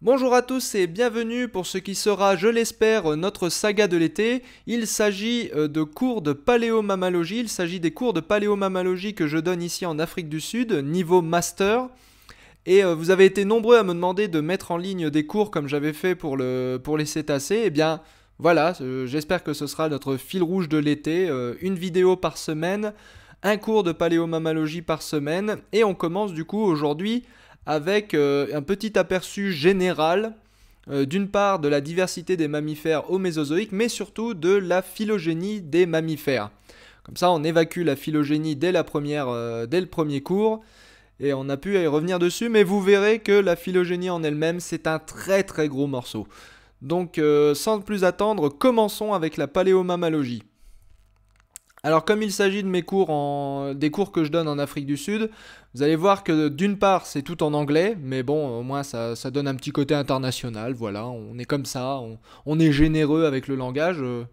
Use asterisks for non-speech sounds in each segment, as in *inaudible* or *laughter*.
Bonjour à tous et bienvenue pour ce qui sera, je l'espère, notre saga de l'été. Il s'agit euh, de cours de paléomammalogie, il s'agit des cours de paléomammalogie que je donne ici en Afrique du Sud, niveau master. Et euh, vous avez été nombreux à me demander de mettre en ligne des cours comme j'avais fait pour, les cétacés. Et eh bien, voilà, euh, j'espère que ce sera notre fil rouge de l'été, une vidéo par semaine, un cours de paléomammalogie par semaine. Et on commence du coup aujourd'hui avec euh, un petit aperçu général euh, d'une part de la diversité des mammifères au Mésozoïque, mais surtout de la phylogénie des mammifères. Comme ça, on évacue la phylogénie dès, la première, euh, dès le premier cours, et on a pu y revenir dessus, mais vous verrez que la phylogénie en elle-même, c'est un très très gros morceau. Donc, sans plus attendre, commençons avec la paléomammalogie. Alors comme il s'agit de mes cours en... des cours que je donne en Afrique du Sud, vous allez voir que d'une part c'est tout en anglais, mais bon au moins ça, donne un petit côté international, voilà, on est comme ça, on, est généreux avec le langage. Euh.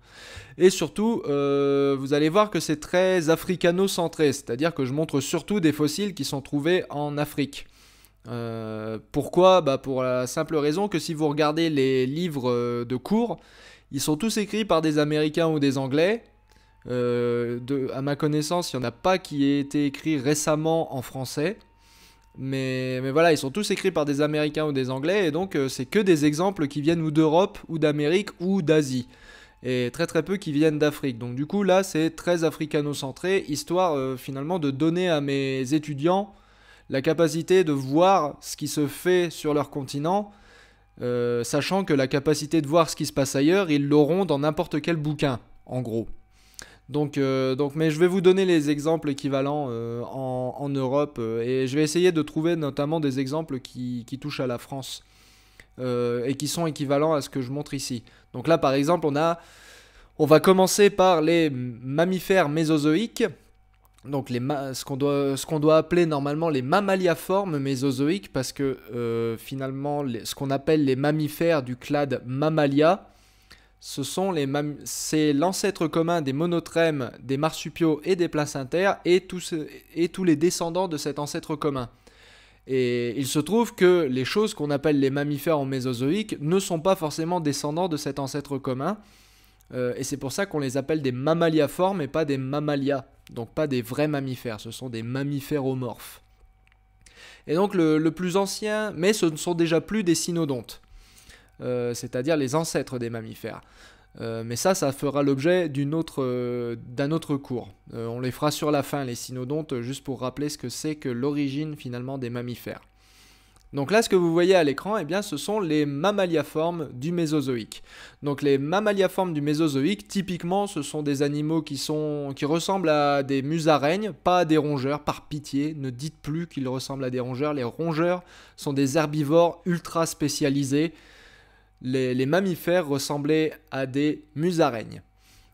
Et surtout, euh, vous allez voir que c'est très africano-centré, c'est-à-dire que je montre surtout des fossiles qui sont trouvés en Afrique. Euh, pourquoi bah Pour la simple raison que si vous regardez les livres de cours, ils sont tous écrits par des Américains ou des Anglais, euh, à ma connaissance, il n'y en a pas qui ait été écrit récemment en français. Mais, voilà, ils sont tous écrits par des Américains ou des Anglais, et donc euh, c'est que des exemples qui viennent ou d'Europe, ou d'Amérique, ou d'Asie. Et très très peu qui viennent d'Afrique. Donc du coup, là, c'est très africano-centré, histoire euh, finalement de donner à mes étudiants la capacité de voir ce qui se fait sur leur continent, sachant que la capacité de voir ce qui se passe ailleurs, ils l'auront dans n'importe quel bouquin, en gros. Euh, donc, mais je vais vous donner les exemples équivalents euh, en, Europe euh, et je vais essayer de trouver notamment des exemples qui, touchent à la France et qui sont équivalents à ce que je montre ici. Donc là, par exemple, on a, on va commencer par les mammifères mésozoïques. Donc les ce qu'on doit, appeler normalement les mammaliaformes mésozoïques parce que finalement ce qu'on appelle les mammifères du clade Mammalia ce sont les c'est l'ancêtre commun des monotrèmes, des marsupiaux et des placentaires et tous, les descendants de cet ancêtre commun. Et il se trouve que les choses qu'on appelle les mammifères en mésozoïque ne sont pas forcément descendants de cet ancêtre commun. Euh, et c'est pour ça qu'on les appelle des mammaliaformes et pas des mammalia. Donc pas des vrais mammifères, ce sont des mammiféromorphes. Et donc le, le plus ancien, mais ce ne sont déjà plus des cynodontes. Euh, c'est-à-dire les ancêtres des mammifères. Euh, mais ça, ça fera l'objet euh, d'un autre, cours. on les fera sur la fin, les cynodontes, juste pour rappeler ce que c'est que l'origine finalement des mammifères. Donc là, ce que vous voyez à l'écran, eh bien, ce sont les mammaliaformes du Mésozoïque. Donc les mammaliaformes du Mésozoïque, typiquement, ce sont des animaux qui, sont, qui ressemblent à des musaraignes, pas à des rongeurs, par pitié, ne dites plus qu'ils ressemblent à des rongeurs. Les rongeurs sont des herbivores ultra spécialisés, les, mammifères ressemblaient à des musaraignes.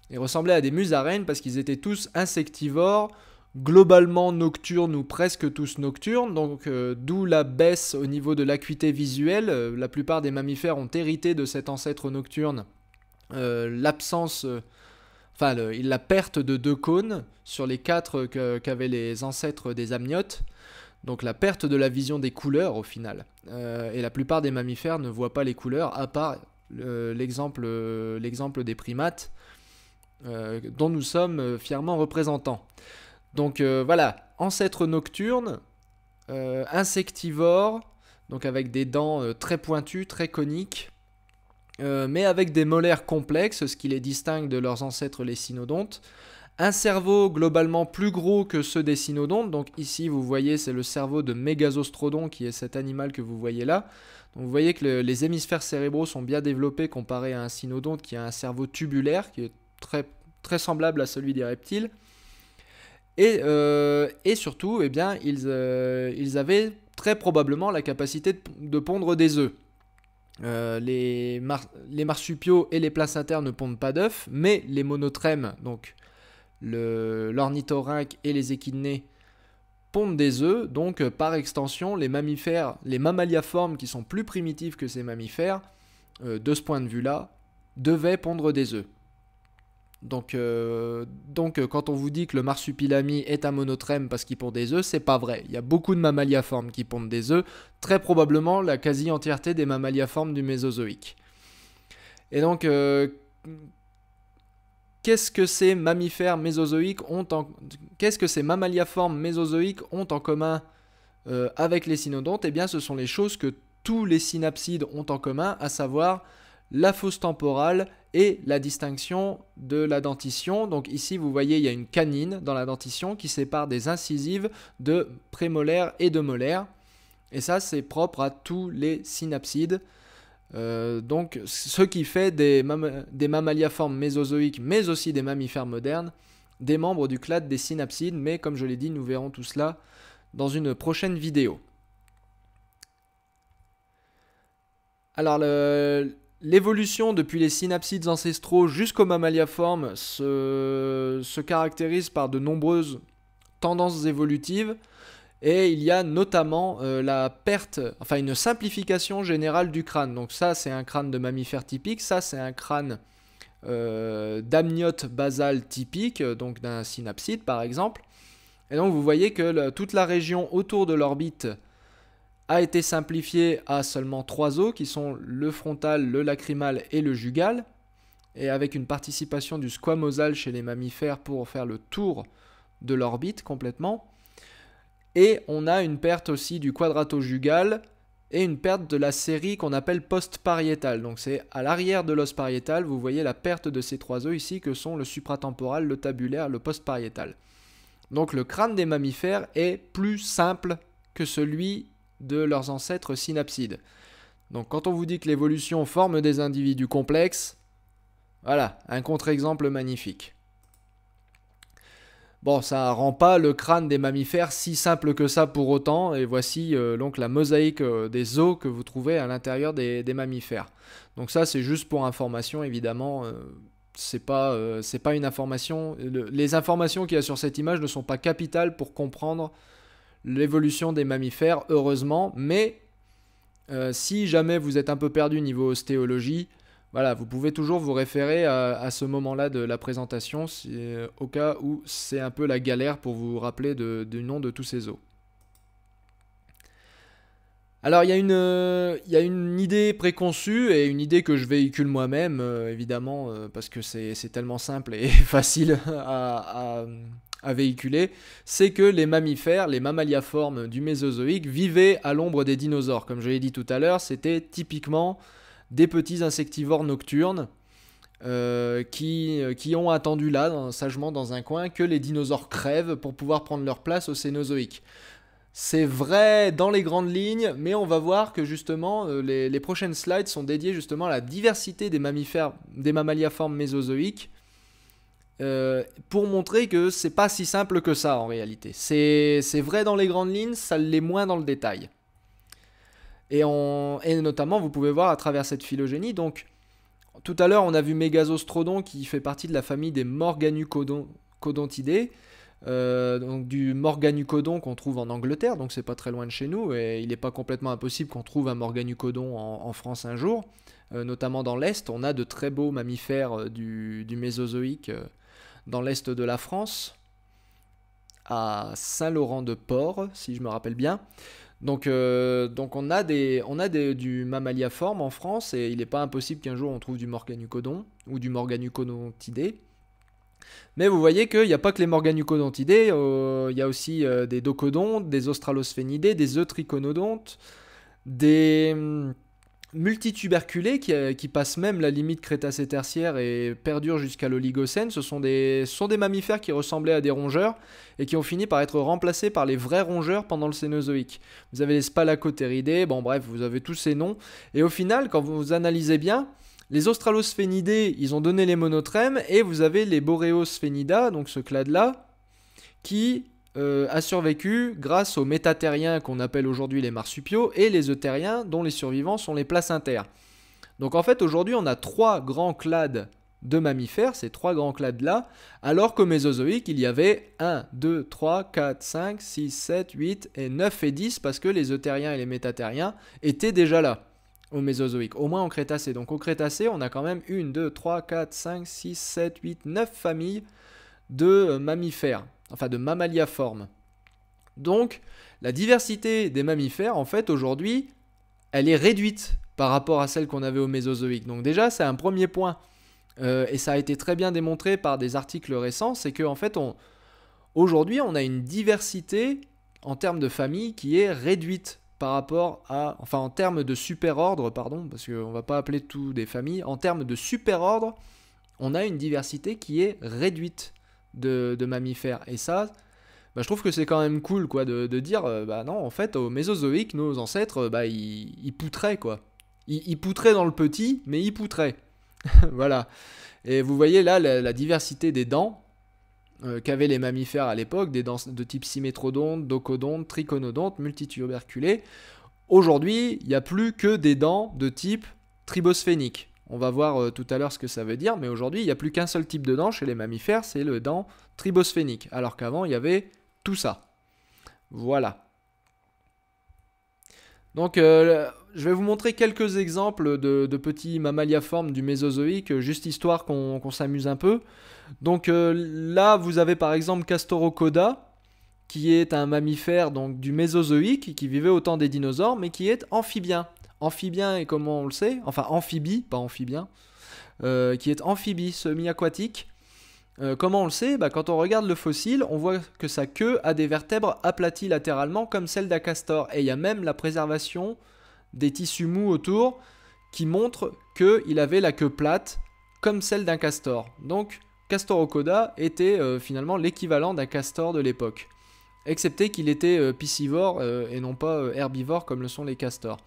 Ils ressemblaient à des musaraignes parce qu'ils étaient tous insectivores, globalement nocturnes ou presque tous nocturnes, donc euh, d'où la baisse au niveau de l'acuité visuelle. Euh, la plupart des mammifères ont hérité de cet ancêtre nocturne euh, l'absence, enfin la perte de deux cônes sur les quatre qu'avaient les ancêtres des amniotes. Donc la perte de la vision des couleurs au final. Euh, et la plupart des mammifères ne voient pas les couleurs, à part euh, l'exemple, euh, l'exemple des primates, dont nous sommes fièrement représentants. Donc voilà, ancêtres nocturnes, insectivores, donc avec des dents très pointues, très coniques, mais avec des molaires complexes, ce qui les distingue de leurs ancêtres les cynodontes un cerveau globalement plus gros que ceux des cynodontes. Donc ici, vous voyez, c'est le cerveau de Mégazostrodon qui est cet animal que vous voyez là. Donc vous voyez que les hémisphères cérébraux sont bien développés comparé à un cynodonte qui a un cerveau tubulaire qui est très, très semblable à celui des reptiles. Et, euh, et surtout, eh bien, euh, ils, avaient très probablement la capacité de, pondre des œufs. Euh, les, les, marsupiaux et les placentaires ne pondent pas d'œufs, mais les monotrèmes, donc l'ornithorynque et les échidnés pondent des œufs, donc euh, par extension, les mammifères, les mammaliaformes qui sont plus primitifs que ces mammifères, euh, de ce point de vue-là, devaient pondre des œufs. Donc, euh, donc quand on vous dit que le marsupilami est un monotrème parce qu'il pond des œufs, c'est pas vrai. Il y a beaucoup de mammaliaformes qui pondent des œufs, très probablement la quasi-entièreté des mammaliaformes du Mésozoïque. Et donc, Qu'est-ce que ces mammifères mésozoïques ont en... Qu'est-ce que ces mammaliaformes mésozoïques ont en commun euh, avec les synodontes Eh bien, ce sont les choses que tous les synapsides ont en commun, à savoir la fosse temporale et la distinction de la dentition. Donc ici, vous voyez, il y a une canine dans la dentition qui sépare des incisives de prémolaires et de molaires. Et ça, c'est propre à tous les synapsides. Euh, donc, ce qui fait des, mammaliaformes mésozoïques, mais aussi des mammifères modernes, des membres du clade des synapsides, mais comme je l'ai dit, nous verrons tout cela dans une prochaine vidéo. Alors, l'évolution depuis les synapsides ancestraux jusqu'aux mammaliaformes se caractérise par de nombreuses tendances évolutives et il y a notamment euh, la perte, enfin une simplification générale du crâne. Donc ça, c'est un crâne de mammifère typique, ça, c'est un crâne euh, d'amniote basale typique, euh, donc d'un synapside par exemple. Et donc vous voyez que toute la région autour de l'orbite a été simplifiée à seulement trois os qui sont le frontal, le lacrymal et le jugal, et avec une participation du squamosal chez les mammifères pour faire le tour de l'orbite complètement. Et on a une perte aussi du quadrato et une perte de la série qu'on appelle post Donc c'est à l'arrière de l'os pariétal, vous voyez la perte de ces trois os ici que sont le supratemporal, le tabulaire, le post-pariétal. Donc le crâne des mammifères est plus simple que celui de leurs ancêtres synapsides. Donc quand on vous dit que l'évolution forme des individus complexes, voilà, un contre-exemple magnifique. Bon, ça rend pas le crâne des mammifères si simple que ça pour autant, et voici euh, donc la mosaïque euh, des os que vous trouvez à l'intérieur des, mammifères. Donc ça, c'est juste pour information, évidemment, euh, c'est pas, une information... les informations qu'il y a sur cette image ne sont pas capitales pour comprendre l'évolution des mammifères, heureusement, mais si jamais vous êtes un peu perdu niveau ostéologie, voilà, vous pouvez toujours vous référer à, ce moment-là de la présentation euh, au cas où c'est un peu la galère pour vous rappeler du nom de tous ces os. Alors euh, il y, a une, idée préconçue et une idée que je véhicule moi-même, euh, évidemment, parce que c'est tellement simple et *laughs* facile à, à véhiculer, c'est que les mammifères, les mammaliaformes du Mésozoïque vivaient à l'ombre des dinosaures. Comme je l'ai dit tout à l'heure, c'était typiquement des petits insectivores nocturnes euh, qui, euh, qui, ont attendu là, sagement dans un coin, que les dinosaures crèvent pour pouvoir prendre leur place au Cénozoïque. C'est vrai dans les grandes lignes, mais on va voir que justement euh, les, prochaines slides sont dédiées justement à la diversité des mammifères, des mammaliaformes mésozoïques, pour montrer que c'est pas si simple que ça en réalité. C'est vrai dans les grandes lignes, ça l'est moins dans le détail. Et, notamment, vous pouvez voir à travers cette phylogénie, donc tout à l'heure, on a vu Megazostrodon qui fait partie de la famille des Morganucodontidae, euh, donc du Morganucodon qu'on trouve en Angleterre, donc c'est pas très loin de chez nous, et il n'est pas complètement impossible qu'on trouve un Morganucodon en, France un jour, euh, notamment dans l'Est. On a de très beaux mammifères euh, du, du Mésozoïque dans l'Est de la France, à Saint-Laurent-de-Port, si je me rappelle bien. Donc, euh, donc on a, des, on a du mammaliaforme en France et il n'est pas impossible qu'un jour on trouve du Morganucodon ou du Morganucodontidé. Mais vous voyez qu'il n'y a pas que les Morganucodontidés, euh, il y a aussi euh, des Docodontes, des Australosphénidés, des Eutriconodontes, des hum, multituberculés euh, qui, passent même la limite crétacé-tertiaire et perdurent jusqu'à l'oligocène. Ce sont des, sont des mammifères qui ressemblaient à des rongeurs et qui ont fini par être remplacés par les vrais rongeurs pendant le Cénozoïque. Vous avez les Spalacoteridae, bon bref, vous avez tous ces noms. Et au final, quand vous analysez bien, les australosphénidés, ils ont donné les monotrèmes et vous avez les boréosphénida, donc ce clade-là, qui euh, a survécu grâce aux métatériens qu'on appelle aujourd'hui les marsupiaux et les eutériens dont les survivants sont les placentaires. Donc en fait aujourd'hui on a trois grands clades de mammifères, ces trois grands clades-là, alors qu'au Mésozoïque, il y avait 1, 2, 3, 4, 5, 6, 7, 8 et 9 et 10 parce que les eutériens et les métatériens étaient déjà là au Mésozoïque, au moins en Crétacé. Donc au Crétacé, on a quand même 1, 2, 3, 4, 5, 6, 7, 8, 9 familles de mammifères enfin de mammaliaformes. Donc, la diversité des mammifères, en fait, aujourd'hui, elle est réduite par rapport à celle qu'on avait au Mésozoïque. Donc déjà, c'est un premier point. Euh, et ça a été très bien démontré par des articles récents, c'est qu'en en fait, on... aujourd'hui, on a une diversité en termes de famille qui est réduite par rapport à... Enfin, en termes de superordre, pardon, parce qu'on ne va pas appeler tout des familles, en termes de superordre, on a une diversité qui est réduite de, mammifères. Et ça, bah, je trouve que c'est quand même cool quoi de, dire euh, bah non en fait au Mésozoïque nos ancêtres bah ils, poutraient quoi ils, poutraient dans le petit mais ils poutraient *laughs* voilà et vous voyez là la, diversité des dents euh, qu'avaient les mammifères à l'époque des dents de type symétrodonte docodonte triconodonte multituberculés, aujourd'hui il n'y a plus que des dents de type tribosphénique. On va voir euh, tout à l'heure ce que ça veut dire, mais aujourd'hui, il n'y a plus qu'un seul type de dent chez les mammifères, c'est le dent tribosphénique, alors qu'avant, il y avait tout ça. Voilà. Donc, euh, je vais vous montrer quelques exemples de, petits mammaliaformes du Mésozoïque, euh, juste histoire qu'on s'amuse un peu. Donc là, vous avez par exemple Castorocoda, qui est un mammifère donc, du Mésozoïque, qui vivait au temps des dinosaures, mais qui est amphibien amphibien et comment on le sait, enfin amphibie, pas amphibien, euh, qui est amphibie semi-aquatique. Euh, comment on le sait bah, Quand on regarde le fossile, on voit que sa queue a des vertèbres aplaties latéralement comme celle d'un castor. Et il y a même la préservation des tissus mous autour qui montre qu'il avait la queue plate comme celle d'un castor. Donc Castorocoda était euh, finalement l'équivalent d'un castor de l'époque. Excepté qu'il était piscivore et non pas herbivore comme le sont les castors.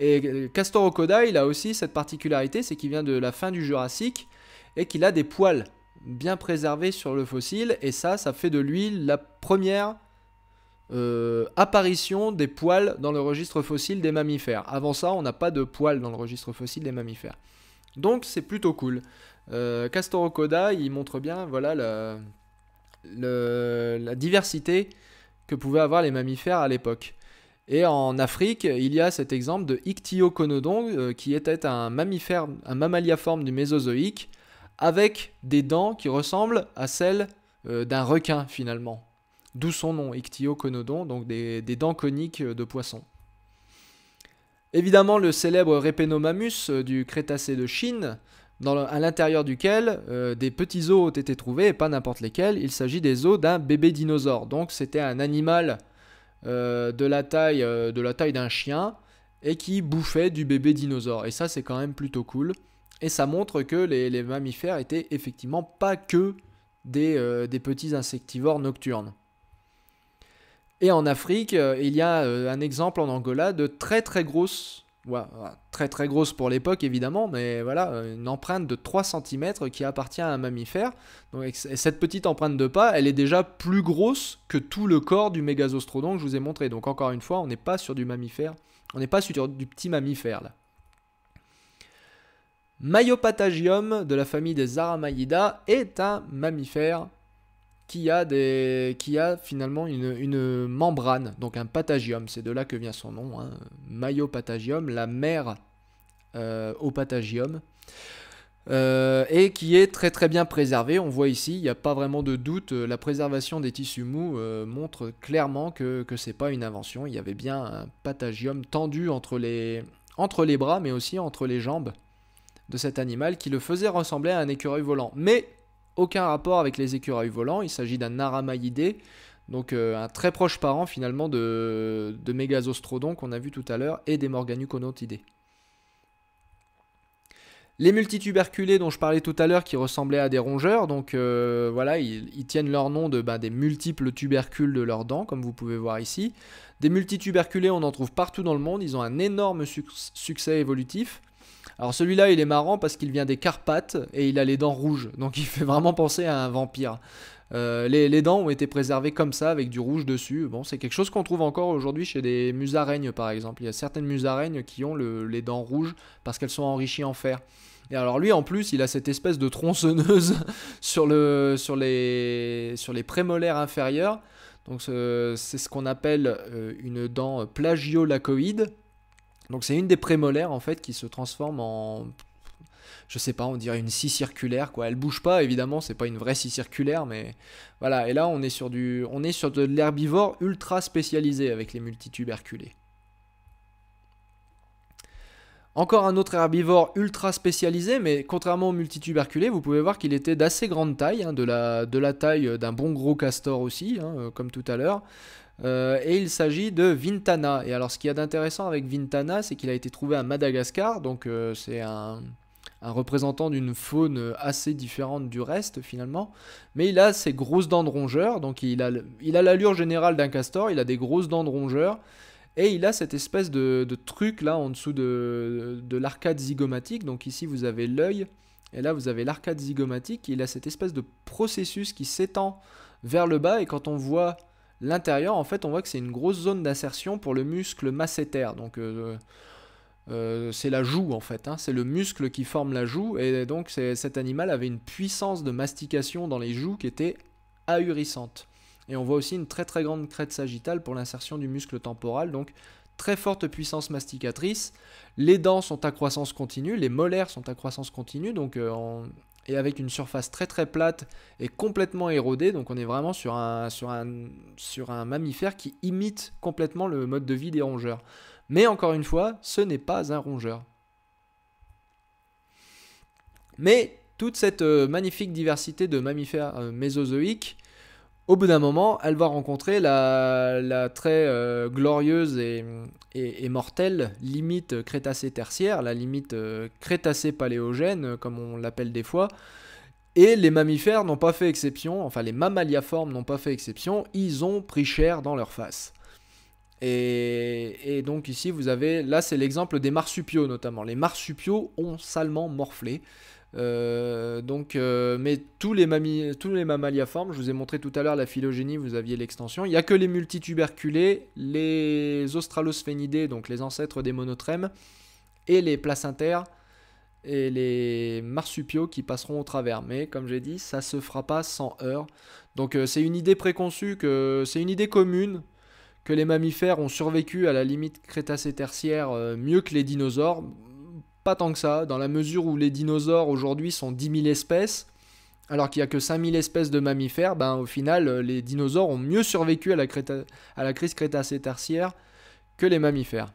Et Castorocoda, il a aussi cette particularité, c'est qu'il vient de la fin du Jurassique et qu'il a des poils bien préservés sur le fossile. Et ça, ça fait de lui la première euh, apparition des poils dans le registre fossile des mammifères. Avant ça, on n'a pas de poils dans le registre fossile des mammifères. Donc c'est plutôt cool. Euh, il montre bien voilà, la diversité que pouvaient avoir les mammifères à l'époque. Et en Afrique, il y a cet exemple de Ictyoconodon, euh, qui était un mammifère, un mammaliaforme du Mésozoïque, avec des dents qui ressemblent à celles euh, d'un requin finalement. D'où son nom, Ictyoconodon, donc des, dents coniques euh, de poisson. Évidemment, le célèbre Repenomamus du Crétacé de Chine, à l'intérieur duquel des petits os ont été trouvés, et pas n'importe lesquels, il s'agit des os d'un bébé dinosaure. Donc c'était un animal euh, de la taille euh, de la taille d'un chien et qui bouffait du bébé dinosaure. Et ça, c'est quand même plutôt cool. Et ça montre que les, mammifères étaient effectivement pas que des, euh, des, petits insectivores nocturnes. Et en Afrique, il y a un exemple en Angola de très très grosses euh, très très grosse pour l'époque évidemment, mais voilà, une empreinte de 3 cm qui appartient à un mammifère. Donc, cette petite empreinte de pas, elle est déjà plus grosse que tout le corps du mégasostrodon que je vous ai montré. Donc encore une fois, on n'est pas sur du mammifère, on n'est pas sur du petit mammifère là. Myopatagium de la famille des Aramaïda est un mammifère qui a, des, qui a finalement une, membrane, donc un patagium, c'est de là que vient son nom, hein, Patagium, la mère euh, au patagium, euh, et qui est très très bien préservée. On voit ici, il n'y a pas vraiment de doute, euh, la préservation des tissus mous montre clairement que ce n'est pas une invention, il y avait bien un patagium tendu entre les, entre les bras mais aussi entre les jambes de cet animal qui le faisait ressembler à un écureuil volant. Mais aucun rapport avec les écureuils volants, il s'agit d'un aramaïdé, donc euh, un très proche parent finalement de, de qu'on a vu tout à l'heure et des Morganuconotidés. Les multituberculés dont je parlais tout à l'heure qui ressemblaient à des rongeurs, donc euh, voilà, ils, tiennent leur nom de ben, des multiples tubercules de leurs dents, comme vous pouvez voir ici. Des multituberculés, on en trouve partout dans le monde, ils ont un énorme succès évolutif. Alors celui-là, il est marrant parce qu'il vient des Carpates et il a les dents rouges, donc il fait vraiment penser à un vampire. Euh, les, dents ont été préservées comme ça, avec du rouge dessus. Bon, c'est quelque chose qu'on trouve encore aujourd'hui chez des musaraignes, par exemple. Il y a certaines musaraignes qui ont les dents rouges parce qu'elles sont enrichies en fer. Et alors lui, en plus, il a cette espèce de tronçonneuse *laughs* sur, le, sur, les, sur les prémolaires inférieurs. Donc c'est ce qu'on appelle euh, une dent plagiolacoïde. Donc c'est une des prémolaires en fait qui se transforme en je sais pas, on dirait une scie circulaire quoi. Elle bouge pas évidemment, c'est pas une vraie scie circulaire mais voilà, et là on est sur du on est sur de l'herbivore ultra spécialisé avec les multituberculés. Encore un autre herbivore ultra spécialisé, mais contrairement aux multituberculés, vous pouvez voir qu'il était d'assez grande taille, hein, de, la, de, la, taille d'un bon gros castor aussi, hein, euh, comme tout à l'heure. Euh, et il s'agit de Vintana. Et alors ce qu'il y a d'intéressant avec Vintana, c'est qu'il a été trouvé à Madagascar, donc euh, c'est un, représentant d'une faune assez différente du reste finalement. Mais il a ses grosses dents de rongeur, donc il a l'allure générale d'un castor, il a des grosses dents de rongeur. Et il a cette espèce de, de truc là en dessous de, de l'arcade zygomatique. Donc ici vous avez l'œil, et là vous avez l'arcade zygomatique. Il a cette espèce de processus qui s'étend vers le bas. Et quand on voit l'intérieur, en fait, on voit que c'est une grosse zone d'insertion pour le muscle masséter. Donc, euh, euh, c'est la joue, en fait. Hein. c'est le muscle qui forme la joue. Et donc, cet animal avait une puissance de mastication dans les joues qui était ahurissante. Et on voit aussi une très très grande crête sagittale pour l'insertion du muscle temporal. Donc, très forte puissance masticatrice. Les dents sont à croissance continue, les molaires sont à croissance continue, donc euh, et avec une surface très très plate et complètement érodée. Donc on est vraiment sur un, sur un, sur un mammifère qui imite complètement le mode de vie des rongeurs. Mais encore une fois, ce n'est pas un rongeur. Mais toute cette euh, magnifique diversité de mammifères euh, mésozoïques au bout d'un moment, elle va rencontrer la, très euh, glorieuse et, mortelle limite euh, crétacé tertiaire la limite euh, crétacé paléogène comme on l'appelle des fois. Et les mammifères n'ont pas fait exception, enfin les mammaliaformes n'ont pas fait exception, ils ont pris cher dans leur face. Et, et donc ici, vous avez, là c'est l'exemple des marsupiaux notamment. Les marsupiaux ont salement morflé. Euh, donc, euh, mais tous les, mammifères tous les mammaliaformes, je vous ai montré tout à l'heure la phylogénie, vous aviez l'extension. Il n'y a que les multituberculés, les australosphénidés, donc les ancêtres des monotrèmes, et les placentaires et les marsupiaux qui passeront au travers. Mais comme j'ai dit, ça se fera pas sans heurts. Donc euh, c'est une idée préconçue, que c'est une idée commune que les mammifères ont survécu à la limite crétacé-tertiaire mieux que les dinosaures. Pas tant que ça, dans la mesure où les dinosaures aujourd'hui sont 10 000 espèces, alors qu'il n'y a que 5000 espèces de mammifères, ben, au final, euh, les dinosaures ont mieux survécu à la, à la crise crétacée-tertiaire que les mammifères.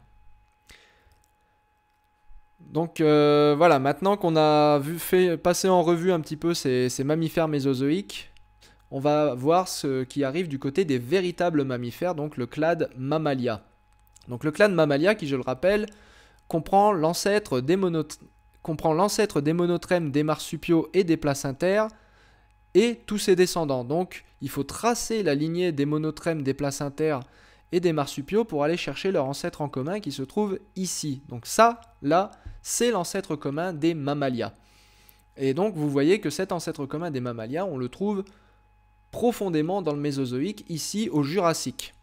Donc euh, voilà, maintenant qu'on a vu, fait, passer en revue un petit peu ces, ces mammifères mésozoïques, on va voir ce qui arrive du côté des véritables mammifères, donc le clade Mammalia. Donc le clade Mammalia, qui je le rappelle, comprend l'ancêtre des, des, monotrèmes, des marsupiaux et des placentaires, et tous ses descendants. Donc il faut tracer la lignée des monotrèmes, des placentaires et des marsupiaux pour aller chercher leur ancêtre en commun qui se trouve ici. Donc ça, là, c'est l'ancêtre commun des mammalia. Et donc vous voyez que cet ancêtre commun des mammalia, on le trouve profondément dans le Mésozoïque, ici au Jurassique.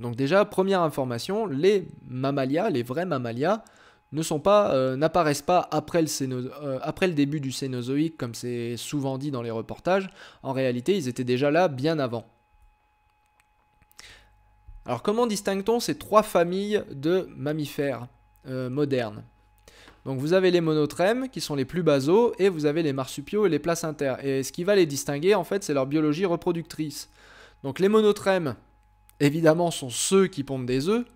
Donc déjà, première information, les mammalia, les vrais mammalia, ne sont pas, euh, n'apparaissent pas euh, après le, début du Cénozoïque, comme c'est souvent dit dans les reportages. En réalité, ils étaient déjà là bien avant. Alors comment distingue-t-on ces trois familles de mammifères euh, modernes donc vous avez les monotrèmes qui sont les plus basaux et vous avez les marsupiaux et les placentaires. Et ce qui va les distinguer en fait c'est leur biologie reproductrice. Donc les monotrèmes, évidemment, sont ceux qui pondent des œufs.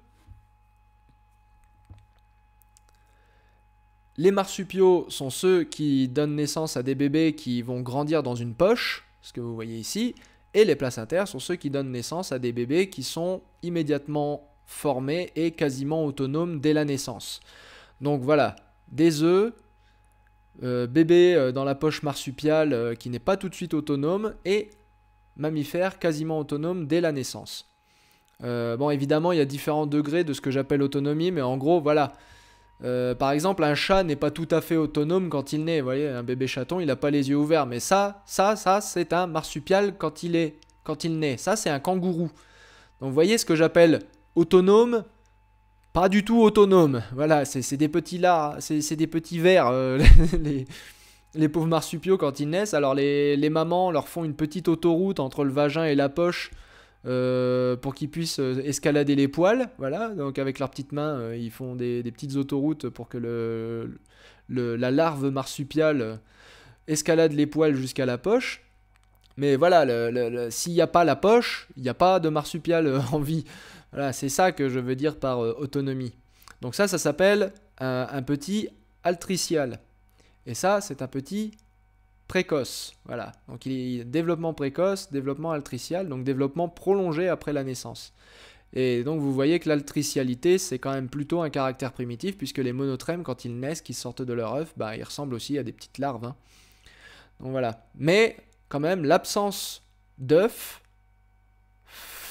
Les marsupiaux sont ceux qui donnent naissance à des bébés qui vont grandir dans une poche, ce que vous voyez ici. Et les placentaires sont ceux qui donnent naissance à des bébés qui sont immédiatement formés et quasiment autonomes dès la naissance. Donc voilà, des œufs, euh, bébés euh, dans la poche marsupiale euh, qui n'est pas tout de suite autonome et mammifères quasiment autonomes dès la naissance. Euh, bon, évidemment, il y a différents degrés de ce que j'appelle autonomie, mais en gros, voilà. Euh, par exemple, un chat n'est pas tout à fait autonome quand il naît. Vous voyez, un bébé chaton, il n'a pas les yeux ouverts. Mais ça, ça, ça, c'est un marsupial quand il est, quand il naît. Ça, c'est un kangourou. Donc, vous voyez ce que j'appelle autonome, pas du tout autonome. Voilà, c'est des petits là, c'est des petits vers. Euh, *laughs* les, les, pauvres marsupiaux quand ils naissent. Alors, les mamans leur font une petite autoroute entre le vagin et la poche euh, pour qu'ils puissent euh, escalader les poils. Voilà, donc avec leurs petites mains, euh, ils font des, petites autoroutes pour que la larve marsupiale escalade les poils jusqu'à la poche. Mais voilà, s'il n'y a pas la poche, il n'y a pas de marsupial *laughs* en vie. Voilà, c'est ça que je veux dire par autonomie. Donc ça, ça s'appelle un petit altricial. Et ça, c'est un petit précoce. Voilà. Donc il développement précoce, développement altricial, donc développement prolongé après la naissance. Et donc vous voyez que l'altricialité, c'est quand même plutôt un caractère primitif, puisque les monotrèmes, quand ils naissent, qu'ils sortent de leur œuf, bah, ils ressemblent aussi à des petites larves. Hein. Donc voilà. Mais quand même, l'absence d'œufs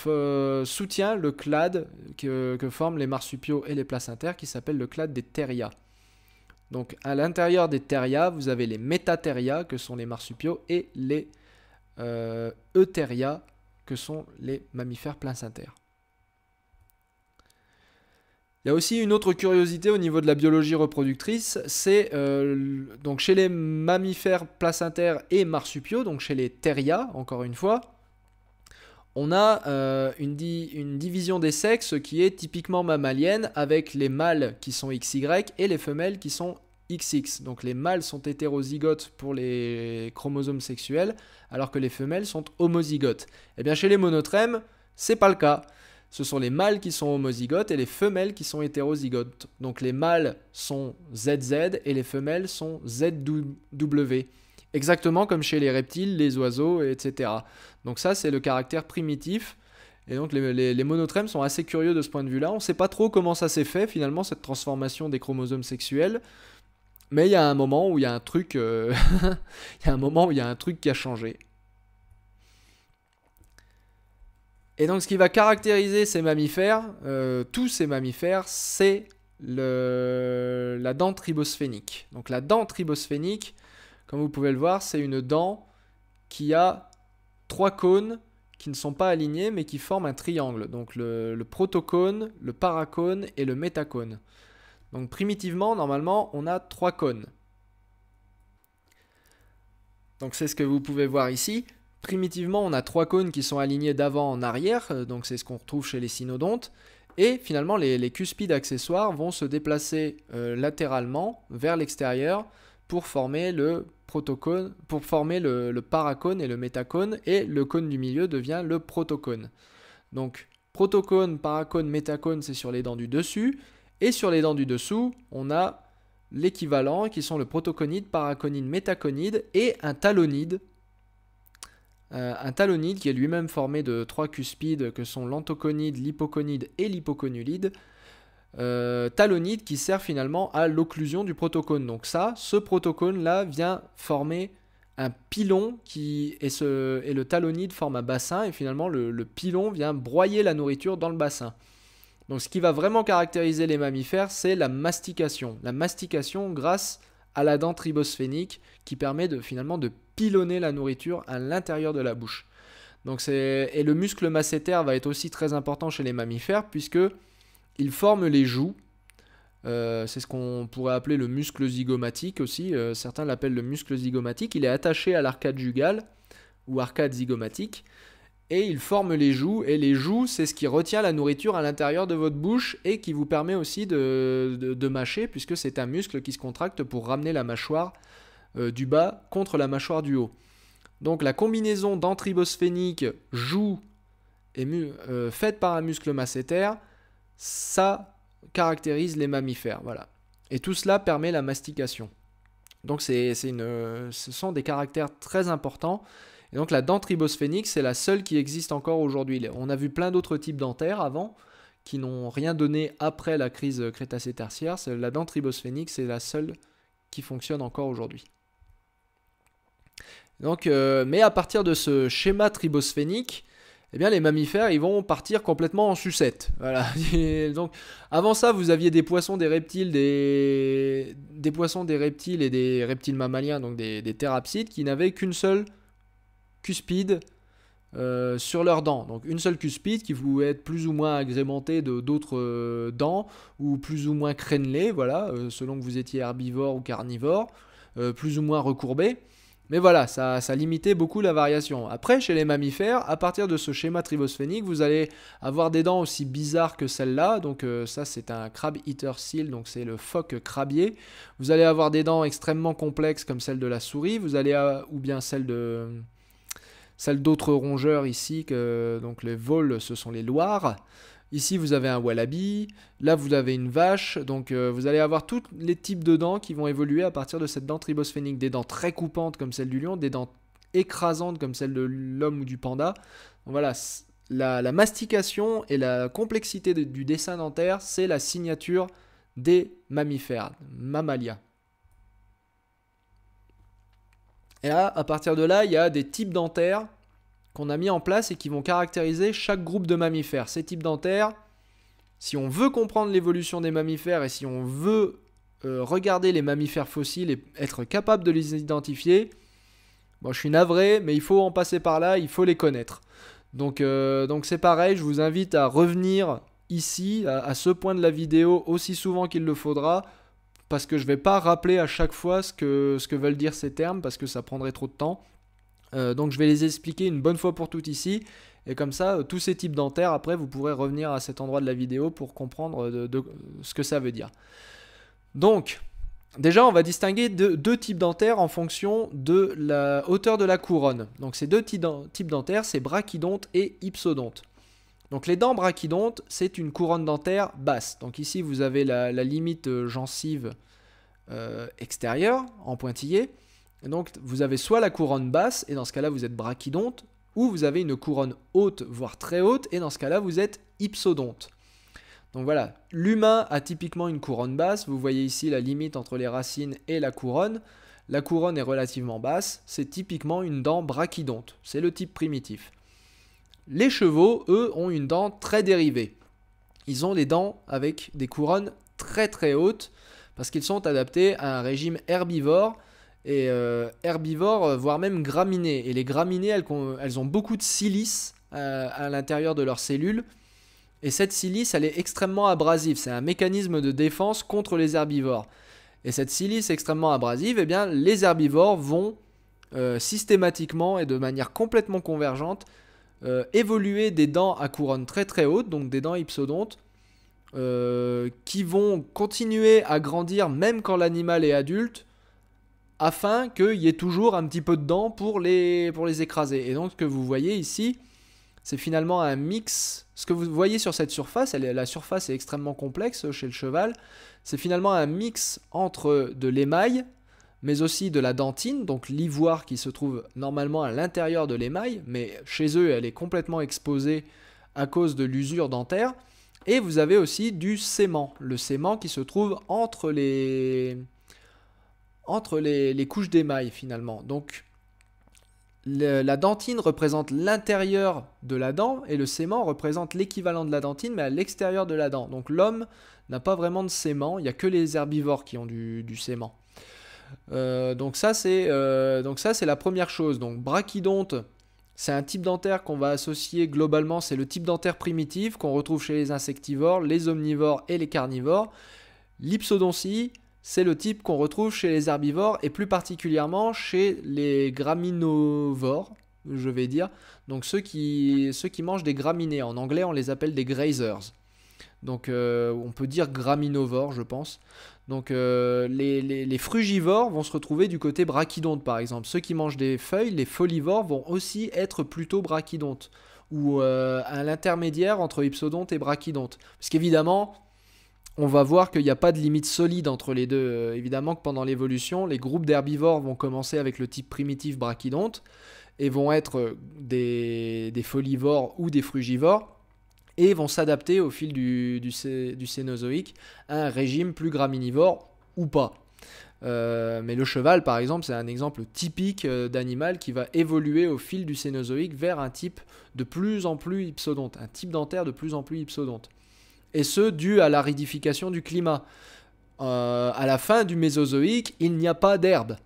euh, soutient le clade que, forment les marsupiaux et les placentaires, qui s'appelle le clade des Theria. Donc à l'intérieur des Theria, vous avez les Metatheria, que sont les marsupiaux, et les euh, Eutheria, que sont les mammifères placentaires. Il y a aussi une autre curiosité au niveau de la biologie reproductrice, c'est euh, donc chez les mammifères placentaires et marsupiaux, donc chez les Theria, encore une fois, on a euh, une, une, division des sexes qui est typiquement mammalienne avec les mâles qui sont XY et les femelles qui sont XX. Donc les mâles sont hétérozygotes pour les chromosomes sexuels alors que les femelles sont homozygotes. Et eh bien chez les monotrèmes, c'est pas le cas. Ce sont les mâles qui sont homozygotes et les femelles qui sont hétérozygotes. Donc les mâles sont ZZ et les femelles sont ZW. Exactement comme chez les reptiles, les oiseaux, etc. Donc ça, c'est le caractère primitif. Et donc les, les, monotrèmes sont assez curieux de ce point de vue-là. On ne sait pas trop comment ça s'est fait finalement, cette transformation des chromosomes sexuels. Mais il y a un moment où il y a un truc... Euh, *laughs* il y a un moment où il y a un truc qui a changé. Et donc ce qui va caractériser ces mammifères, euh, tous ces mammifères, c'est la dent tribosphénique. Donc la dent tribosphénique, comme vous pouvez le voir, c'est une dent qui a trois cônes qui ne sont pas alignés mais qui forment un triangle. Donc le, le protocône, le paracône et le métacône. Donc primitivement, normalement, on a trois cônes. Donc c'est ce que vous pouvez voir ici. Primitivement, on a trois cônes qui sont alignés d'avant en arrière, euh, donc c'est ce qu'on retrouve chez les cynodontes. Et finalement, les, cuspides accessoires vont se déplacer euh, latéralement vers l'extérieur pour former le protocone, pour former le, paracone et le métacone, et le cône du milieu devient le protocone. Donc protocone, paracone, métacone, c'est sur les dents du dessus, et sur les dents du dessous, on a l'équivalent qui sont le protoconide, paraconide, métaconide et un talonide. Euh, un talonide qui est lui-même formé de trois cuspides que sont l'antoconide, l'hypoconide et l'hypoconulide. Euh, talonide qui sert finalement à l'occlusion du protocone. Donc ça, ce protocone-là vient former un pilon qui et, ce, et le talonide forme un bassin et finalement le, pilon vient broyer la nourriture dans le bassin. Donc ce qui va vraiment caractériser les mammifères, c'est la mastication. La mastication grâce à la dent tribosphénique qui permet de finalement de pilonner la nourriture à l'intérieur de la bouche. Donc et le muscle masséter va être aussi très important chez les mammifères puisque il forme les joues. Euh, c'est ce qu'on pourrait appeler le muscle zygomatique aussi. Euh, certains l'appellent le muscle zygomatique. Il est attaché à l'arcade jugale ou arcade zygomatique. Et il forme les joues. Et les joues, c'est ce qui retient la nourriture à l'intérieur de votre bouche et qui vous permet aussi de, mâcher, puisque c'est un muscle qui se contracte pour ramener la mâchoire euh, du bas contre la mâchoire du haut. Donc la combinaison d'antribosphénique, joue et faite par un muscle masséter ça caractérise les mammifères. Voilà. Et tout cela permet la mastication. Donc ce sont des caractères très importants. Et donc la dent tribosphénique, c'est la seule qui existe encore aujourd'hui. On a vu plein d'autres types dentaires avant qui n'ont rien donné après la crise crétacé tertiaire La dent tribosphénique, c'est la seule qui fonctionne encore aujourd'hui. Donc, euh, mais à partir de ce schéma tribosphénique, eh bien les mammifères, ils vont partir complètement en sucette. *laughs* donc avant ça, vous aviez des poissons, des reptiles, des, des poissons, des reptiles et des reptiles mammaliens, donc des, thérapsides, qui n'avaient qu'une seule cuspide euh, sur leurs dents. Donc une seule cuspide qui pouvait être plus ou moins agrémentée de d'autres euh, dents ou plus ou moins crénelée, voilà, euh, selon que vous étiez herbivore ou carnivore, plus ou moins recourbée. Mais voilà, ça, limitait beaucoup la variation. Après, chez les mammifères, à partir de ce schéma tribosphénique, vous allez avoir des dents aussi bizarres que celles-là. Donc euh, ça, c'est un crab eater seal, donc c'est le phoque crabier. Vous allez avoir des dents extrêmement complexes comme celle de la souris, vous allez ou bien celle de d'autres rongeurs ici que donc les vols, ce sont les loirs. Ici, vous avez un wallaby. Là, vous avez une vache. Donc, euh, vous allez avoir tous les types de dents qui vont évoluer à partir de cette dent tribosphénique. Des dents très coupantes comme celle du lion, des dents écrasantes comme celle de l'homme ou du panda. voilà, la, mastication et la complexité du dessin dentaire, c'est la signature des mammifères, mammalia. Et là, à partir de là, il y a des types dentaires qu'on a mis en place et qui vont caractériser chaque groupe de mammifères. Ces types dentaires, si on veut comprendre l'évolution des mammifères et si on veut euh, regarder les mammifères fossiles et être capable de les identifier, je suis navré, mais il faut en passer par là, il faut les connaître. Donc euh, donc c'est pareil, je vous invite à revenir ici, à, ce point de la vidéo, aussi souvent qu'il le faudra, parce que je ne vais pas rappeler à chaque fois ce que, ce que veulent dire ces termes, parce que ça prendrait trop de temps. Euh, donc je vais les expliquer une bonne fois pour toutes ici. Et comme ça, euh, tous ces types dentaires, après, vous pourrez revenir à cet endroit de la vidéo pour comprendre euh, ce que ça veut dire. Donc, déjà, on va distinguer deux types dentaires en fonction de la hauteur de la couronne. Donc, ces deux types dentaires, c'est brachydonte et hypsodonte. Donc, les dents brachydontes, c'est une couronne dentaire basse. Donc, ici, vous avez la, limite gencive extérieure en pointillé donc, vous avez soit la couronne basse, et dans ce cas-là, vous êtes brachydonte, ou vous avez une couronne haute, voire très haute, et dans ce cas-là, vous êtes hypsodonte. Donc voilà, l'humain a typiquement une couronne basse. Vous voyez ici la limite entre les racines et la couronne. La couronne est relativement basse, c'est typiquement une dent brachydonte, c'est le type primitif. Les chevaux, eux, ont une dent très dérivée. Ils ont les dents avec des couronnes très très hautes parce qu'ils sont adaptés à un régime herbivore et euh, herbivores, euh, voire même graminées. Et les graminées, elles, ont beaucoup de silice euh, à, l'intérieur de leurs cellules. Et cette silice, elle est extrêmement abrasive. C'est un mécanisme de défense contre les herbivores. Et cette silice extrêmement abrasive, et eh bien, les herbivores vont systématiquement et de manière complètement convergente évoluer des dents à couronne très très haute, donc des dents hypsodontes, qui vont continuer à grandir même quand l'animal est adulte, afin qu'il y ait toujours un petit peu de pour les, pour les écraser. Et donc ce que vous voyez ici, c'est finalement un mix. Ce que vous voyez sur cette surface, la surface est extrêmement complexe chez le cheval, c'est finalement un mix entre de l'émail, mais aussi de la dentine, donc l'ivoire qui se trouve normalement à l'intérieur de l'émail, mais chez eux elle est complètement exposée à cause de l'usure dentaire. Et vous avez aussi du sément, le sément qui se trouve entre les, entre les, les couches d'émail finalement. Donc la dentine représente l'intérieur de la dent et le sément représente l'équivalent de la dentine mais à l'extérieur de la dent. Donc l'homme n'a pas vraiment de sément, il n'y a que les herbivores qui ont du, du sément. Euh, donc ça c'est euh, la première chose. Donc brachydonte, c'est un type dentaire qu'on va associer globalement, c'est le type dentaire primitif qu'on retrouve chez les insectivores, les omnivores et les carnivores. L'hypsodontie, c'est le type qu'on retrouve chez les herbivores et plus particulièrement chez les graminovores, je vais dire. Donc ceux qui, ceux qui mangent des graminées. En anglais, on les appelle des grazers. Donc euh, on peut dire graminovores, je pense. Donc euh, les, les, frugivores vont se retrouver du côté brachydonte, par exemple. Ceux qui mangent des feuilles, les folivores vont aussi être plutôt brachydontes. Ou euh, à l'intermédiaire entre hypsodontes et brachydonte. Parce qu'évidemment, on va voir qu'il n'y a pas de limite solide entre les deux. Euh, évidemment que pendant l'évolution, les groupes d'herbivores vont commencer avec le type primitif brachydonte et vont être euh, des, folivores ou des frugivores et vont s'adapter au fil du, Cénozoïque à un régime plus graminivore ou pas. Euh, mais le cheval, par exemple, c'est un exemple typique d'animal qui va évoluer au fil du Cénozoïque vers un type de plus en plus hypsodonte, un type dentaire de plus en plus hypsodonte et ce, dû à l'aridification du climat. Euh, à la fin du Mésozoïque, il n'y a pas d'herbe.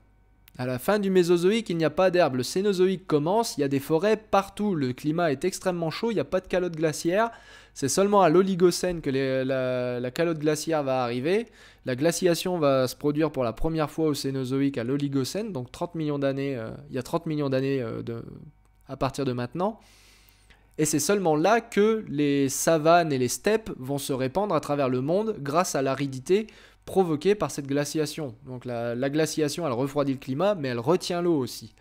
À la fin du Mésozoïque, il n'y a pas d'herbe. Le Cénozoïque commence, il y a des forêts partout. Le climat est extrêmement chaud, il n'y a pas de calotte glaciaire. C'est seulement à l'Oligocène que la, calotte glaciaire va arriver. La glaciation va se produire pour la première fois au Cénozoïque à l'Oligocène, donc 30 millions d'années. Euh, il y a 30 millions d'années euh, à partir de maintenant. Et c'est seulement là que les savanes et les steppes vont se répandre à travers le monde grâce à l'aridité provoquée par cette glaciation. Donc la, glaciation, elle refroidit le climat, mais elle retient l'eau aussi.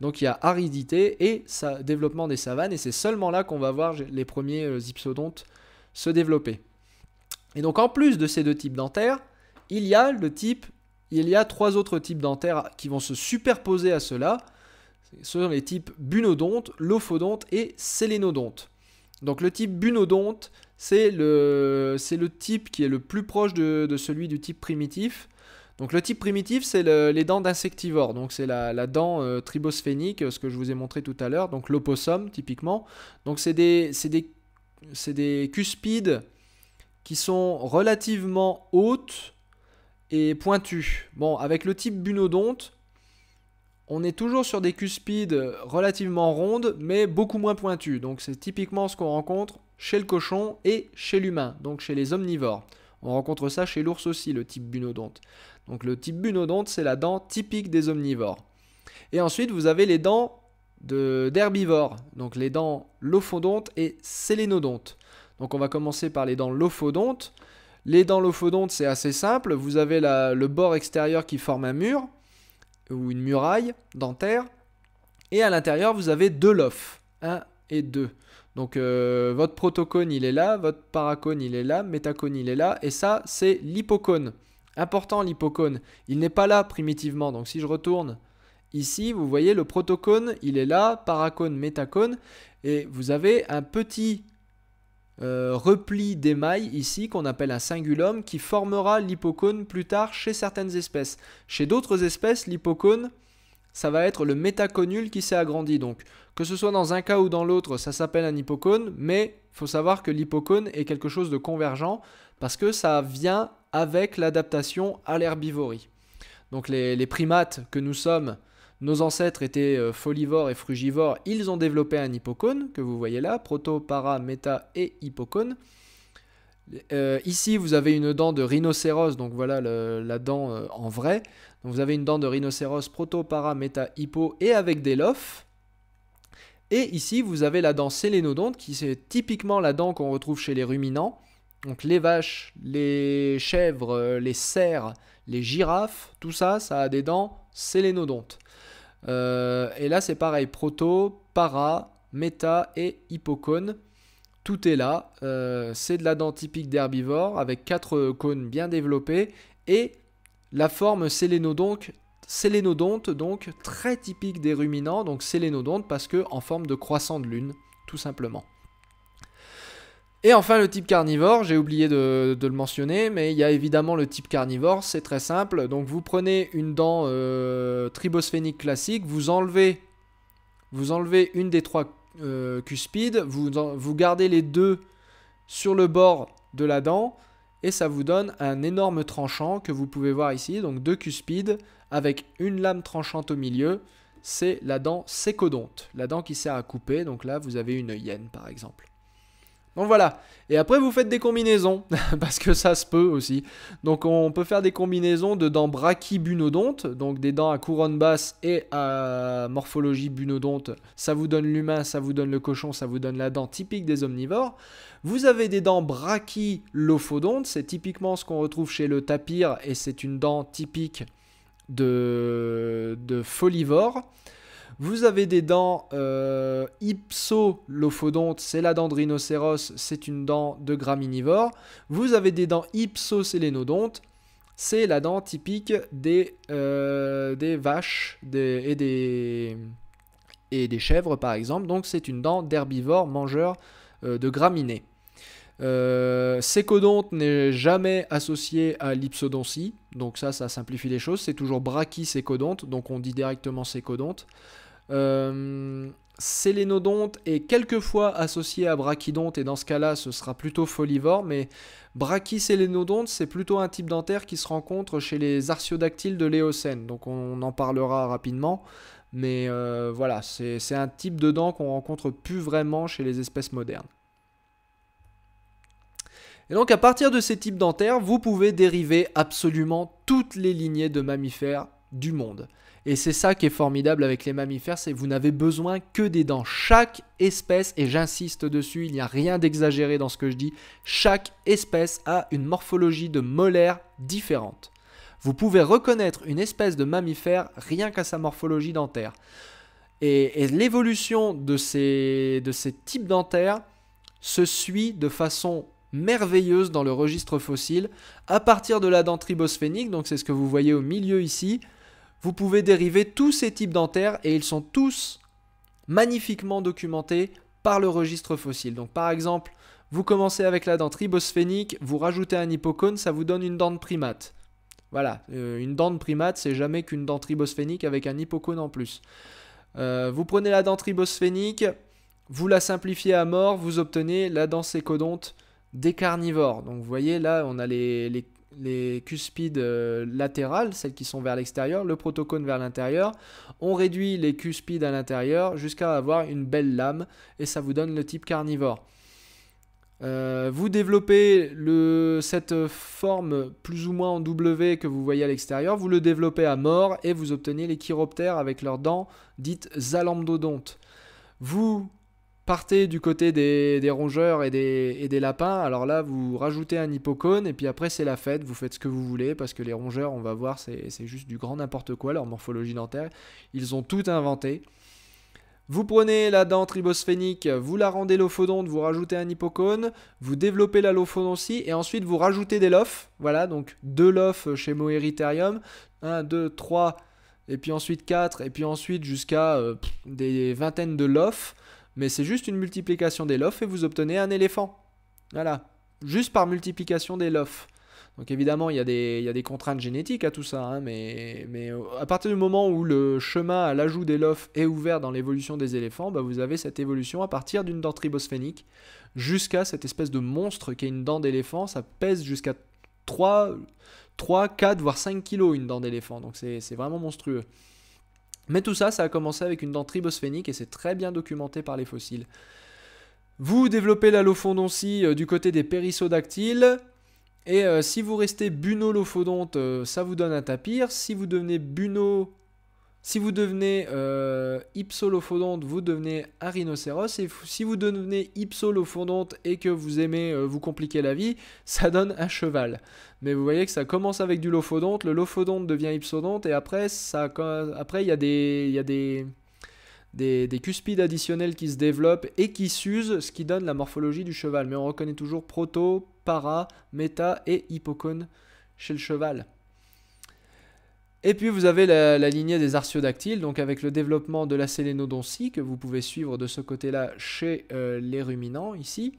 Donc il y a aridité et développement des savanes, et c'est seulement là qu'on va voir les premiers hypsodontes euh, se développer. Et donc en plus de ces deux types dentaires, il y a le type, il y a trois autres types dentaires qui vont se superposer à cela, ce sont les types bunodontes, lophodonte et sélénodonte. Donc le type bunodonte, c'est le, le, type qui est le plus proche de, celui du type primitif. Donc le type primitif, c'est les dents d'insectivores. Donc c'est la, dent euh, tribosphénique, euh, ce que je vous ai montré tout à l'heure. Donc l'opossum, typiquement. Donc c'est des, des, cuspides qui sont relativement hautes et pointues. Bon, avec le type bunodonte, on est toujours sur des cuspides relativement rondes, mais beaucoup moins pointues. Donc c'est typiquement ce qu'on rencontre chez le cochon et chez l'humain, donc chez les omnivores. On rencontre ça chez l'ours aussi, le type bunodonte. Donc le type bunodonte, c'est la dent typique des omnivores. Et ensuite, vous avez les dents d'herbivores, donc les dents lophodontes et sélénodontes. Donc on va commencer par les dents lophodontes. Les dents lophodontes, c'est assez simple. Vous avez le bord extérieur qui forme un mur ou une muraille dentaire. Et à l'intérieur, vous avez deux lofs, 1 et 2. Donc euh, votre protocone, il est là, votre paracone, il est là, métacone, il est là, et ça, c'est l'hypocone. Important l'hypocone. Il n'est pas là primitivement, donc si je retourne ici, vous voyez le protocone, il est là, paracone, métacone, et vous avez un petit euh, repli d'émail ici qu'on appelle un cingulum qui formera l'hypocône plus tard chez certaines espèces. Chez d'autres espèces, l'hypocône, ça va être le métaconule qui s'est agrandi. Donc que ce soit dans un cas ou dans l'autre, ça s'appelle un hypocône, mais faut savoir que l'hypocône est quelque chose de convergent parce que ça vient avec l'adaptation à l'herbivorie. Donc les primates que nous sommes nos ancêtres étaient euh, folivores et frugivores, ils ont développé un hippocone, que vous voyez là, proto, para, méta et hippocone. Euh, ici, vous avez une dent de rhinocéros, donc voilà la dent euh, en vrai. vous avez une dent de rhinocéros proto, para, méta, hippo et avec des lofs. Et ici, vous avez la dent sélénodonte, qui c'est typiquement la dent qu'on retrouve chez les ruminants. Donc les vaches, les chèvres, les cerfs, les girafes, tout ça, ça a des dents sélénodontes. Euh, et là, c'est pareil, proto, para, méta et hypocône. Tout est là. Euh, c'est de la dent typique d'herbivore avec quatre cônes bien développés et la forme sélénodonte, sélénodonte donc très typique des ruminants, donc sélénodonte parce que en forme de croissant de lune, tout simplement. Et enfin, le type carnivore, j'ai oublié de, le mentionner, mais il y a évidemment le type carnivore, c'est très simple. Donc vous prenez une dent euh, tribosphénique classique, vous enlevez, une des trois euh, cuspides, vous, vous gardez les deux sur le bord de la dent, et ça vous donne un énorme tranchant que vous pouvez voir ici, donc deux cuspides avec une lame tranchante au milieu, c'est la dent sécodonte, la dent qui sert à couper, donc là vous avez une hyène par exemple. Donc voilà. Et après, vous faites des combinaisons, *laughs* parce que ça se peut aussi. Donc on peut faire des combinaisons de dents brachybunodontes, donc des dents à couronne basse et à morphologie bunodonte. Ça vous donne l'humain, ça vous donne le cochon, ça vous donne la dent typique des omnivores. Vous avez des dents brachylophodontes, c'est typiquement ce qu'on retrouve chez le tapir, et c'est une dent typique de, de folivore. Vous avez des dents euh, c'est la dent de rhinocéros, c'est une dent de graminivore. Vous avez des dents hypso-sélénodontes, c'est la dent typique des, euh, vaches et, des, chèvres par exemple. Donc c'est une dent d'herbivore mangeur euh, de graminées. Euh, sécodonte n'est jamais associé à l'hypsodoncie, donc ça, ça simplifie les choses. C'est toujours brachisécodonte, donc on dit directement sécodonte. Euh, sélénodonte est quelquefois associé à brachydonte et dans ce cas-là ce sera plutôt folivore mais brachysélénodonte c'est plutôt un type dentaire qui se rencontre chez les artiodactyles de l'Éocène donc on en parlera rapidement mais euh, voilà c'est un type de dent qu'on rencontre plus vraiment chez les espèces modernes. Et donc à partir de ces types dentaires vous pouvez dériver absolument toutes les lignées de mammifères du monde. Et c'est ça qui est formidable avec les mammifères, c'est que vous n'avez besoin que des dents. Chaque espèce, et j'insiste dessus, il n'y a rien d'exagéré dans ce que je dis, chaque espèce a une morphologie de molaire différente. Vous pouvez reconnaître une espèce de mammifère rien qu'à sa morphologie dentaire. Et, l'évolution de ces, types dentaires se suit de façon merveilleuse dans le registre fossile à partir de la dent tribosphénique, donc c'est ce que vous voyez au milieu ici, vous pouvez dériver tous ces types dentaires et ils sont tous magnifiquement documentés par le registre fossile. Donc par exemple, vous commencez avec la dent ribosphénique, vous rajoutez un hippocone, ça vous donne une dent de primate. Voilà, euh, une dent de primate, c'est jamais qu'une dent ribosphénique avec un hippocone en plus. Euh, vous prenez la dent ribosphénique, vous la simplifiez à mort, vous obtenez la dent sécodonte des carnivores. Donc vous voyez là, on a les, les cuspides euh, latérales, celles qui sont vers l'extérieur, le protocone vers l'intérieur. On réduit les cuspides à l'intérieur jusqu'à avoir une belle lame et ça vous donne le type carnivore. Euh, vous développez cette forme plus ou moins en W que vous voyez à l'extérieur, vous le développez à mort et vous obtenez les chiroptères avec leurs dents dites zalamdodontes Vous partez du côté des, rongeurs et des, lapins, alors là, vous rajoutez un hippocone, et puis après, c'est la fête, vous faites ce que vous voulez, parce que les rongeurs, on va voir, c'est juste du grand n'importe quoi, leur morphologie dentaire. Ils ont tout inventé. Vous prenez la dent tribosphénique, vous la rendez l'ophodonte, vous rajoutez un hippocone, vous développez la l'ophodoncie, et ensuite vous rajoutez des lofs. Voilà, donc deux lofs chez Moeriterium. 1, 2, 3, et puis ensuite 4, et puis ensuite jusqu'à euh, des vingtaines de lofs mais c'est juste une multiplication des lofts et vous obtenez un éléphant. Voilà, juste par multiplication des lofts. Donc évidemment, il y, a des, contraintes génétiques à tout ça, hein, mais, euh, à partir du moment où le chemin à l'ajout des lofts est ouvert dans l'évolution des éléphants, bah, vous avez cette évolution à partir d'une dent tribosphénique jusqu'à cette espèce de monstre qui est une dent d'éléphant. Ça pèse jusqu'à 3, 3, 4, voire 5 kilos une dent d'éléphant, donc c'est vraiment monstrueux. Mais tout ça, ça a commencé avec une dent tribosphénique et c'est très bien documenté par les fossiles. Vous développez l'allophodontie euh, du côté des périssodactyles. Et euh, si vous restez bunolophodonte, euh, ça vous donne un tapir. Si vous devenez buno si vous devenez euh, hypsolophodonte, vous devenez un rhinocéros. Et si vous devenez hypsolophodonte et que vous aimez euh, vous compliquer la vie, *laughs* ça donne un cheval. Mais vous voyez que ça commence avec du lophodonte, le lophodonte devient hypsodonte, et après, ça, après il y a des... des cuspides additionnels qui se développent et qui s'usent, ce qui donne la morphologie du cheval. Mais on reconnaît toujours proto, para, méta et hippocone chez le cheval. Et puis vous avez la, lignée des artiodactyles, donc avec le développement de la sélénodoncie, que vous pouvez suivre de ce côté-là chez euh, les ruminants ici,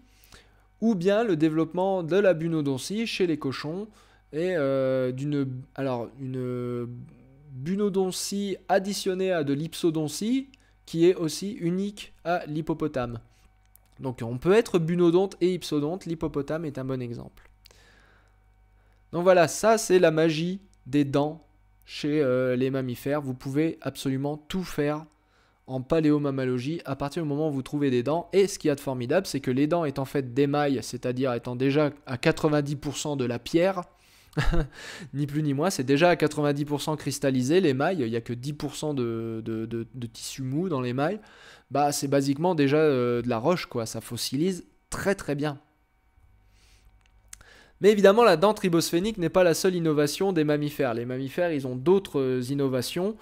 ou bien le développement de la bunodoncie chez les cochons et euh, d'une alors une bunodontie additionnée à de l'hypsodoncie, qui est aussi unique à l'hippopotame. Donc on peut être bunodonte et hypsodonte, l'hippopotame est un bon exemple. Donc voilà, ça c'est la magie des dents chez euh, les mammifères. Vous pouvez absolument tout faire en paléomammalogie à partir du moment où vous trouvez des dents. Et ce qu'il y a de formidable, c'est que les dents étant faites d'émail, c'est-à-dire étant déjà à 90% de la pierre, *laughs* ni plus ni moins, c'est déjà à 90% cristallisé l'émail, il n'y a que 10% de, tissu mou dans l'émail, bah c'est basiquement déjà euh, de la roche, quoi, ça fossilise très très bien. Mais évidemment, la dent tribosphénique n'est pas la seule innovation des mammifères. Les mammifères, ils ont d'autres euh, innovations,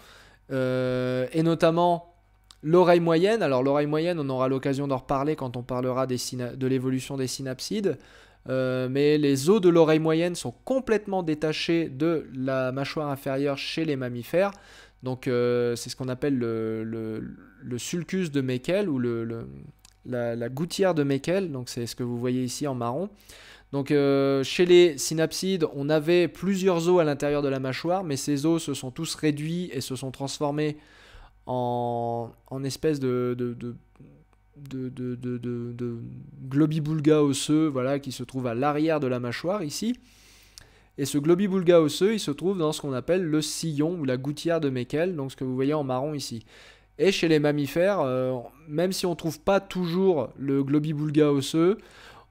euh, et notamment l'oreille moyenne. Alors l'oreille moyenne, on aura l'occasion d'en reparler quand on parlera de l'évolution des synapsides. Euh, mais les os de l'oreille moyenne sont complètement détachés de la mâchoire inférieure chez les mammifères. Donc c'est ce qu'on appelle le, sulcus de Meckel ou la, la, gouttière de Meckel. Donc c'est ce que vous voyez ici en marron. Donc euh, chez les synapsides, on avait plusieurs os à l'intérieur de la mâchoire, mais ces os se sont tous réduits et se sont transformés en, espèces de, globibulga osseux voilà, qui se trouve à l'arrière de la mâchoire ici. Et ce globibulga osseux, il se trouve dans ce qu'on appelle le sillon ou la gouttière de Meckel, donc ce que vous voyez en marron ici. Et chez les mammifères, euh, même si on ne trouve pas toujours le globibulga osseux,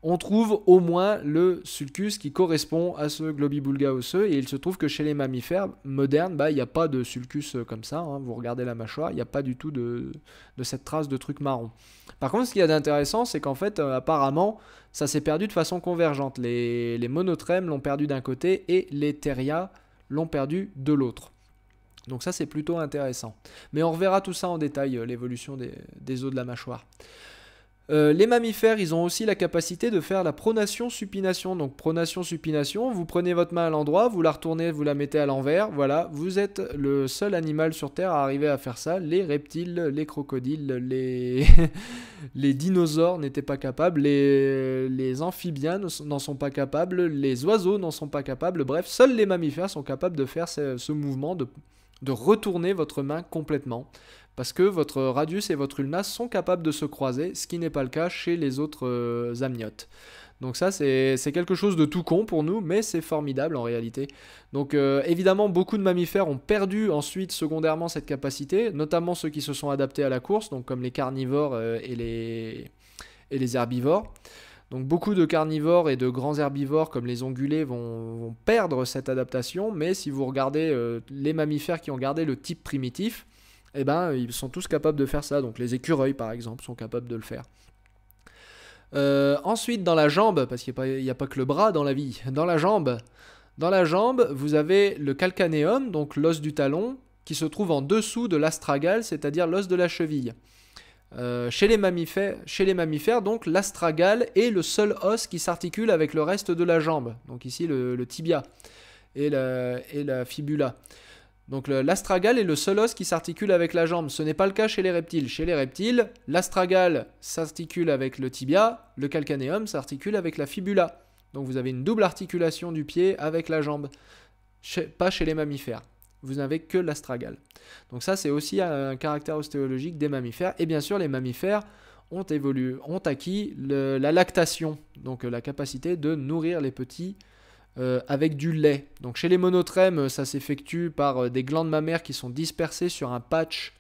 on trouve au moins le sulcus qui correspond à ce globibulga osseux. Et il se trouve que chez les mammifères modernes, bah, il n'y a pas de sulcus euh, comme ça. Hein. vous regardez la mâchoire, il n'y a pas du tout de, cette trace de truc marron. Par contre, ce qu'il y a d'intéressant, c'est qu'en fait, euh, apparemment, ça s'est perdu de façon convergente. Les, monotrèmes l'ont perdu d'un côté et les terria l'ont perdu de l'autre. Donc ça, c'est plutôt intéressant. Mais on reverra tout ça en détail, euh, l'évolution des os de la mâchoire. Euh, les mammifères, ils ont aussi la capacité de faire la pronation-supination. Donc pronation-supination, vous prenez votre main à l'endroit, vous la retournez, vous la mettez à l'envers. Voilà, vous êtes le seul animal sur Terre à arriver à faire ça. Les reptiles, les crocodiles, les, *laughs* les dinosaures n'étaient pas capables, les, les amphibiens n'en sont pas capables, les oiseaux n'en sont pas capables. Bref, seuls les mammifères sont capables de faire ce, mouvement de retourner votre main complètement parce que votre radius et votre ulna sont capables de se croiser, ce qui n'est pas le cas chez les autres euh, amniotes. Donc ça, c'est quelque chose de tout con pour nous, mais c'est formidable en réalité. Donc euh, évidemment, beaucoup de mammifères ont perdu ensuite secondairement cette capacité, notamment ceux qui se sont adaptés à la course, donc comme les carnivores euh, et, les... herbivores. Donc beaucoup de carnivores et de grands herbivores comme les ongulés vont, perdre cette adaptation, mais si vous regardez les mammifères qui ont gardé le type primitif, et eh ben, ils sont tous capables de faire ça. Donc les écureuils, par exemple, sont capables de le faire. Euh, ensuite, dans la jambe, parce qu'il n'y a, pas que le bras dans la vie, dans la jambe, dans la jambe, vous avez le calcaneum, donc l'os du talon, qui se trouve en dessous de l'astragale, c'est-à-dire l'os de la cheville. Euh, chez, les mammifères, chez les mammifères, donc l'astragale est le seul os qui s'articule avec le reste de la jambe, donc ici le, tibia et la fibula. Donc l'astragale est le seul os qui s'articule avec la jambe. Ce n'est pas le cas chez les reptiles. Chez les reptiles, l'astragale s'articule avec le tibia, le calcanéum s'articule avec la fibula. Donc vous avez une double articulation du pied avec la jambe. pas chez les mammifères. Vous n'avez que l'astragale. Donc ça, c'est aussi un caractère ostéologique des mammifères. Et bien sûr, les mammifères ont, évolué, ont acquis la lactation, donc euh, la capacité de nourrir les petits euh, avec du lait. Donc chez les monotrèmes, euh, ça s'effectue par euh, des glandes mammaires qui sont dispersées sur un patch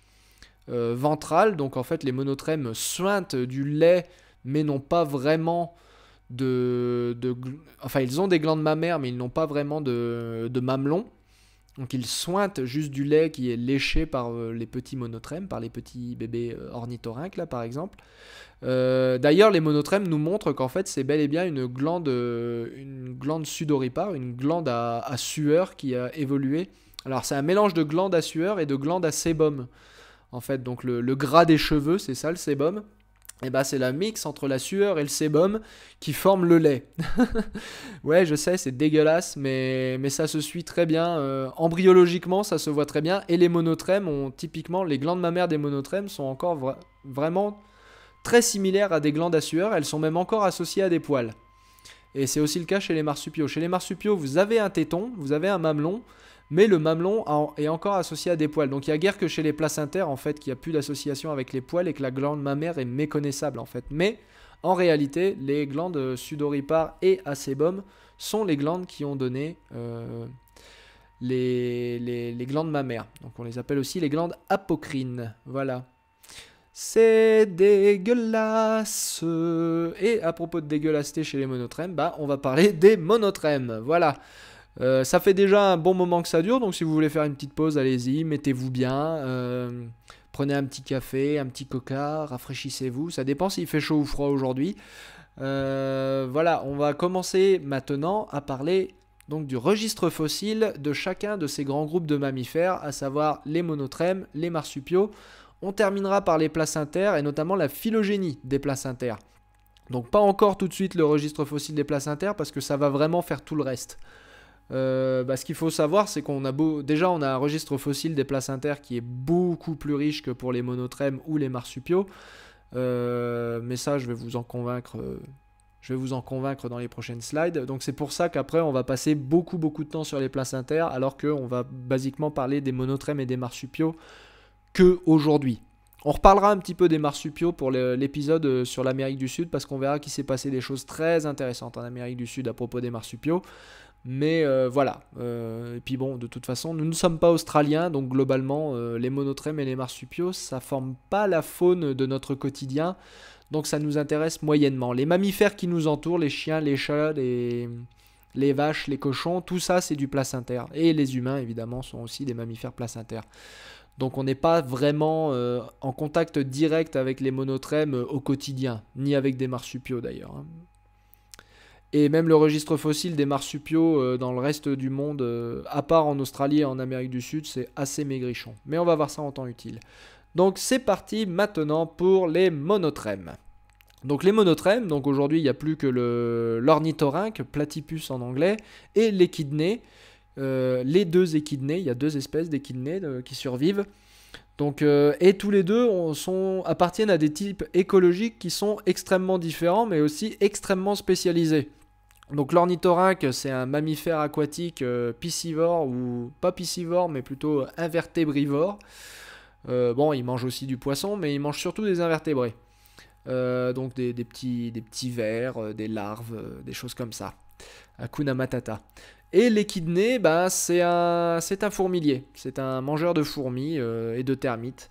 ventral. Donc en fait, les monotrèmes suintent du lait, mais n'ont pas vraiment de, Enfin, ils ont des glandes mammaires, mais ils n'ont pas vraiment de, de mamelon. Donc ils sointent juste du lait qui est léché par euh, les petits monotrèmes, par les petits bébés euh, ornithorynques, là par exemple. Euh, d'ailleurs, les monotrèmes nous montrent qu'en fait, c'est bel et bien une glande, une glande sudoripare, une glande à, sueur qui a évolué. Alors, c'est un mélange de glande à sueur et de glande à sébum. En fait, donc le gras des cheveux, c'est ça le sébum. Et eh bah ben, c'est la mix entre la sueur et le sébum qui forme le lait. *laughs* ouais, je sais, c'est dégueulasse, mais, ça se suit très bien. Euh, embryologiquement, ça se voit très bien. Et les monotrèmes ont typiquement, les glandes mammaires des monotrèmes sont encore vraiment très similaires à des glandes à sueur. Elles sont même encore associées à des poils. Et c'est aussi le cas chez les marsupiaux. Chez les marsupiaux, vous avez un téton, vous avez un mamelon, mais le mamelon est encore associé à des poils. Donc il y a guère que chez les placentaires en fait qu'il n'y a plus d'association avec les poils et que la glande mammaire est méconnaissable en fait. Mais en réalité, les glandes sudoripares et acébum sont les glandes qui ont donné euh, les, glandes mammaires. Donc on les appelle aussi les glandes apocrines. Voilà. C'est dégueulasse. Et à propos de dégueulasseté chez les monotrèmes, bah on va parler des monotrèmes. Voilà. Euh, ça fait déjà un bon moment que ça dure, donc si vous voulez faire une petite pause, allez-y, mettez-vous bien, euh, prenez un petit café, un petit coca, rafraîchissez-vous, ça dépend s'il fait chaud ou froid aujourd'hui. Euh, voilà, on va commencer maintenant à parler donc du registre fossile de chacun de ces grands groupes de mammifères, à savoir les monotrèmes, les marsupiaux. On terminera par les placentaires et notamment la phylogénie des placentaires. Donc pas encore tout de suite le registre fossile des placentaires parce que ça va vraiment faire tout le reste. Euh, bah, ce qu'il faut savoir, c'est qu'on a beau... déjà on a un registre fossile des placentaires qui est beaucoup plus riche que pour les monotrèmes ou les marsupiaux. Euh, mais ça, je vais vous en convaincre. Euh, je vais vous en convaincre dans les prochaines slides. Donc c'est pour ça qu'après on va passer beaucoup beaucoup de temps sur les placentaires, alors qu'on va basiquement parler des monotrèmes et des marsupiaux que aujourd'hui. On reparlera un petit peu des marsupiaux pour l'épisode sur l'Amérique du Sud parce qu'on verra qu'il s'est passé des choses très intéressantes en Amérique du Sud à propos des marsupiaux. Mais euh, voilà. Euh, et puis bon, de toute façon, nous ne sommes pas australiens, donc globalement, euh, les monotrèmes et les marsupiaux, ça forme pas la faune de notre quotidien, donc ça nous intéresse moyennement. Les mammifères qui nous entourent, les chiens, les chats, les, les vaches, les cochons, tout ça, c'est du placentaire. Et les humains, évidemment, sont aussi des mammifères placentaires. Donc on n'est pas vraiment en contact direct avec les monotrèmes au quotidien, ni avec des marsupiaux d'ailleurs. Hein. Et même le registre fossile des marsupiaux euh, dans le reste du monde, euh, à part en Australie et en Amérique du Sud, c'est assez maigrichon. Mais on va voir ça en temps utile. Donc c'est parti maintenant pour les monotrèmes. Donc les monotrèmes, donc aujourd'hui il n'y a plus que l'ornithorynque, platypus en anglais, et l'échidné. Euh, les deux échidnés, il y a deux espèces d'échidnés qui survivent. Donc, euh, et tous les deux appartiennent à des types écologiques qui sont extrêmement différents, mais aussi extrêmement spécialisés. Donc l'ornithorynque, c'est un mammifère aquatique euh, piscivore, ou pas piscivore, mais plutôt invertébrivore. Euh, bon, il mange aussi du poisson, mais il mange surtout des invertébrés. Euh, donc des, petits, des petits vers, euh, des larves, euh, des choses comme ça. Hakuna Matata. Et l'échidné, bah, c'est un, un fourmilier, c'est un mangeur de fourmis et de termites.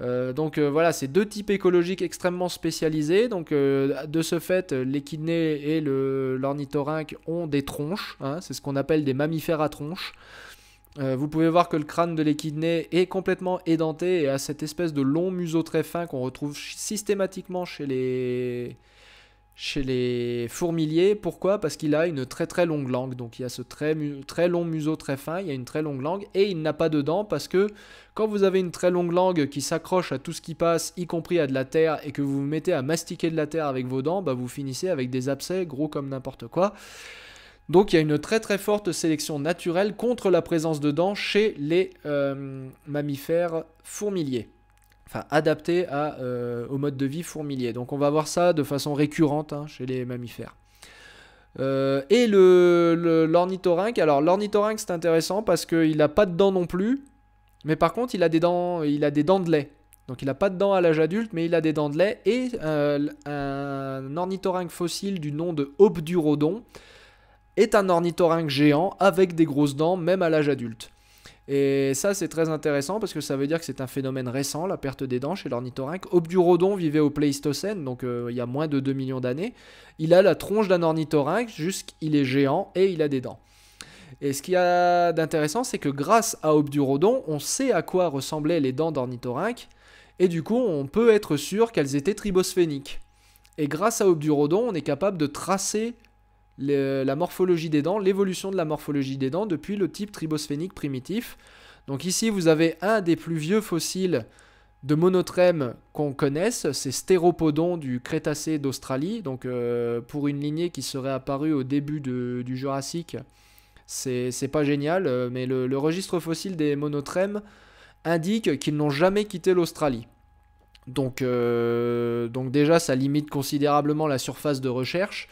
donc voilà, c'est deux types écologiques extrêmement spécialisés. Donc de ce fait, l'échidné et l'ornithorynque ont des tronches. Hein. c'est ce qu'on appelle des mammifères à tronches. Euh, vous pouvez voir que le crâne de l'échidné est complètement édenté et a cette espèce de long museau très fin qu'on retrouve systématiquement chez les, chez les fourmiliers. Pourquoi Parce qu'il a une très très longue langue. Donc il y a ce très, très long museau très fin, il y a une très longue langue et il n'a pas de dents parce que quand vous avez une très longue langue qui s'accroche à tout ce qui passe, y compris à de la terre, et que vous vous mettez à mastiquer de la terre avec vos dents, bah vous finissez avec des abcès gros comme n'importe quoi. Donc il y a une très très forte sélection naturelle contre la présence de dents chez les euh, mammifères fourmiliers. Enfin, adaptés euh, au mode de vie fourmilier. Donc on va voir ça de façon récurrente hein, chez les mammifères. Euh, et l'ornithorynque, alors l'ornithorynque c'est intéressant parce qu'il n'a pas de dents non plus, mais par contre il a des dents, il a des dents de lait. Donc il n'a pas de dents à l'âge adulte, mais il a des dents de lait. Et un ornithorynque fossile du nom de Hopdurodon est un ornithorynque géant avec des grosses dents, même à l'âge adulte. Et ça, c'est très intéressant parce que ça veut dire que c'est un phénomène récent, la perte des dents chez l'ornithorynque. Obdurodon vivait au Pléistocène, donc euh, il y a moins de 2 millions d'années. Il a la tronche d'un ornithorynque, jusqu'il est géant et il a des dents. Et ce qu'il y a d'intéressant, c'est que grâce à Obdurodon, on sait à quoi ressemblaient les dents d'ornithorynque, et du coup, on peut être sûr qu'elles étaient tribosphéniques. Et grâce à Obdurodon, on est capable de tracer la morphologie des dents, l'évolution de la morphologie des dents depuis le type tribosphénique primitif. Donc ici, vous avez un des plus vieux fossiles de monotrèmes qu'on connaisse, c'est Stéropodon du Crétacé d'Australie. Donc euh, pour une lignée qui serait apparue au début du Jurassique, c'est pas génial, euh, mais le, registre fossile des monotrèmes indique qu'ils n'ont jamais quitté l'Australie. Donc, euh, donc déjà, ça limite considérablement la surface de recherche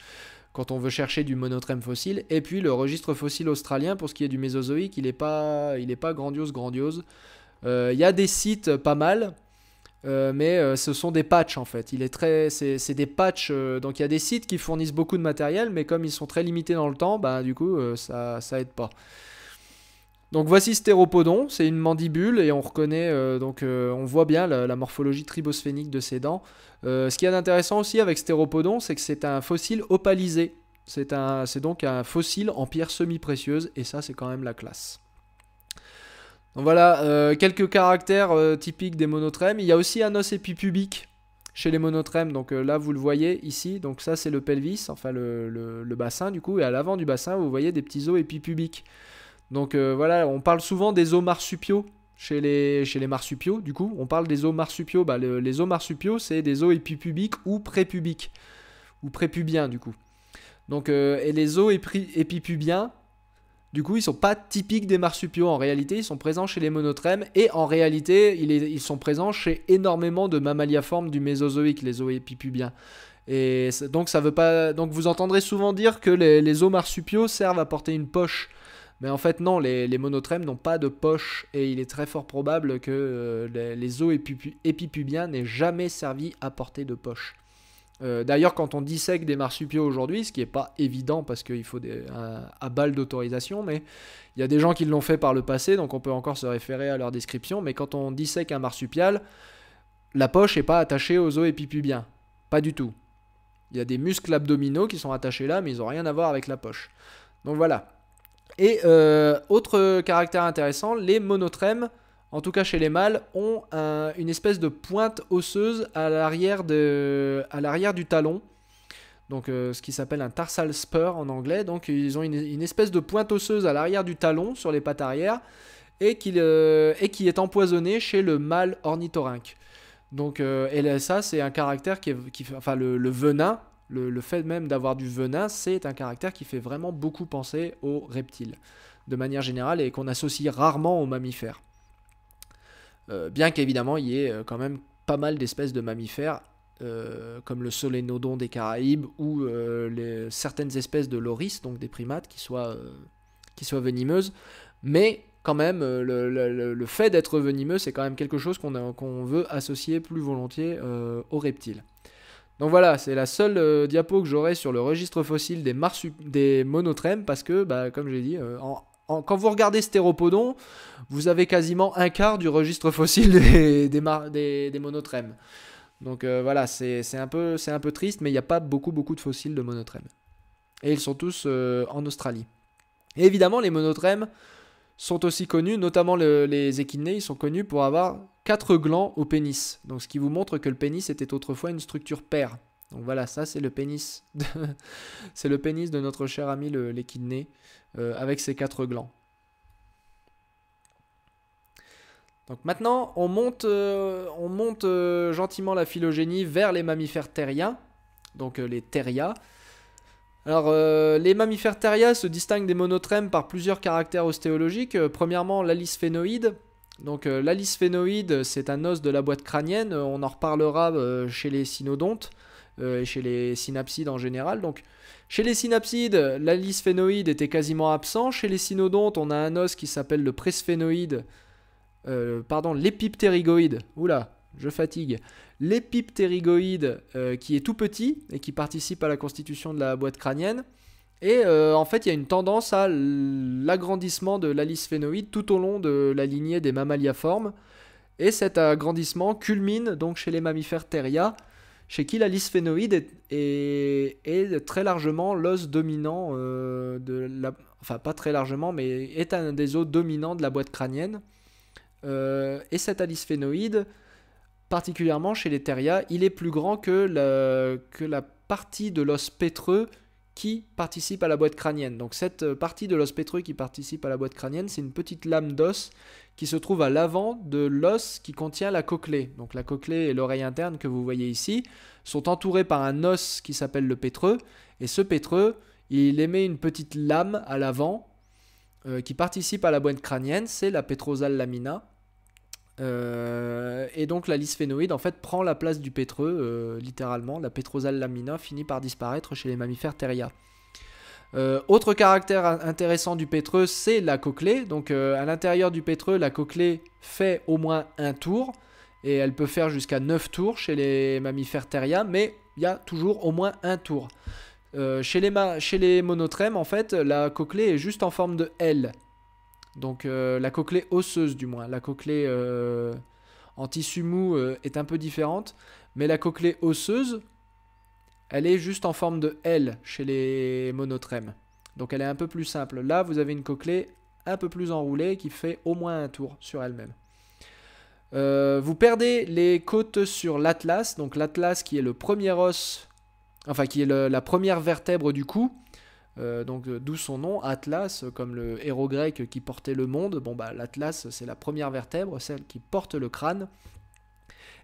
quand on veut chercher du monotrème fossile. Et puis le registre fossile australien, pour ce qui est du Mésozoïque, il n'est pas, pas grandiose, grandiose. Euh, il y a des sites euh, pas mal, euh, mais ce sont des patchs en fait. Il est très, c'est, des patchs. donc il y a des sites qui fournissent beaucoup de matériel, mais comme ils sont très limités dans le temps, bah, du coup ça, ça aide pas. Donc voici Stéropodon, c'est une mandibule et on reconnaît, euh, donc euh, on voit bien la, morphologie tribosphénique de ses dents. Euh, ce qu'il y a d'intéressant aussi avec Stéropodon, c'est que c'est un fossile opalisé. C'est donc un fossile en pierre semi-précieuse et ça c'est quand même la classe. Donc voilà, quelques caractères typiques des monotrèmes. Il y a aussi un os épipubique chez les monotrèmes. Donc là, vous le voyez ici. Donc ça, c'est le pelvis, enfin le, le, bassin du coup. Et à l'avant du bassin, vous voyez des petits os épipubiques. Donc euh, voilà, on parle souvent des os marsupiaux chez les, chez les marsupiaux, du coup. On parle des os marsupiaux. Bah, les os marsupiaux, c'est des os épipubiques ou prépubiques. Ou prépubiens, du coup. Donc, euh, et les os épipubiens, du coup, ils sont pas typiques des marsupiaux. En réalité, ils sont présents chez les monotrèmes. Et en réalité, ils, sont présents chez énormément de mammaliaformes du Mésozoïque, les os épipubiens. Et donc, ça veut pas... donc vous entendrez souvent dire que les, les os marsupiaux servent à porter une poche mais en fait, non, les, monotrèmes n'ont pas de poche et il est très fort probable que euh, les, os épipubiens n'aient jamais servi à porter de poche. Euh, d'ailleurs, quand on dissèque des marsupiaux aujourd'hui, ce qui n'est pas évident parce qu'il faut des, un, à balle d'autorisation, mais il y a des gens qui l'ont fait par le passé, donc on peut encore se référer à leur description. Mais quand on dissèque un marsupial, la poche n'est pas attachée aux os épipubiens. Pas du tout. Il y a des muscles abdominaux qui sont attachés là, mais ils n'ont rien à voir avec la poche. Donc voilà. Et euh, autre caractère intéressant, les monotrèmes, en tout cas chez les mâles, ont une espèce de pointe osseuse à l'arrière du talon. Donc euh, ce qui s'appelle un tarsal spur en anglais. Donc ils ont une, espèce de pointe osseuse à l'arrière du talon sur les pattes arrière et euh, qui, et est empoisonné chez le mâle ornithorynque. Donc et ça c'est un caractère qui, est, enfin le venin le, fait même d'avoir du venin, c'est un caractère qui fait vraiment beaucoup penser aux reptiles, de manière générale, et qu'on associe rarement aux mammifères. Euh, bien qu'évidemment, il y ait euh, quand même pas mal d'espèces de mammifères, euh, comme le solénodon des Caraïbes ou certaines espèces de loris, donc des primates, qui soient, venimeuses, mais quand même, le, fait d'être venimeux, c'est quand même quelque chose qu'on veut associer plus volontiers aux reptiles. Donc voilà, c'est la seule euh, diapo que j'aurai sur le registre fossile des, monotrèmes parce que, bah, comme j'ai dit, euh, quand vous regardez Stéropodon, vous avez quasiment un quart du registre fossile des, monotrèmes. Donc euh, voilà, c'est un, peu, un peu triste, mais il n'y a pas beaucoup, beaucoup de fossiles de monotrèmes. Et ils sont tous en Australie. Et évidemment, les monotrèmes, sont aussi connus, notamment les échidnés, ils sont connus pour avoir quatre glands au pénis. Donc ce qui vous montre que le pénis était autrefois une structure paire. Donc voilà, ça c'est le pénis, de... *laughs* c'est le pénis de notre cher ami l'échidné euh, avec ses quatre glands. Donc maintenant, on monte, euh, on monte euh, gentiment la phylogénie vers les mammifères terriens, donc les terrias. Alors, euh, les mammifères terriens se distinguent des monotrèmes par plusieurs caractères ostéologiques. Euh, premièrement, l'alisphénoïde. Donc, euh, l'alisphénoïde, c'est un os de la boîte crânienne. on en reparlera chez les synodontes et chez les synapsides en général. Donc, chez les synapsides, l'alisphénoïde était quasiment absent. Chez les synodontes, on a un os qui s'appelle le presphénoïde. pardon, l'épiptérygoïde. Oula, je fatigue. L'épiptérygoïde euh, qui est tout petit et qui participe à la constitution de la boîte crânienne. Et euh, en fait, il y a une tendance à l'agrandissement de l'alisphénoïde tout au long de la lignée des mammaliaformes. Et cet agrandissement culmine donc chez les mammifères teria, chez qui l'alisphénoïde est, très largement l'os dominant euh, de la... Enfin, pas très largement, mais est un des os dominants de la boîte crânienne. et cet alisphénoïde particulièrement chez les terias, il est plus grand que, la partie de l'os pétreux qui participe à la boîte crânienne. Donc cette partie de l'os pétreux qui participe à la boîte crânienne, c'est une petite lame d'os qui se trouve à l'avant de l'os qui contient la cochlée. Donc la cochlée et l'oreille interne que vous voyez ici sont entourés par un os qui s'appelle le pétreux. Et ce pétreux, il émet une petite lame à l'avant euh, qui participe à la boîte crânienne, c'est la pétrosal lamina. Euh, et donc la lysphénoïde en fait prend la place du pétreux, euh, littéralement. La pétrosal lamina finit par disparaître chez les mammifères terria. Euh, autre caractère intéressant du pétreux, c'est la cochlée. Donc à l'intérieur du pétreux, la cochlée fait au moins un tour. Et elle peut faire jusqu'à 9 tours chez les mammifères terria, mais il y a toujours au moins un tour. chez, les chez les monotrèmes, en fait, la cochlée est juste en forme de L. Donc euh, la cochlée osseuse du moins, la cochlée euh, en tissu mou euh, est un peu différente, mais la cochlée osseuse, elle est juste en forme de L chez les monotrèmes. Donc elle est un peu plus simple. Là, vous avez une cochlée un peu plus enroulée qui fait au moins un tour sur elle-même. vous perdez les côtes sur l'atlas, donc l'atlas qui est le premier os, enfin qui est la première vertèbre du cou, euh, donc euh, d'où son nom, Atlas, comme le héros grec qui portait le monde. Bon bah l'Atlas c'est la première vertèbre, celle qui porte le crâne.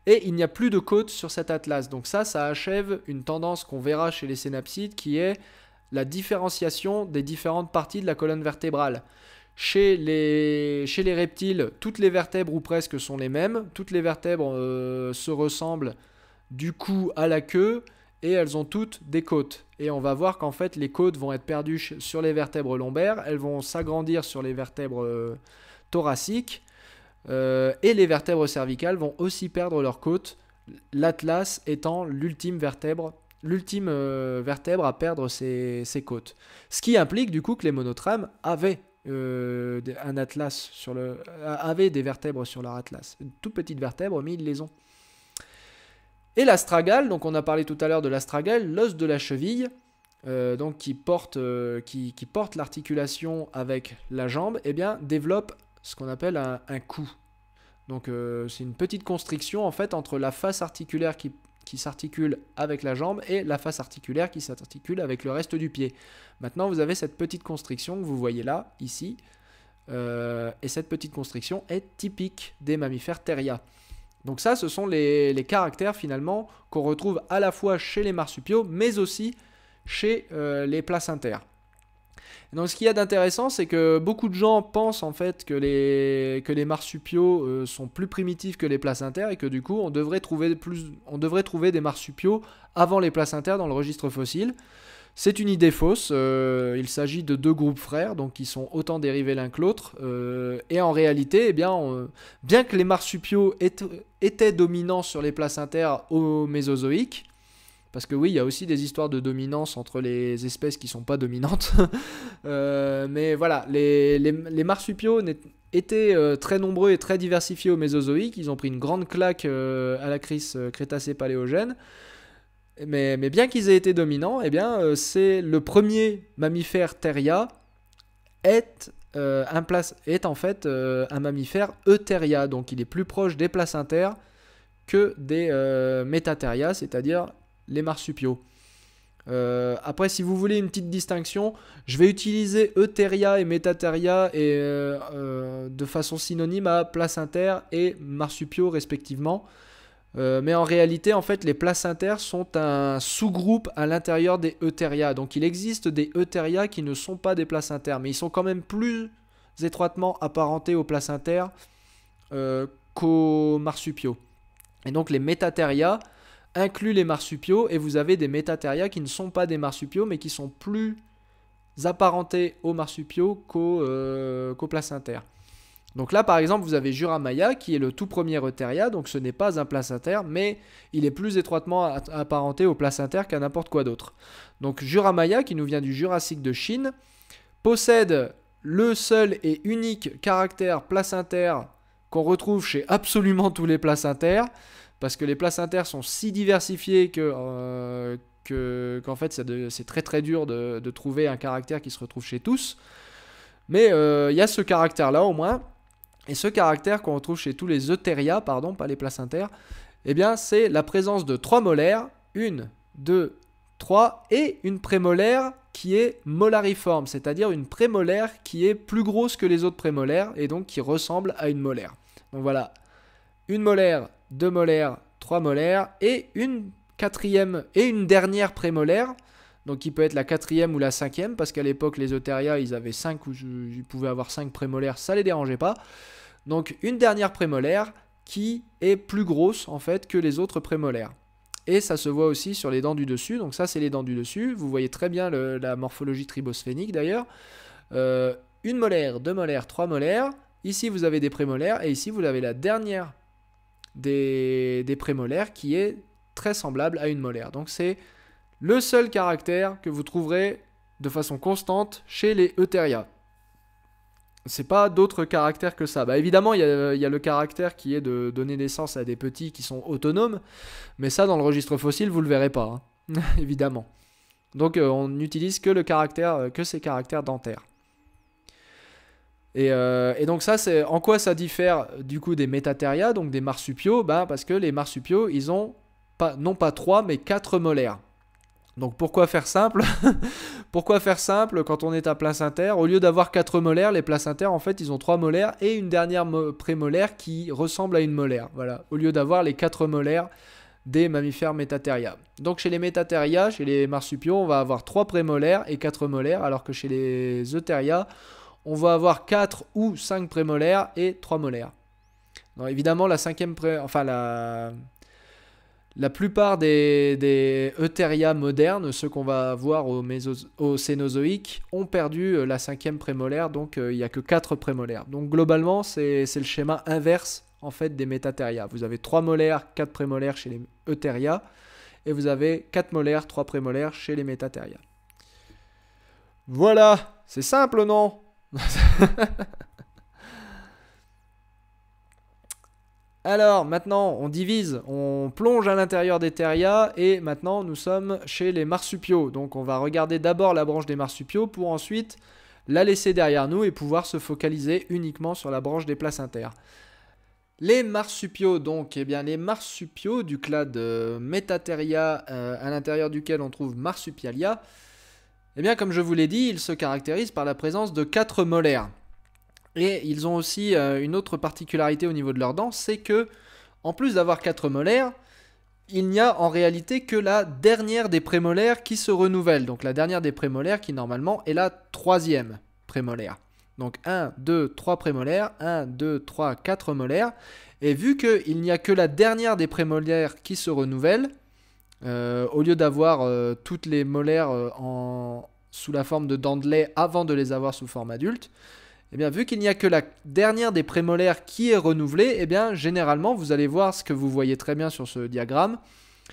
Et il n'y a plus de côte sur cet atlas. Donc ça, ça achève une tendance qu'on verra chez les synapsides qui est la différenciation des différentes parties de la colonne vertébrale. Chez les, chez les reptiles, toutes les vertèbres ou presque sont les mêmes. Toutes les vertèbres euh, se ressemblent du cou à la queue et elles ont toutes des côtes. Et on va voir qu'en fait, les côtes vont être perdues sur les vertèbres lombaires, elles vont s'agrandir sur les vertèbres euh, thoraciques, euh, et les vertèbres cervicales vont aussi perdre leurs côtes, l'atlas étant l'ultime vertèbre l'ultime euh, vertèbre à perdre ses, côtes. Ce qui implique du coup que les monotrames avaient un atlas avaient des vertèbres sur leur atlas, une toute petite vertèbre, mais ils les ont. Et l'astragale, donc on a parlé tout à l'heure de l'astragale, l'os de la cheville, euh, donc qui porte, euh, qui, porte l'articulation avec la jambe, eh bien développe ce qu'on appelle un, cou. Donc euh, c'est une petite constriction en fait entre la face articulaire qui, s'articule avec la jambe et la face articulaire qui s'articule avec le reste du pied. Maintenant vous avez cette petite constriction que vous voyez là, ici, et cette petite constriction est typique des mammifères terriens. Donc ça, ce sont les, caractères finalement qu'on retrouve à la fois chez les marsupiaux, mais aussi chez euh, les placentaires. Donc ce qu'il y a d'intéressant, c'est que beaucoup de gens pensent en fait que les, marsupiaux euh, sont plus primitifs que les placentaires et que du coup on devrait, trouver plus, on devrait trouver des marsupiaux avant les placentaires dans le registre fossile. C'est une idée fausse, euh, il s'agit de deux groupes frères, donc qui sont autant dérivés l'un que l'autre, euh, et en réalité, eh bien, bien que les marsupiaux étaient, dominants sur les placentaires au Mésozoïque, parce que oui, il y a aussi des histoires de dominance entre les espèces qui sont pas dominantes, *laughs* euh, mais voilà, les, marsupiaux étaient très nombreux et très diversifiés au Mésozoïque. Ils ont pris une grande claque à la crise Crétacé-Paléogène. Mais, bien qu'ils aient été dominants, eh bien, euh, c'est le premier mammifère teria euh, est, en fait euh, un mammifère eutheria, donc il est plus proche des placentaires que des euh, c'est-à-dire les marsupiaux. après, si vous voulez une petite distinction, je vais utiliser Eutheria et Metatheria de façon synonyme à placentaire et marsupiaux respectivement. Euh, mais en réalité, en fait, les placentaires sont un sous-groupe à l'intérieur des eutheria. Donc il existe des eutheria qui ne sont pas des placentaires, mais ils sont quand même plus étroitement apparentés aux placentaires euh, qu'aux marsupiaux. Et donc les métatherias incluent les marsupiaux, et vous avez des métatherias qui ne sont pas des marsupiaux, mais qui sont plus apparentés aux marsupiaux qu'aux euh, placentaires. Donc là, par exemple, vous avez Juramaya, qui est le tout premier Euteria, donc ce n'est pas un placentaire, mais il est plus étroitement apparenté au placentaire qu'à n'importe quoi d'autre. Donc Juramaya, qui nous vient du Jurassique de Chine, possède le seul et unique caractère placentaire qu'on retrouve chez absolument tous les placentaires, parce que les placentaires sont si diversifiés que... Euh, qu'en fait c'est très très dur de, trouver un caractère qui se retrouve chez tous. Mais euh, il y a ce caractère là au moins. Et ce caractère qu'on retrouve chez tous les eutérias, pardon, pas les placentaires, eh bien c'est la présence de trois molaires, une, deux, trois, et une prémolaire qui est molariforme, c'est-à-dire une prémolaire qui est plus grosse que les autres prémolaires et donc qui ressemble à une molaire. Donc voilà, une molaire, deux molaires, trois molaires et une quatrième et une dernière prémolaire donc qui peut être la quatrième ou la cinquième, parce qu'à l'époque les Eutheria ils avaient 5 ou ils pouvaient avoir 5 prémolaires, ça les dérangeait pas. Donc une dernière prémolaire qui est plus grosse en fait que les autres prémolaires. Et ça se voit aussi sur les dents du dessus, donc ça c'est les dents du dessus, vous voyez très bien la morphologie tribosphénique d'ailleurs. Euh, une molaire, deux molaires, trois molaires, ici vous avez des prémolaires, et ici vous avez la dernière des, des prémolaires qui est très semblable à une molaire. Donc c'est le seul caractère que vous trouverez de façon constante chez les Eutheria. C'est pas d'autres caractères que ça. Bah évidemment, il y, a le caractère qui est de donner naissance à des petits qui sont autonomes, mais ça dans le registre fossile, vous le verrez pas, hein. *laughs* évidemment. Donc euh, on n'utilise que le caractère, euh, que ces caractères dentaires. Euh, et, donc ça, c'est en quoi ça diffère du coup des métatérias donc des marsupiaux, bah parce que les marsupiaux, ils ont non pas 3 mais 4 molaires. Donc pourquoi faire simple *laughs* Pourquoi faire simple quand on est à placentaire Au lieu d'avoir quatre molaires, les placentaires en fait ils ont trois molaires et une dernière prémolaire qui ressemble à une molaire. Voilà, au lieu d'avoir les quatre molaires des mammifères métatéria. Donc chez les métatheria, chez les marsupiaux, on va avoir trois prémolaires et quatre molaires, alors que chez les eutheria, on va avoir quatre ou cinq prémolaires et trois molaires. Non, évidemment, la cinquième pré... enfin la la plupart des, des Eutheria modernes, ceux qu'on va voir au, Cénozoïque, ont perdu euh, la cinquième prémolaire, donc euh, il n'y a que quatre prémolaires. Donc globalement, c'est le schéma inverse en fait des Métatheria. Vous avez trois molaires, quatre prémolaires chez les Eutheria, et vous avez quatre molaires, trois prémolaires chez les Métatheria. Voilà, c'est simple, non *laughs* Alors maintenant, on divise, on plonge à l'intérieur des Theria et maintenant nous sommes chez les marsupiaux. Donc on va regarder d'abord la branche des marsupiaux pour ensuite la laisser derrière nous et pouvoir se focaliser uniquement sur la branche des placentaires. Les marsupiaux, donc, eh bien, les marsupiaux du clade euh, Metatheria, euh, à l'intérieur duquel on trouve Marsupialia, eh bien, comme je vous l'ai dit, ils se caractérisent par la présence de quatre molaires. Et ils ont aussi euh, une autre particularité au niveau de leurs dents, c'est que, en plus d'avoir quatre molaires, il n'y a en réalité que la dernière des prémolaires qui se renouvelle. Donc la dernière des prémolaires qui normalement est la troisième prémolaire. Donc 1, 2, 3 prémolaires, 1, 2, 3, 4 molaires. Et vu qu'il n'y a que la dernière des prémolaires qui se renouvelle, euh, au lieu d'avoir euh, toutes les molaires sous la forme de dents de lait avant de les avoir sous forme adulte, eh bien, vu qu'il n'y a que la dernière des prémolaires qui est renouvelée, eh bien, généralement, vous allez voir ce que vous voyez très bien sur ce diagramme,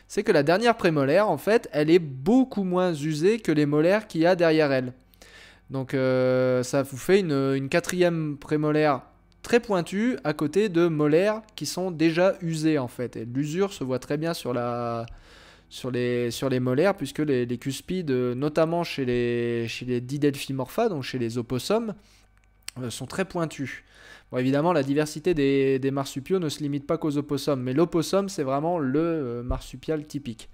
c'est que la dernière prémolaire, en fait, elle est beaucoup moins usée que les molaires qu'il y a derrière elle. Donc, euh, ça vous fait une, quatrième prémolaire très pointue à côté de molaires qui sont déjà usées en fait. Et l'usure se voit très bien sur les, sur les molaires, puisque les, cuspides, notamment chez les, chez les donc chez les opossums, euh, sont très pointus. Bon, évidemment, la diversité des, marsupiaux ne se limite pas qu'aux opossums, mais l'opossum, c'est vraiment le euh, marsupial typique.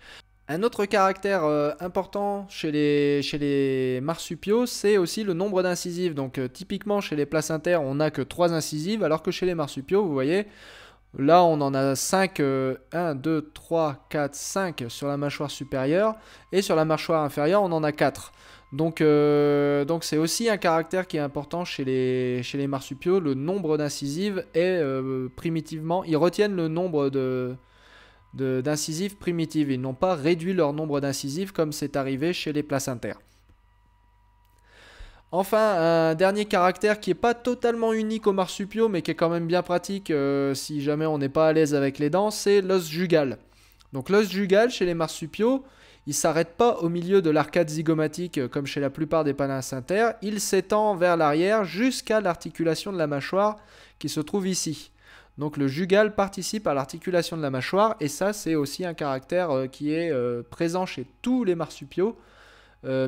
Un autre caractère euh, important chez les, marsupiaux, c'est aussi le nombre d'incisives. Donc typiquement chez les placentaires, on n'a que 3 incisives, alors que chez les marsupiaux, vous voyez, là on en a 5, 1, 2, 3, 4, 5 sur la mâchoire supérieure, et sur la mâchoire inférieure, on en a 4. Euh, donc c'est aussi un caractère qui est important chez les, chez marsupiaux, le nombre d'incisives est euh, primitivement, ils retiennent le nombre d'incisives primitives, ils n'ont pas réduit leur nombre d'incisives comme c'est arrivé chez les placentaires. Enfin, un dernier caractère qui n'est pas totalement unique aux marsupiaux, mais qui est quand même bien pratique euh, si jamais on n'est pas à l'aise avec les dents, c'est l'os jugal. Donc l'os jugal chez les marsupiaux, il s'arrête pas au milieu de l'arcade zygomatique euh, comme chez la plupart des panas il s'étend vers l'arrière jusqu'à l'articulation de la mâchoire qui se trouve ici. Donc le jugal participe à l'articulation de la mâchoire et ça c'est aussi un caractère euh, qui est euh, présent chez tous les marsupiaux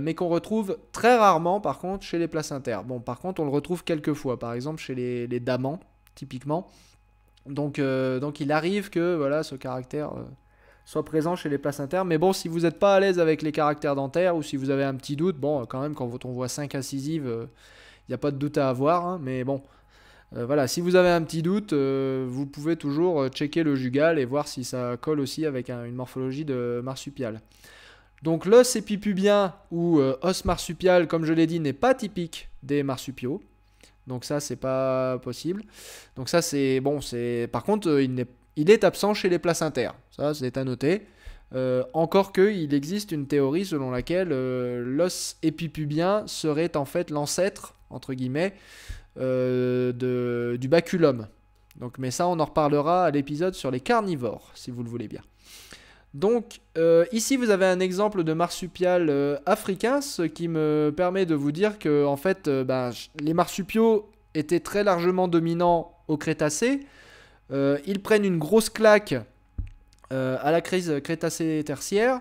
mais qu'on retrouve très rarement par contre chez les placentaires. Bon par contre on le retrouve quelques fois par exemple chez les, les damans typiquement. Donc, donc il arrive que voilà ce caractère soit présent chez les placentaires. Mais bon, si vous n'êtes pas à l'aise avec les caractères dentaires ou si vous avez un petit doute, bon, quand même, quand on voit 5 incisives, il euh, n'y a pas de doute à avoir. Hein. mais bon, euh, voilà, si vous avez un petit doute, euh, vous pouvez toujours checker le jugal et voir si ça colle aussi avec une morphologie de marsupial. Donc l'os épipubien ou os marsupial, comme je l'ai dit, n'est pas typique des marsupiaux. Donc ça, c'est pas possible. Donc ça, c'est bon. C'est par contre, il n'est il est absent chez les placentaires. Ça, c'est à noter. Euh, encore qu'il existe une théorie selon laquelle euh, l'os épipubien serait en fait l'ancêtre entre guillemets euh, du baculum. Donc, mais ça, on en reparlera à l'épisode sur les carnivores, si vous le voulez bien. Donc ici, vous avez un exemple de marsupial africain, ce qui me permet de vous dire que en fait, ben, les marsupiaux étaient très largement dominants au Crétacé euh, ils prennent une grosse claque euh, à la crise crétacée-tertiaire,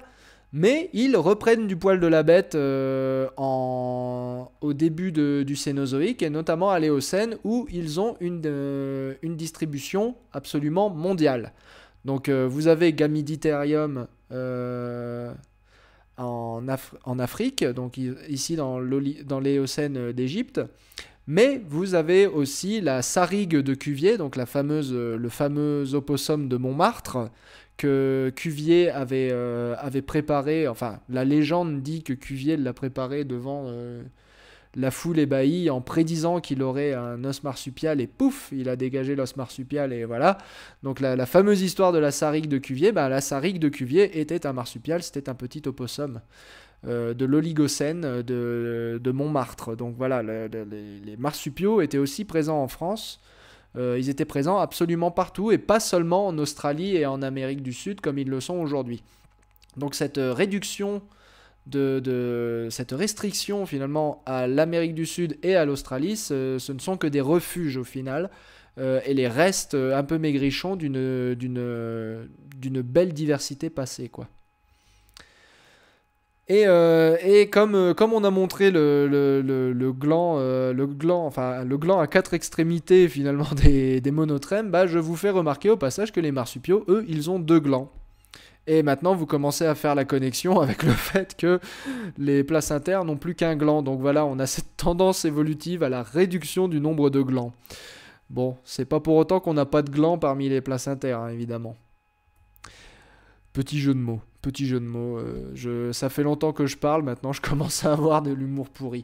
mais ils reprennent du poil de la bête euh, au début du Cénozoïque, et notamment à l'Éocène, où ils ont une, une distribution absolument mondiale. Donc vous avez Gamiditherium en, en, Afrique, donc ici dans l'Éocène d'Égypte. Mais vous avez aussi la sarigue de Cuvier, donc la fameuse, euh, le fameux opossum de Montmartre, que Cuvier avait, euh, avait préparé. Enfin, la légende dit que Cuvier l'a préparé devant euh, la foule ébahie en prédisant qu'il aurait un os marsupial et pouf, il a dégagé l'os marsupial et voilà. Donc la, fameuse histoire de la sarigue de Cuvier, bah, la sarigue de Cuvier était un marsupial, c'était un petit opossum. Euh, de l'Oligocène euh, de, Montmartre. Donc voilà, les marsupiaux étaient aussi présents en France. Euh, ils étaient présents absolument partout et pas seulement en Australie et en Amérique du Sud comme ils le sont aujourd'hui. Donc cette réduction de, cette restriction finalement à l'Amérique du Sud et à l'Australie, ce, ne sont que des refuges au final, et les restes un peu maigrichons d'une belle diversité passée. quoi. Et, euh, euh, comme, on a montré le, gland, euh, le, gland, enfin, le gland à quatre extrémités finalement *laughs* des, monotrèmes, bah, je vous fais remarquer au passage que les marsupiaux, eux, ils ont deux glands. Et maintenant, vous commencez à faire la connexion *laughs* avec le fait que les placentaires n'ont plus qu'un gland. Donc voilà, on a cette tendance évolutive à la réduction du nombre de glands. Bon, c'est pas pour autant qu'on n'a pas de glands parmi les placentaires, hein, évidemment. Petit jeu de mots. Petit jeu de mots. Euh, je, ça fait longtemps que je parle, maintenant je *laughs* commence à avoir de l'humour pourri.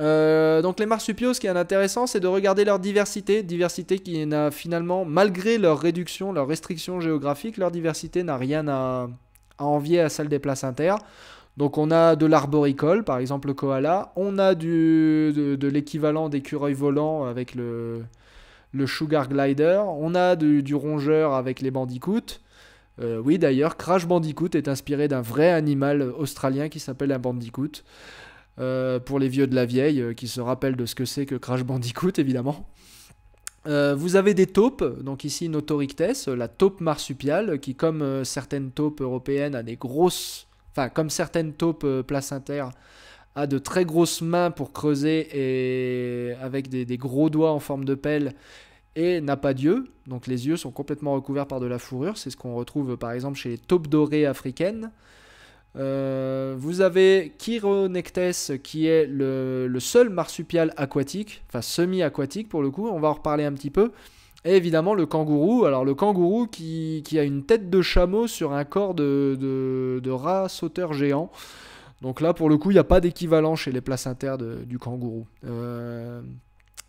Euh, donc les marsupiaux, ce qui est intéressant, c'est de regarder leur diversité. Diversité qui n'a finalement, malgré leur réduction, leur restriction géographique, leur diversité n'a rien à, envier à celle des placentaires. Donc on a de l'arboricole, par exemple le koala. On a du, de, l'équivalent d'écureuil volant avec le, sugar glider. On a du, du rongeur avec les bandicoots. Euh, oui, d'ailleurs, Crash Bandicoot est inspiré d'un vrai animal australien qui s'appelle un bandicoot. Euh, pour les vieux de la vieille euh, qui se rappellent de ce que c'est que Crash Bandicoot, évidemment. vous avez des taupes, donc ici Notorictes, la taupe marsupiale, qui comme certaines taupes européennes a des grosses, enfin comme certaines taupes placentaires, a de très grosses mains pour creuser et avec des, gros doigts en forme de pelle et n'a pas d'yeux, donc les yeux sont complètement recouverts par de la fourrure, c'est ce qu'on retrouve par exemple chez les taupes dorées africaines. Euh, vous avez Chironectes qui est le, seul marsupial aquatique, enfin semi-aquatique pour le coup, on va en reparler un petit peu. Et évidemment le kangourou, alors le kangourou qui, a une tête de chameau sur un corps de, de, rat sauteur géant. Donc là pour le coup il n'y a pas d'équivalent chez les placentaires du kangourou. Euh,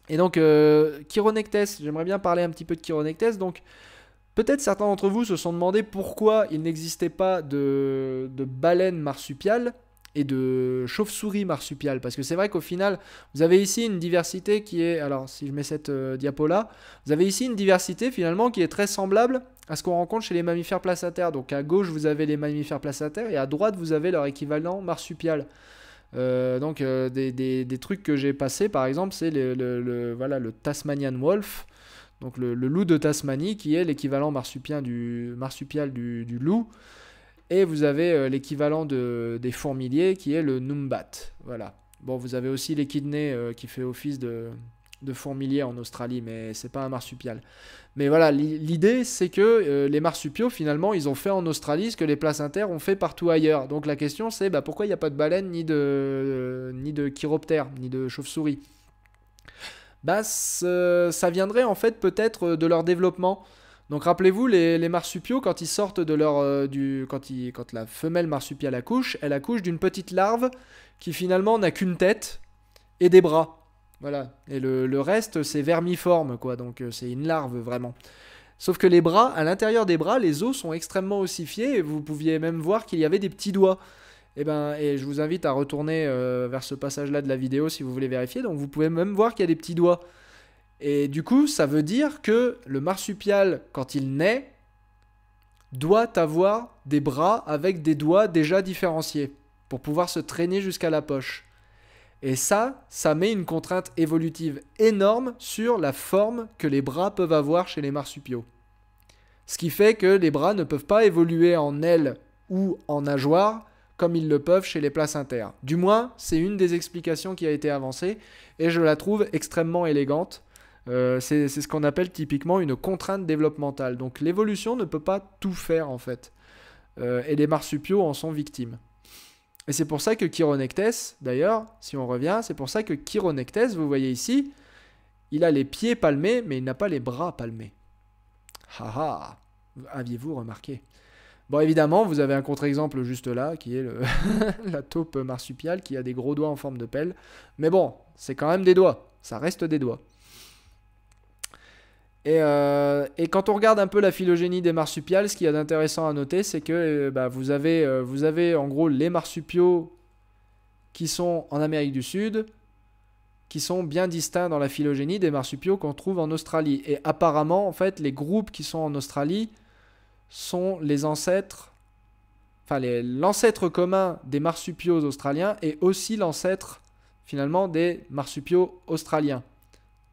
et donc, euh, Chironectes, j'aimerais bien parler un petit peu de Chironectes. Donc, peut-être certains d'entre vous se sont demandé pourquoi il n'existait pas de, baleines baleine marsupiale et de chauve-souris marsupiale. Parce que c'est vrai qu'au final, vous avez ici une diversité qui est. Alors, si je mets cette euh, diapo là, vous avez ici une diversité finalement qui est très semblable à ce qu'on rencontre chez les mammifères placentaires. Donc, à gauche, vous avez les mammifères placentaires et à droite, vous avez leur équivalent marsupial. Euh, donc euh, des, des, des, trucs que j'ai passés par exemple c'est le, voilà, le Tasmanian Wolf, donc le, loup de Tasmanie qui est l'équivalent marsupial du, marsupial du, du, loup. Et vous avez euh, l'équivalent de, des fourmiliers qui est le Numbat. Voilà. Bon, vous avez aussi l'équidné qui fait office de, de fourmilier en Australie, mais c'est pas un marsupial. Mais voilà, l'idée, c'est que euh, les marsupiaux, finalement, ils ont fait en Australie ce que les placentaires ont fait partout ailleurs. Donc la question, c'est bah, pourquoi il n'y a pas de baleine, ni de, euh, ni de chiroptère, ni de chauves souris Bah, ça viendrait en fait peut-être euh, de leur développement. Donc rappelez-vous, les, marsupiaux, quand ils sortent de leur... du, quand, ils, quand la femelle marsupiale accouche, elle accouche d'une petite larve qui finalement n'a qu'une tête et des bras. Voilà. Et le, reste, c'est vermiforme, quoi. Donc euh, c'est une larve, vraiment. Sauf que les bras, à l'intérieur des bras, les os sont extrêmement ossifiés et vous pouviez même voir qu'il y avait des petits doigts. Et, eh ben, et je vous invite à retourner euh, vers ce passage-là de la vidéo si vous voulez vérifier. Donc vous pouvez même voir qu'il y a des petits doigts. Et du coup, ça veut dire que le marsupial, quand il naît, doit avoir des bras avec des doigts déjà différenciés pour pouvoir se traîner jusqu'à la poche. Et ça, ça met une contrainte évolutive énorme sur la forme que les bras peuvent avoir chez les marsupiaux. Ce qui fait que les bras ne peuvent pas évoluer en ailes ou en nageoires comme ils le peuvent chez les placentaires. Du moins, c'est une des explications qui a été avancée et je la trouve extrêmement élégante. Euh, c'est ce qu'on appelle typiquement une contrainte développementale. Donc l'évolution ne peut pas tout faire en fait. Euh, et les marsupiaux en sont victimes. Et c'est pour ça que Chironectes, d'ailleurs, si on revient, c'est pour ça que Chironectes, vous voyez ici, il a les pieds palmés, mais il n'a pas les bras palmés. Haha, aviez-vous remarqué Bon, évidemment, vous avez un contre-exemple juste là, qui est *laughs* la taupe marsupiale qui a des gros doigts en forme de pelle. Mais bon, c'est quand même des doigts, ça reste des doigts. Euh, et, quand on regarde un peu la phylogénie des marsupiales, ce qu'il y a d'intéressant à noter, c'est que euh, bah, vous, avez, euh, vous avez en gros les marsupiaux qui sont en Amérique du Sud, qui sont bien distincts dans la phylogénie des marsupiaux qu'on trouve en Australie. Et apparemment, en fait, les groupes qui sont en Australie sont les ancêtres, enfin l'ancêtre commun des marsupiaux australiens et aussi l'ancêtre finalement des marsupiaux australiens.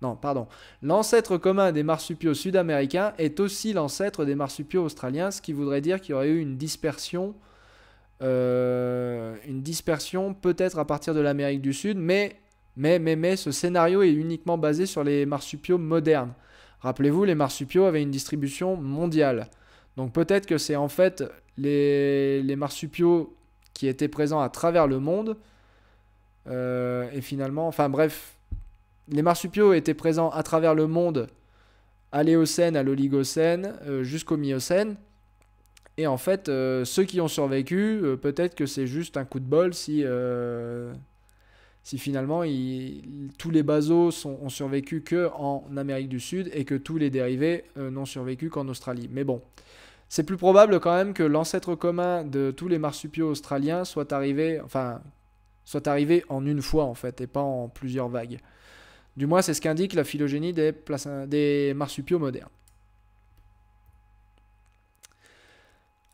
Non, pardon. L'ancêtre commun des marsupiaux sud-américains est aussi l'ancêtre des marsupiaux australiens, ce qui voudrait dire qu'il y aurait eu une dispersion, euh, une dispersion peut-être à partir de l'Amérique du Sud, mais, mais, mais, mais, ce scénario est uniquement basé sur les marsupiaux modernes. Rappelez-vous, les marsupiaux avaient une distribution mondiale. Donc peut-être que c'est en fait les, marsupiaux qui étaient présents à travers le monde. Euh, et finalement, enfin bref, les marsupiaux étaient présents à travers le monde à l'Éocène, à l'Oligocène, euh, jusqu'au Miocène. Et en fait, euh, ceux qui ont survécu, euh, peut-être que c'est juste un coup de bol si, si finalement tous les basos ont survécu qu'en Amérique du Sud et que tous les dérivés n'ont survécu qu'en Australie. Mais bon, c'est plus probable quand même que l'ancêtre commun de tous les marsupiaux australiens soit arrivé, enfin, soit arrivé en une fois en fait et pas en plusieurs vagues. Du moins, c'est ce qu'indique la phylogénie des, marsupiaux modernes.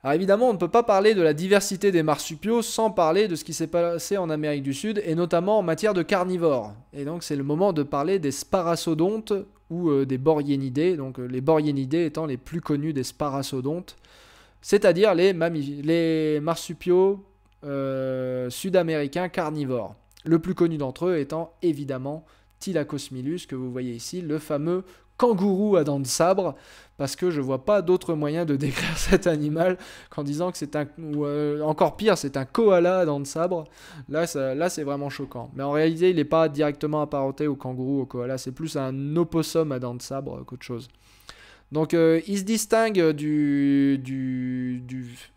Alors évidemment, on ne peut pas parler de la diversité des marsupiaux sans parler de ce qui s'est passé en Amérique du Sud, et notamment en matière de carnivores. Et donc c'est le moment de parler des sparasodontes ou euh, des borienidés, donc euh, les boriénidés étant les plus connus des sparasodontes, c'est-à-dire les, marsupiaux euh, sud-américains carnivores. Le plus connu d'entre eux étant évidemment Cosmilus que vous voyez ici, le fameux kangourou à dents de sabre, parce que je vois pas d'autre moyen de *laughs* décrire cet animal qu'en disant que c'est un, ou euh, encore pire, c'est un koala à dents de sabre. Là, là c'est vraiment choquant. Mais en réalité, il n'est pas directement apparenté au kangourou, au koala, c'est plus un opossum à dents de sabre qu'autre chose. Donc euh, il se distingue du,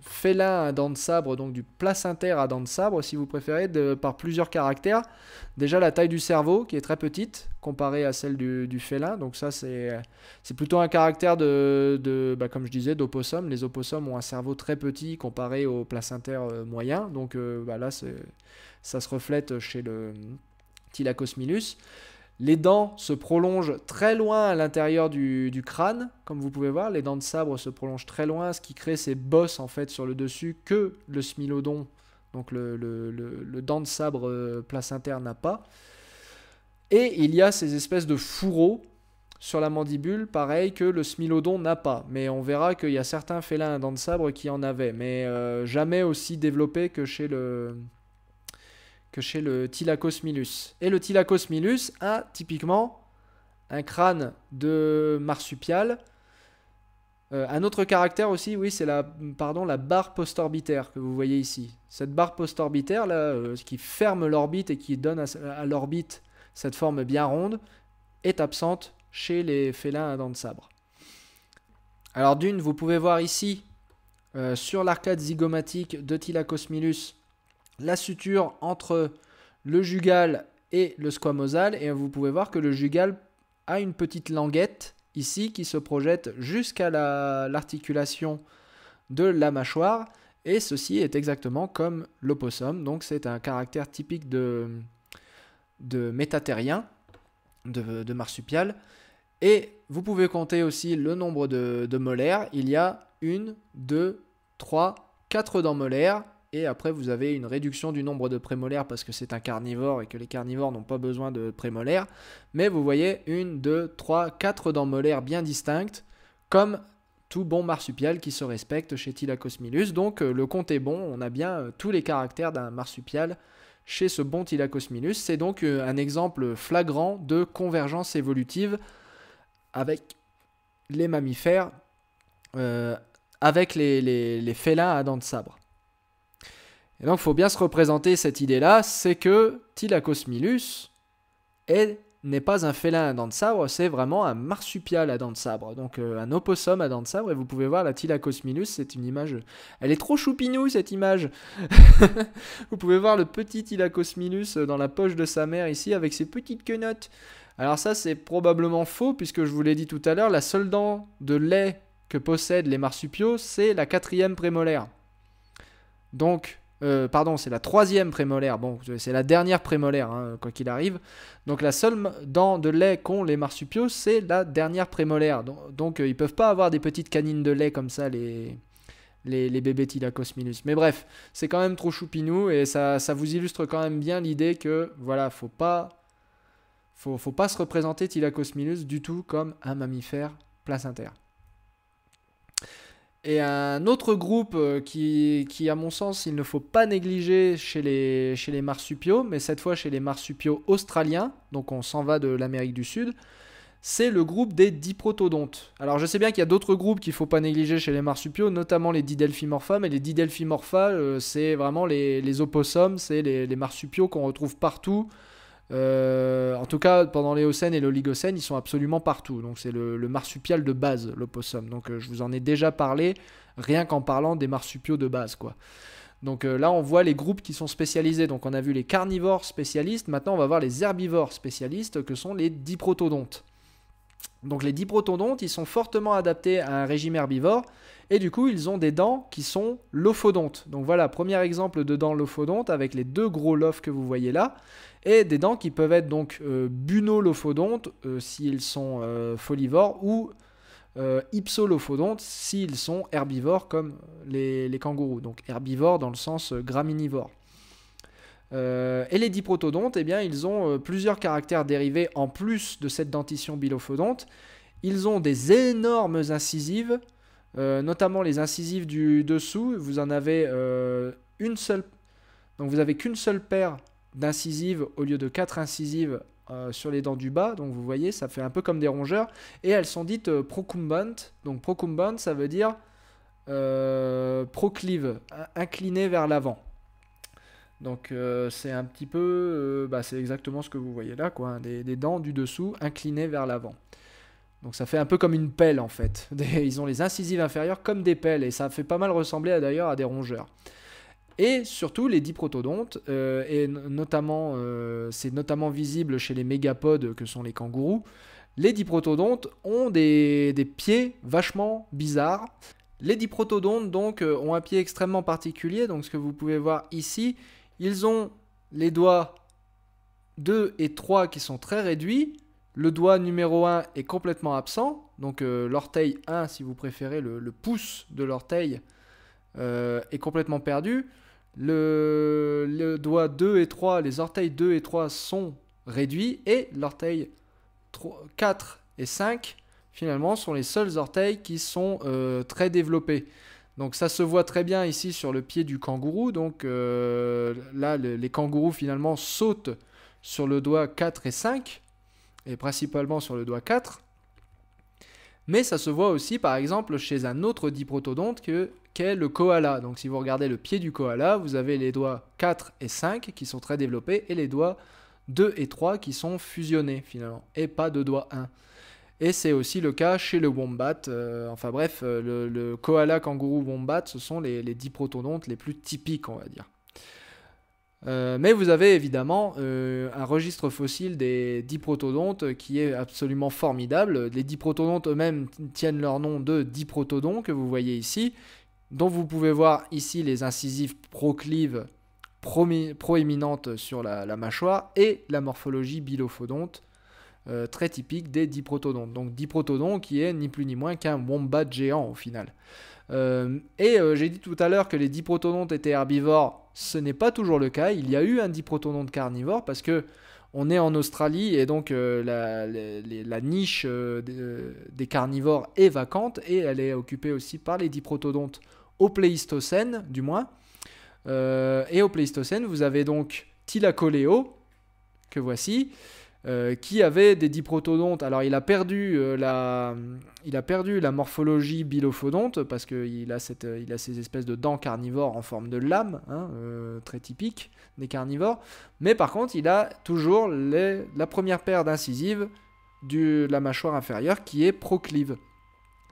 félin à dents de sabre, donc du placentaire à dents de sabre, si vous préférez, par plusieurs caractères. Déjà la taille du cerveau, qui est très petite, comparée à celle du, félin. Donc ça, c'est plutôt un caractère de, de bah, comme je disais, d'opossum. Les opossums ont un cerveau très petit comparé au placentaire euh, moyen. Donc euh, bah, là, ça se reflète chez le Thylacosmilus. Les dents se prolongent très loin à l'intérieur du, crâne, comme vous pouvez voir. Les dents de sabre se prolongent très loin, ce qui crée ces bosses en fait sur le dessus que le smilodon, donc le, dent de sabre euh, placentaire, n'a pas. Et il y a ces espèces de fourreaux sur la mandibule, pareil que le smilodon n'a pas. Mais on verra qu'il y a certains félins à dents de sabre qui en avaient, mais euh, jamais aussi développés que chez le, que chez le milus. Et le milus a typiquement un crâne de marsupial. Euh, un autre caractère aussi, oui, c'est la, pardon, la barre postorbitaire que vous voyez ici. Cette barre postorbitaire là, euh, qui ferme l'orbite et qui donne à, l'orbite cette forme bien ronde, est absente chez les félins à dents de sabre. Alors d'une, vous pouvez voir ici euh, sur l'arcade zygomatique de Tilacosmilus la suture entre le jugal et le squamosal. Et vous pouvez voir que le jugal a une petite languette ici qui se projette jusqu'à l'articulation de la mâchoire. Et ceci est exactement comme l'opossum. Donc c'est un caractère typique de, de métatérien, de, marsupial. Et vous pouvez compter aussi le nombre de, de molaires. Il y a une, deux, trois, quatre dents molaires et après vous avez une réduction du nombre de prémolaires parce que c'est un carnivore et que les carnivores n'ont pas besoin de prémolaires, mais vous voyez une, deux, trois, quatre dents molaires bien distinctes, comme tout bon marsupial qui se respecte chez Tilacosmilus. Donc euh, le compte est bon, on a bien euh, tous les caractères d'un marsupial chez ce bon Thylacosmilus. C'est donc euh, un exemple flagrant de convergence évolutive avec les mammifères, avec les, les félins à dents de sabre. Et donc, il faut bien se représenter cette idée-là, c'est que Thylacosmilus n'est pas un félin à dents de sabre, c'est vraiment un marsupial à dents de sabre. Donc, euh, un opossum à dents de sabre, et vous pouvez voir la Thylacosmilus, c'est une image... Elle est trop choupinou, cette image *laughs* Vous pouvez voir le petit Thylacosmilus euh, dans la poche de sa mère, ici, avec ses petites quenottes. Alors ça, c'est probablement faux, puisque je vous l'ai dit tout à l'heure, la seule dent de lait que possèdent les marsupiaux, c'est la quatrième prémolaire. Donc, euh, pardon, c'est la troisième prémolaire. Bon, c'est la dernière prémolaire, hein, quoi qu'il arrive. Donc la seule dent de lait qu'ont les marsupiaux, c'est la dernière prémolaire. Donc, donc euh, ne ils peuvent pas avoir des petites canines de lait comme ça, les, les, bébés Thylacosminus. Mais bref, c'est quand même trop choupinou et ça, vous illustre quand même bien l'idée que, voilà, faut pas, faut, pas se représenter Thylacosminus du tout comme un mammifère placentaire. Et un autre groupe euh, qui, à mon sens, il ne faut pas négliger chez les, marsupiaux, mais cette fois chez les marsupiaux australiens, donc on s'en va de l'Amérique du Sud, c'est le groupe des diprotodontes. Alors je sais bien qu'il y a d'autres groupes qu'il ne faut pas négliger chez les marsupiaux, notamment les didelphimorpha, mais les didelphimorpha, euh, c'est vraiment les, opossums, c'est les, les, marsupiaux qu'on retrouve partout, euh, en tout cas, pendant l'Éocène et l'Oligocène, ils sont absolument partout. Donc c'est le, marsupial de base, l'opossum. Donc euh, je vous en ai déjà parlé, rien qu'en parlant des marsupiaux de base, quoi. Donc euh, là, on voit les groupes qui sont spécialisés. Donc on a vu les carnivores spécialistes. Maintenant, on va voir les herbivores spécialistes, que sont les diprotodontes. Donc les diprotodontes, ils sont fortement adaptés à un régime herbivore et du coup, ils ont des dents qui sont lophodontes. Donc voilà, premier exemple de dents lophodontes avec les deux gros lofs que vous voyez là et des dents qui peuvent être donc euh, bunolophodontes euh, s'ils sont euh, folivores ou hypsolophodontes s'ils sont herbivores comme les, kangourous, donc herbivores dans le sens graminivore. et les diprotodontes, eh bien, ils ont plusieurs caractères dérivés en plus de cette dentition bilophodonte. Ils ont des énormes incisives, notamment les incisives du dessous. Vous en avez une seule, donc vous avez qu'une seule paire d'incisives au lieu de quatre incisives euh, sur les dents du bas, donc vous voyez, ça fait un peu comme des rongeurs, et elles sont dites euh, procumbantes. Donc procumbent, ça veut dire euh, proclive, incliné vers l'avant. Donc c'est un petit peu, bah, c'est exactement ce que vous voyez là, quoi, hein, des, dents du dessous inclinées vers l'avant. Donc ça fait un peu comme une pelle en fait. *laughs* ils ont les incisives inférieures comme des pelles, et ça fait pas mal ressembler d'ailleurs à des rongeurs. Et surtout, les diprotodontes, euh, et notamment, euh, c'est notamment visible chez les mégapodes que sont les kangourous, les diprotodontes ont des, pieds vachement bizarres. Les diprotodontes, donc, euh, ont un pied extrêmement particulier, donc ce que vous pouvez voir ici, ils ont les doigts 2 et 3 qui sont très réduits, le doigt numéro 1 est complètement absent, donc l'orteil 1, si vous préférez, le, pouce de l'orteil est complètement perdu le, doigt 2 et 3, les orteils 2 et 3 sont réduits et l'orteil 4 et 5 finalement sont les seuls orteils qui sont euh, très développés. Donc ça se voit très bien ici sur le pied du kangourou. Donc euh, là, les kangourous finalement sautent sur le doigt 4 et 5 et principalement sur le doigt 4. Mais ça se voit aussi par exemple chez un autre diprotodonte que qu'est le koala. Donc si vous regardez le pied du koala, vous avez les doigts 4 et 5 qui sont très développés et les doigts 2 et 3 qui sont fusionnés finalement, et pas de doigt 1. Et c'est aussi le cas chez le wombat. Euh, enfin bref, euh, le, koala, kangourou, wombat, ce sont les, les diprotodontes les plus typiques, on va dire. Euh, mais vous avez évidemment euh, un registre fossile des diprotodontes qui est absolument formidable. Les diprotodontes eux-mêmes tiennent leur nom de diprotodons que vous voyez ici, dont vous pouvez voir ici les incisives proclives proéminentes sur la, mâchoire et la morphologie bilophodonte euh, très typique des diprotodontes. Donc diprotodon qui est ni plus ni moins qu'un wombat géant au final. Euh, et euh, j'ai dit tout à l'heure que les diprotodontes étaient herbivores, ce n'est pas toujours le cas. Il y a eu un diprotodonte carnivore parce que on est en Australie et donc euh, la, niche des carnivores est vacante et elle est occupée aussi par les diprotodontes au Pléistocène, du moins. et au Pléistocène, vous avez donc Tilacoleo, que voici, euh, qui avait des diprotodontes. Alors il a perdu, euh, la, il a perdu la morphologie bilophodonte parce qu'il a, cette, il a ces espèces de dents carnivores en forme de lame, hein, euh, très typique des carnivores. Mais par contre, il a toujours la première paire d'incisives de la mâchoire inférieure qui est proclive.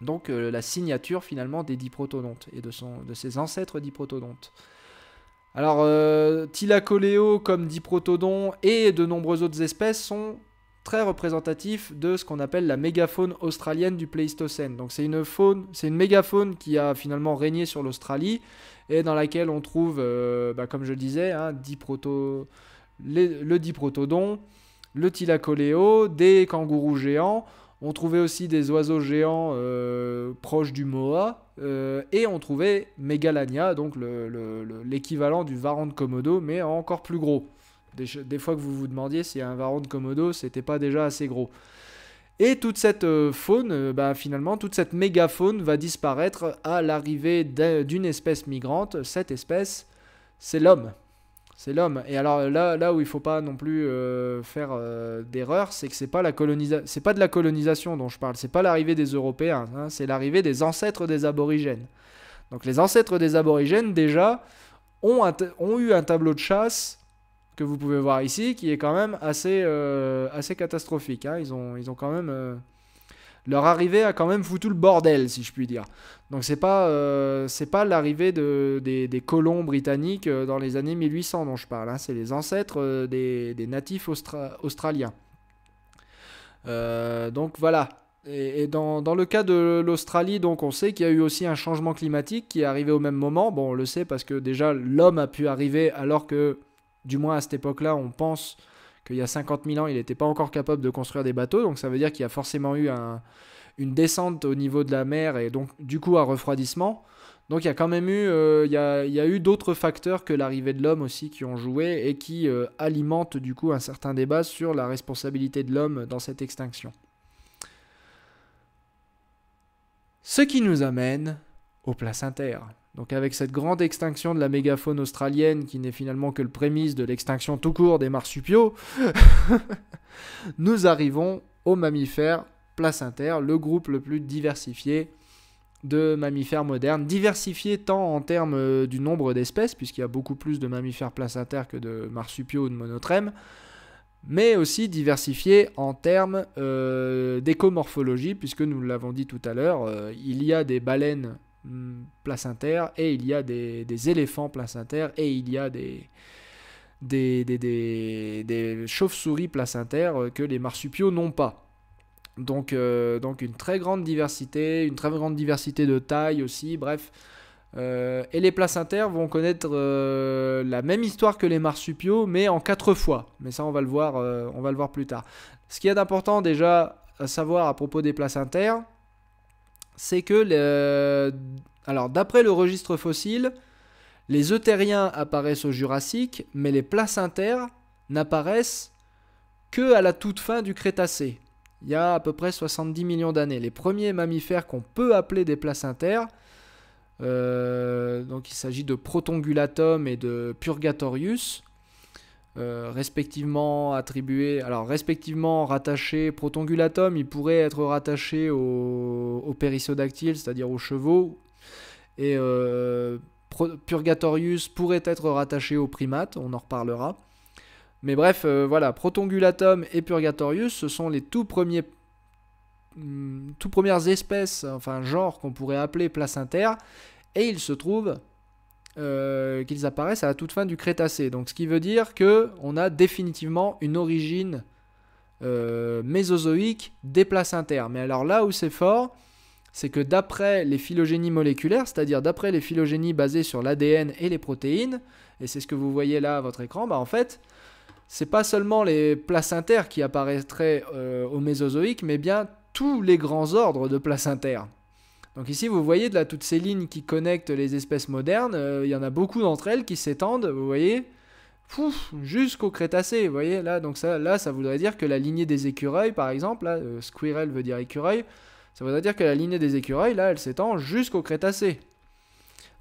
Donc la signature finalement des diprotodontes et de, de ses ancêtres diprotodontes. Alors, euh, Tilacoleo, comme Diprotodon et de nombreuses autres espèces sont très représentatifs de ce qu'on appelle la mégafaune australienne du Pléistocène. Donc c'est une faune, c'est une mégafaune qui a finalement régné sur l'Australie et dans laquelle on trouve, euh, bah, comme je disais, hein, le diprotodon, le Tilacoleo, des kangourous géants, on trouvait aussi des oiseaux géants euh, proches du Moa. Euh, et on trouvait Megalania, donc l'équivalent du Varan de Komodo, mais encore plus gros. Des, fois que vous vous demandiez s'il y a un Varan de Komodo, c'était pas déjà assez gros. Et toute cette euh, faune, bah, finalement, toute cette mégafaune va disparaître à l'arrivée d'une espèce migrante. Cette espèce, c'est l'homme. C'est l'homme. Et alors là, là où il faut pas non plus euh, faire euh, d'erreur, c'est que c'est pas la c'est pas de la colonisation dont je parle. C'est pas l'arrivée des Européens. Hein. c'est l'arrivée des ancêtres des aborigènes. Donc les ancêtres des aborigènes déjà ont, ont, eu un tableau de chasse que vous pouvez voir ici, qui est quand même assez, euh, assez catastrophique. Hein. Ils, ont, ils ont quand même leur arrivée a quand même foutu le bordel, si je puis dire. Donc c'est pas, euh, c'est pas l'arrivée de, des, des, colons britanniques euh, dans les années 1800 dont je parle, hein. c'est les ancêtres euh, des, des natifs australiens. donc voilà. Et, et dans, dans, le cas de l'Australie, donc on sait qu'il y a eu aussi un changement climatique qui est arrivé au même moment. Bon, on le sait parce que déjà l'homme a pu arriver alors que, du moins à cette époque-là, on pense il y a 50 000 ans, il n'était pas encore capable de construire des bateaux, donc ça veut dire qu'il y a forcément eu une descente au niveau de la mer et donc du coup un refroidissement. Donc il y a quand même eu, euh, il, y a, eu d'autres facteurs que l'arrivée de l'homme aussi qui ont joué et qui euh, alimentent du coup un certain débat sur la responsabilité de l'homme dans cette extinction. Ce qui nous amène au placentaire. Donc avec cette grande extinction de la mégafaune australienne qui n'est finalement que le prémisse de l'extinction tout court des marsupiaux, *laughs* nous arrivons aux mammifères placentaires, le groupe le plus diversifié de mammifères modernes, diversifié tant en termes euh, du nombre d'espèces, puisqu'il y a beaucoup plus de mammifères placentaires que de marsupiaux ou de monotrèmes, mais aussi diversifié en termes euh, d'écomorphologie, puisque nous l'avons dit tout à l'heure, euh, il y a des baleines Mm, placentaires et il y a des, des éléphants placentaires et il y a des, des, des, des, chauves-souris placentaires euh, que les marsupiaux n'ont pas. Donc, euh, donc une très grande diversité, une très grande diversité de taille aussi, bref. Euh, et les placentaires vont connaître la même histoire que les marsupiaux, mais en quatre fois. Mais ça, on va le voir, on va le voir plus tard. Ce qu'il y a d'important déjà à savoir à propos des placentaires, c'est que, alors d'après le registre fossile, les eutériens apparaissent au Jurassique, mais les placentaires n'apparaissent que à la toute fin du Crétacé, il y a à peu près 70 millions d'années. Les premiers mammifères qu'on peut appeler des placentaires, euh, donc il s'agit de Protongulatum et de Purgatorius, euh, respectivement attribués, alors respectivement rattachés protongulatum, il pourrait être rattaché aux, au périssodactyles, c'est-à-dire aux chevaux, et euh, purgatorius pourrait être rattaché aux primates, on en reparlera. Mais bref, euh, voilà, protongulatum et purgatorius, ce sont les tout premiers hmm, tout premières espèces, enfin genre qu'on pourrait appeler placentaires, et ils se trouvent... Euh, qu'ils apparaissent à la toute fin du Crétacé. Donc ce qui veut dire que on a définitivement une origine euh, mésozoïque des placentaires. Mais alors là où c'est fort, c'est que d'après les phylogénies moléculaires, c'est-à-dire d'après les phylogénies basées sur l'ADN et les protéines, et c'est ce que vous voyez là à votre écran, bah en fait, c'est pas seulement les placentaires qui apparaîtraient euh, au Mésozoïque, mais bien tous les grands ordres de placentaires. Donc ici, vous voyez de là toutes ces lignes qui connectent les espèces modernes, euh, il y en a beaucoup d'entre elles qui s'étendent, vous voyez, jusqu'au Crétacé, vous voyez là. Donc ça, là, ça voudrait dire que la lignée des écureuils, par exemple, là, euh, squirrel veut dire écureuil, ça voudrait dire que la lignée des écureuils, là, elle s'étend jusqu'au Crétacé.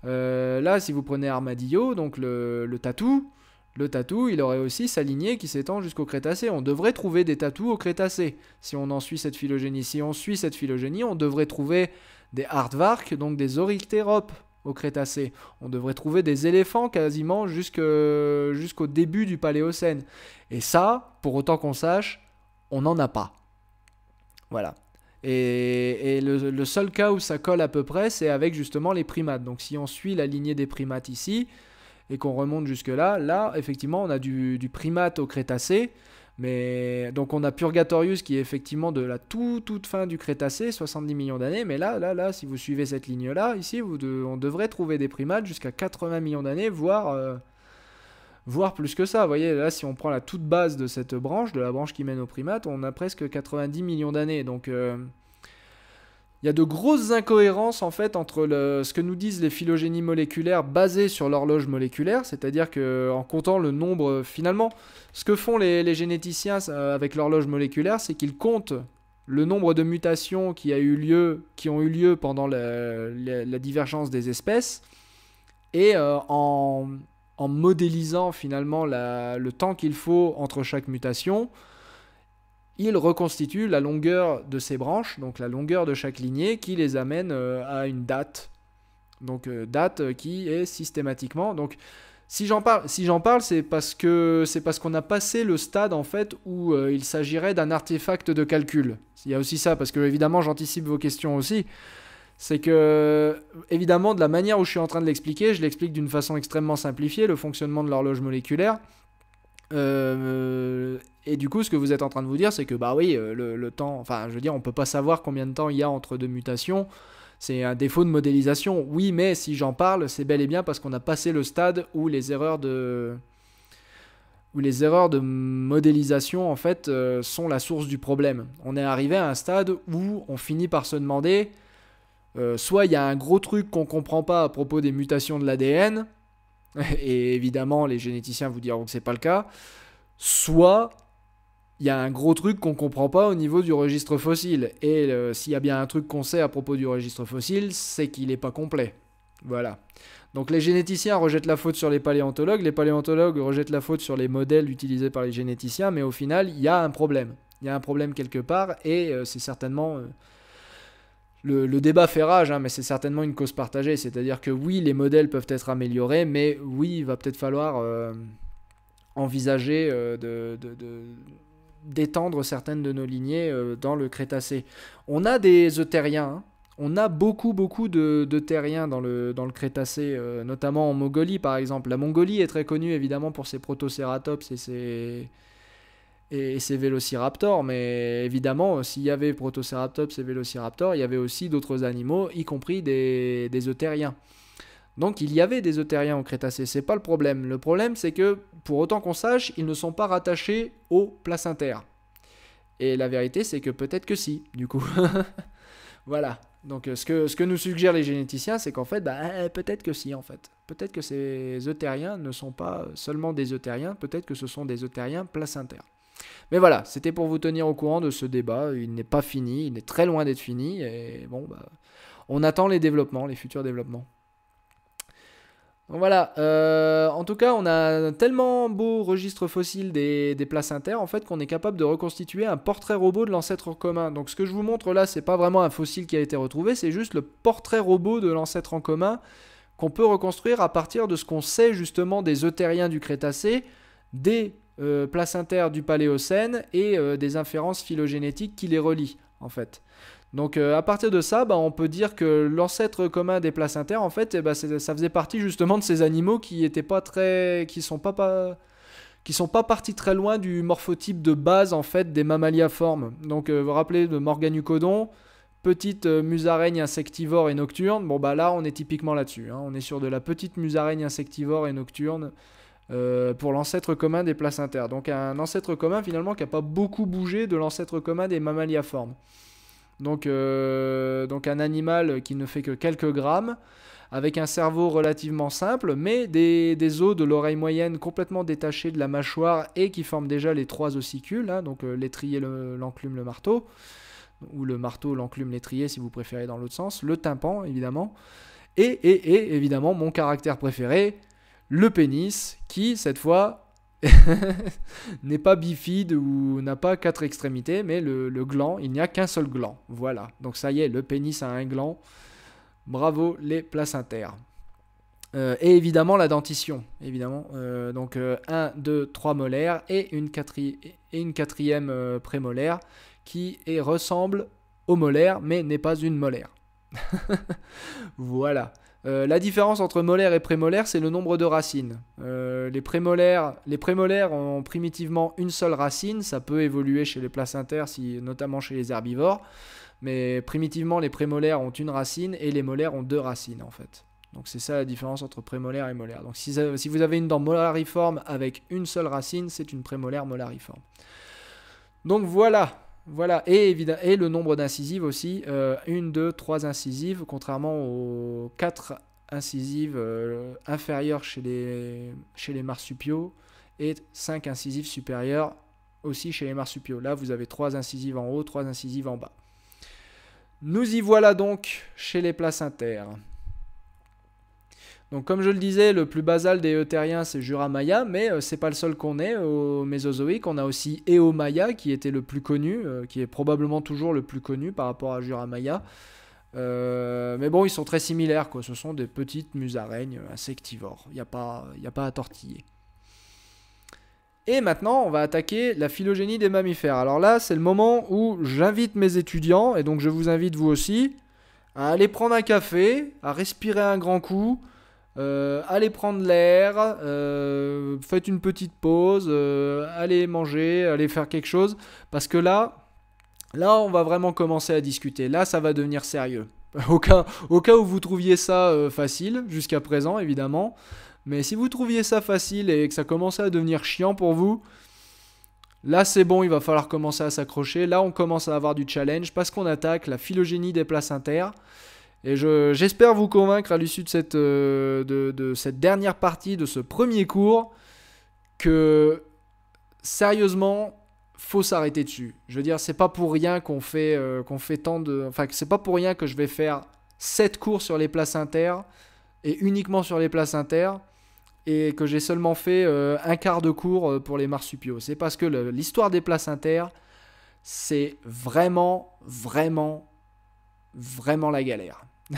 Euh, là, si vous prenez Armadillo, donc le, le tatou, le tatou, il aurait aussi sa lignée qui s'étend jusqu'au Crétacé. On devrait trouver des tatous au Crétacé, si on en suit cette phylogénie. Si on suit cette phylogénie, on devrait trouver des Hardvark, donc des oryctéropes au Crétacé. On devrait trouver des éléphants quasiment jusqu'au début du Paléocène. Et ça, pour autant qu'on sache, on n'en a pas. Voilà. Et, le, seul cas où ça colle à peu près, c'est avec justement les primates. Donc si on suit la lignée des primates ici, et qu'on remonte jusque-là, là, effectivement, on a du, du primate au Crétacé, mais donc on a Purgatorius qui est effectivement de la toute toute fin du Crétacé, 70 millions d'années. Mais là, là, là, si vous suivez cette ligne-là, ici, on devrait trouver des primates jusqu'à 80 millions d'années, voire, euh, voire plus que ça. Vous voyez, là, si on prend la toute base de cette branche, de la branche qui mène aux primates, on a presque 90 millions d'années. Donc euh, il y a de grosses incohérences en fait entre ce que nous disent les phylogénies moléculaires basées sur l'horloge moléculaire, c'est-à-dire qu'en comptant le nombre finalement, ce que font les, généticiens euh, avec l'horloge moléculaire, c'est qu'ils comptent le nombre de mutations qui, a eu lieu, qui ont eu lieu pendant la, divergence des espèces et euh, en, modélisant finalement le temps qu'il faut entre chaque mutation, il reconstitue la longueur de ses branches, donc la longueur de chaque lignée, qui les amène euh, à une date. Donc euh, date qui est systématiquement. Donc si j'en parle, si parle c'est parce que c'est parce qu'on a passé le stade en fait où euh, il s'agirait d'un artefact de calcul. Il y a aussi ça parce que évidemment j'anticipe vos questions aussi. C'est que évidemment de la manière où je suis en train de l'expliquer, je l'explique d'une façon extrêmement simplifiée le fonctionnement de l'horloge moléculaire. Euh, et du coup, ce que vous êtes en train de vous dire, c'est que bah oui, euh, le, temps, enfin, je veux dire, on peut pas savoir combien de temps il y a entre deux mutations. C'est un défaut de modélisation. Oui, mais si j'en parle, c'est bel et bien parce qu'on a passé le stade où les erreurs de les erreurs de modélisation en fait euh, sont la source du problème. On est arrivé à un stade où on finit par se demander soit il y a un gros truc qu'on comprend pas à propos des mutations de l'ADN, *laughs* et évidemment les généticiens vous diront que c'est pas le cas, soit il y a un gros truc qu'on comprend pas au niveau du registre fossile. Et euh, s'il y a bien un truc qu'on sait à propos du registre fossile, c'est qu'il n'est pas complet. Voilà. Donc les généticiens rejettent la faute sur les paléontologues, les paléontologues rejettent la faute sur les modèles utilisés par les généticiens, mais au final, il y a un problème. Il y a un problème quelque part, et euh, c'est certainement euh, le, débat fait rage, hein, mais c'est certainement une cause partagée. C'est-à-dire que oui, les modèles peuvent être améliorés, mais oui, il va peut-être falloir euh, envisager euh, d'étendre certaines de nos lignées euh, dans le Crétacé. On a des eutériens, hein. on a beaucoup, beaucoup de, terriens dans le, dans le Crétacé, notamment en Mongolie par exemple. La Mongolie est très connue évidemment pour ses protocératops et ses et ces vélociraptors. Mais évidemment, s'il y avait Protoceratops et Vélociraptors, il y avait aussi d'autres animaux, y compris des, des eutériens. Donc il y avait des eutériens au Crétacé, c'est pas le problème. Le problème c'est que, pour autant qu'on sache, ils ne sont pas rattachés au placentaire. Et la vérité c'est que peut-être que si, du coup. *laughs* voilà. Donc ce que, ce que nous suggèrent les généticiens, c'est qu'en fait, bah, euh, peut-être que si en fait. Peut-être que ces eutériens ne sont pas seulement des eutériens, peut-être que ce sont des eutériens placentaires. Mais voilà, c'était pour vous tenir au courant de ce débat. Il n'est pas fini, il est très loin d'être fini. Et bon, bah, on attend les développements, les futurs développements. Donc voilà, euh, en tout cas, on a tellement beau registre fossile des, des placentaires en fait qu'on est capable de reconstituer un portrait robot de l'ancêtre en commun. Donc ce que je vous montre là, c'est pas vraiment un fossile qui a été retrouvé, c'est juste le portrait robot de l'ancêtre en commun qu'on peut reconstruire à partir de ce qu'on sait justement des eutériens du Crétacé, des euh, placentaires du Paléocène et euh, des inférences phylogénétiques qui les relient en fait. Donc euh, à partir de ça, bah, on peut dire que l'ancêtre commun des placentaires, en fait, eh bah, ça faisait partie justement de ces animaux qui étaient pas très, qui sont pas, pas qui sont pas partis très loin du morphotype de base en fait des mammaliaformes. Donc vous euh, vous rappelez de Morganucodon, petite musaraigne insectivore et nocturne. Bon bah là, on est typiquement là-dessus. Hein. On est sur de la petite musaraigne insectivore et nocturne euh, pour l'ancêtre commun des placentaires. Donc un ancêtre commun finalement qui n'a pas beaucoup bougé de l'ancêtre commun des mammaliaformes. Donc, euh, donc un animal qui ne fait que quelques grammes, avec un cerveau relativement simple, mais des, des os de l'oreille moyenne complètement détachés de la mâchoire et qui forment déjà les trois ossicules, hein, donc euh, l'étrier, l'enclume, le marteau, ou le marteau, l'enclume, l'étrier si vous préférez dans l'autre sens, le tympan évidemment, et, et, et évidemment mon caractère préféré, le pénis, qui, cette fois, *laughs* n'est pas bifide ou n'a pas quatre extrémités, mais le, gland, il n'y a qu'un seul gland. Voilà. Donc ça y est, le pénis a un gland. Bravo les placentaires. Euh, et évidemment la dentition, évidemment. Euh, donc 1, 2, 3 molaires et une, quatrième euh, prémolaire qui est, ressemble au molaire mais n'est pas une molaire. *laughs* voilà. Euh, la différence entre molaire et prémolaire, c'est le nombre de racines. Euh, les, prémolaires, les prémolaires ont primitivement une seule racine, ça peut évoluer chez les placentaires, notamment chez les herbivores, mais primitivement les prémolaires ont une racine et les molaires ont deux racines en fait. Donc c'est ça la différence entre prémolaire et molaire. Donc si, si vous avez une dent molariforme avec une seule racine, c'est une prémolaire molariforme. Donc voilà, voilà, et, et le nombre d'incisives aussi, euh, une, deux, trois incisives, contrairement aux quatre incisives euh, inférieures chez les, chez les marsupiaux et cinq incisives supérieures aussi chez les marsupiaux. Là, vous avez trois incisives en haut, trois incisives en bas. Nous y voilà donc chez les placentaires. Donc comme je le disais, le plus basal des Eutériens c'est jura mais euh, c'est pas le seul qu'on ait au Mésozoïque, on a aussi Eomaya qui était le plus connu, euh, qui est probablement toujours le plus connu par rapport à jura euh, mais bon, ils sont très similaires, quoi. ce sont des petites musaraignes insectivores, il n'y a, a pas à tortiller. Et maintenant, on va attaquer la phylogénie des mammifères. Alors là, c'est le moment où j'invite mes étudiants, et donc je vous invite vous aussi, à aller prendre un café, à respirer un grand coup, euh, allez prendre l'air, euh, faites une petite pause, euh, allez manger, allez faire quelque chose, parce que là, là, on va vraiment commencer à discuter. Là, ça va devenir sérieux. *laughs* Au cas, au cas où vous trouviez ça facile, jusqu'à présent, évidemment, mais si vous trouviez ça facile et que ça commençait à devenir chiant pour vous, Là, c'est bon, il va falloir commencer à s'accrocher. Là, on commence à avoir du challenge parce qu'on attaque la phylogénie des placentaires. Et j'espère vous convaincre à l'issue de cette, euh, de, de cette dernière partie, de ce premier cours, que sérieusement, faut s'arrêter dessus. Je veux dire, c'est pas pour rien qu'on fait, euh, qu'on fait tant de. Enfin, c'est pas pour rien que je vais faire 7 cours sur les places inter et uniquement sur les places inter et que j'ai seulement fait euh, un quart de cours pour les marsupiaux. C'est parce que l'histoire des places inter, c'est vraiment, vraiment, vraiment la galère. *laughs*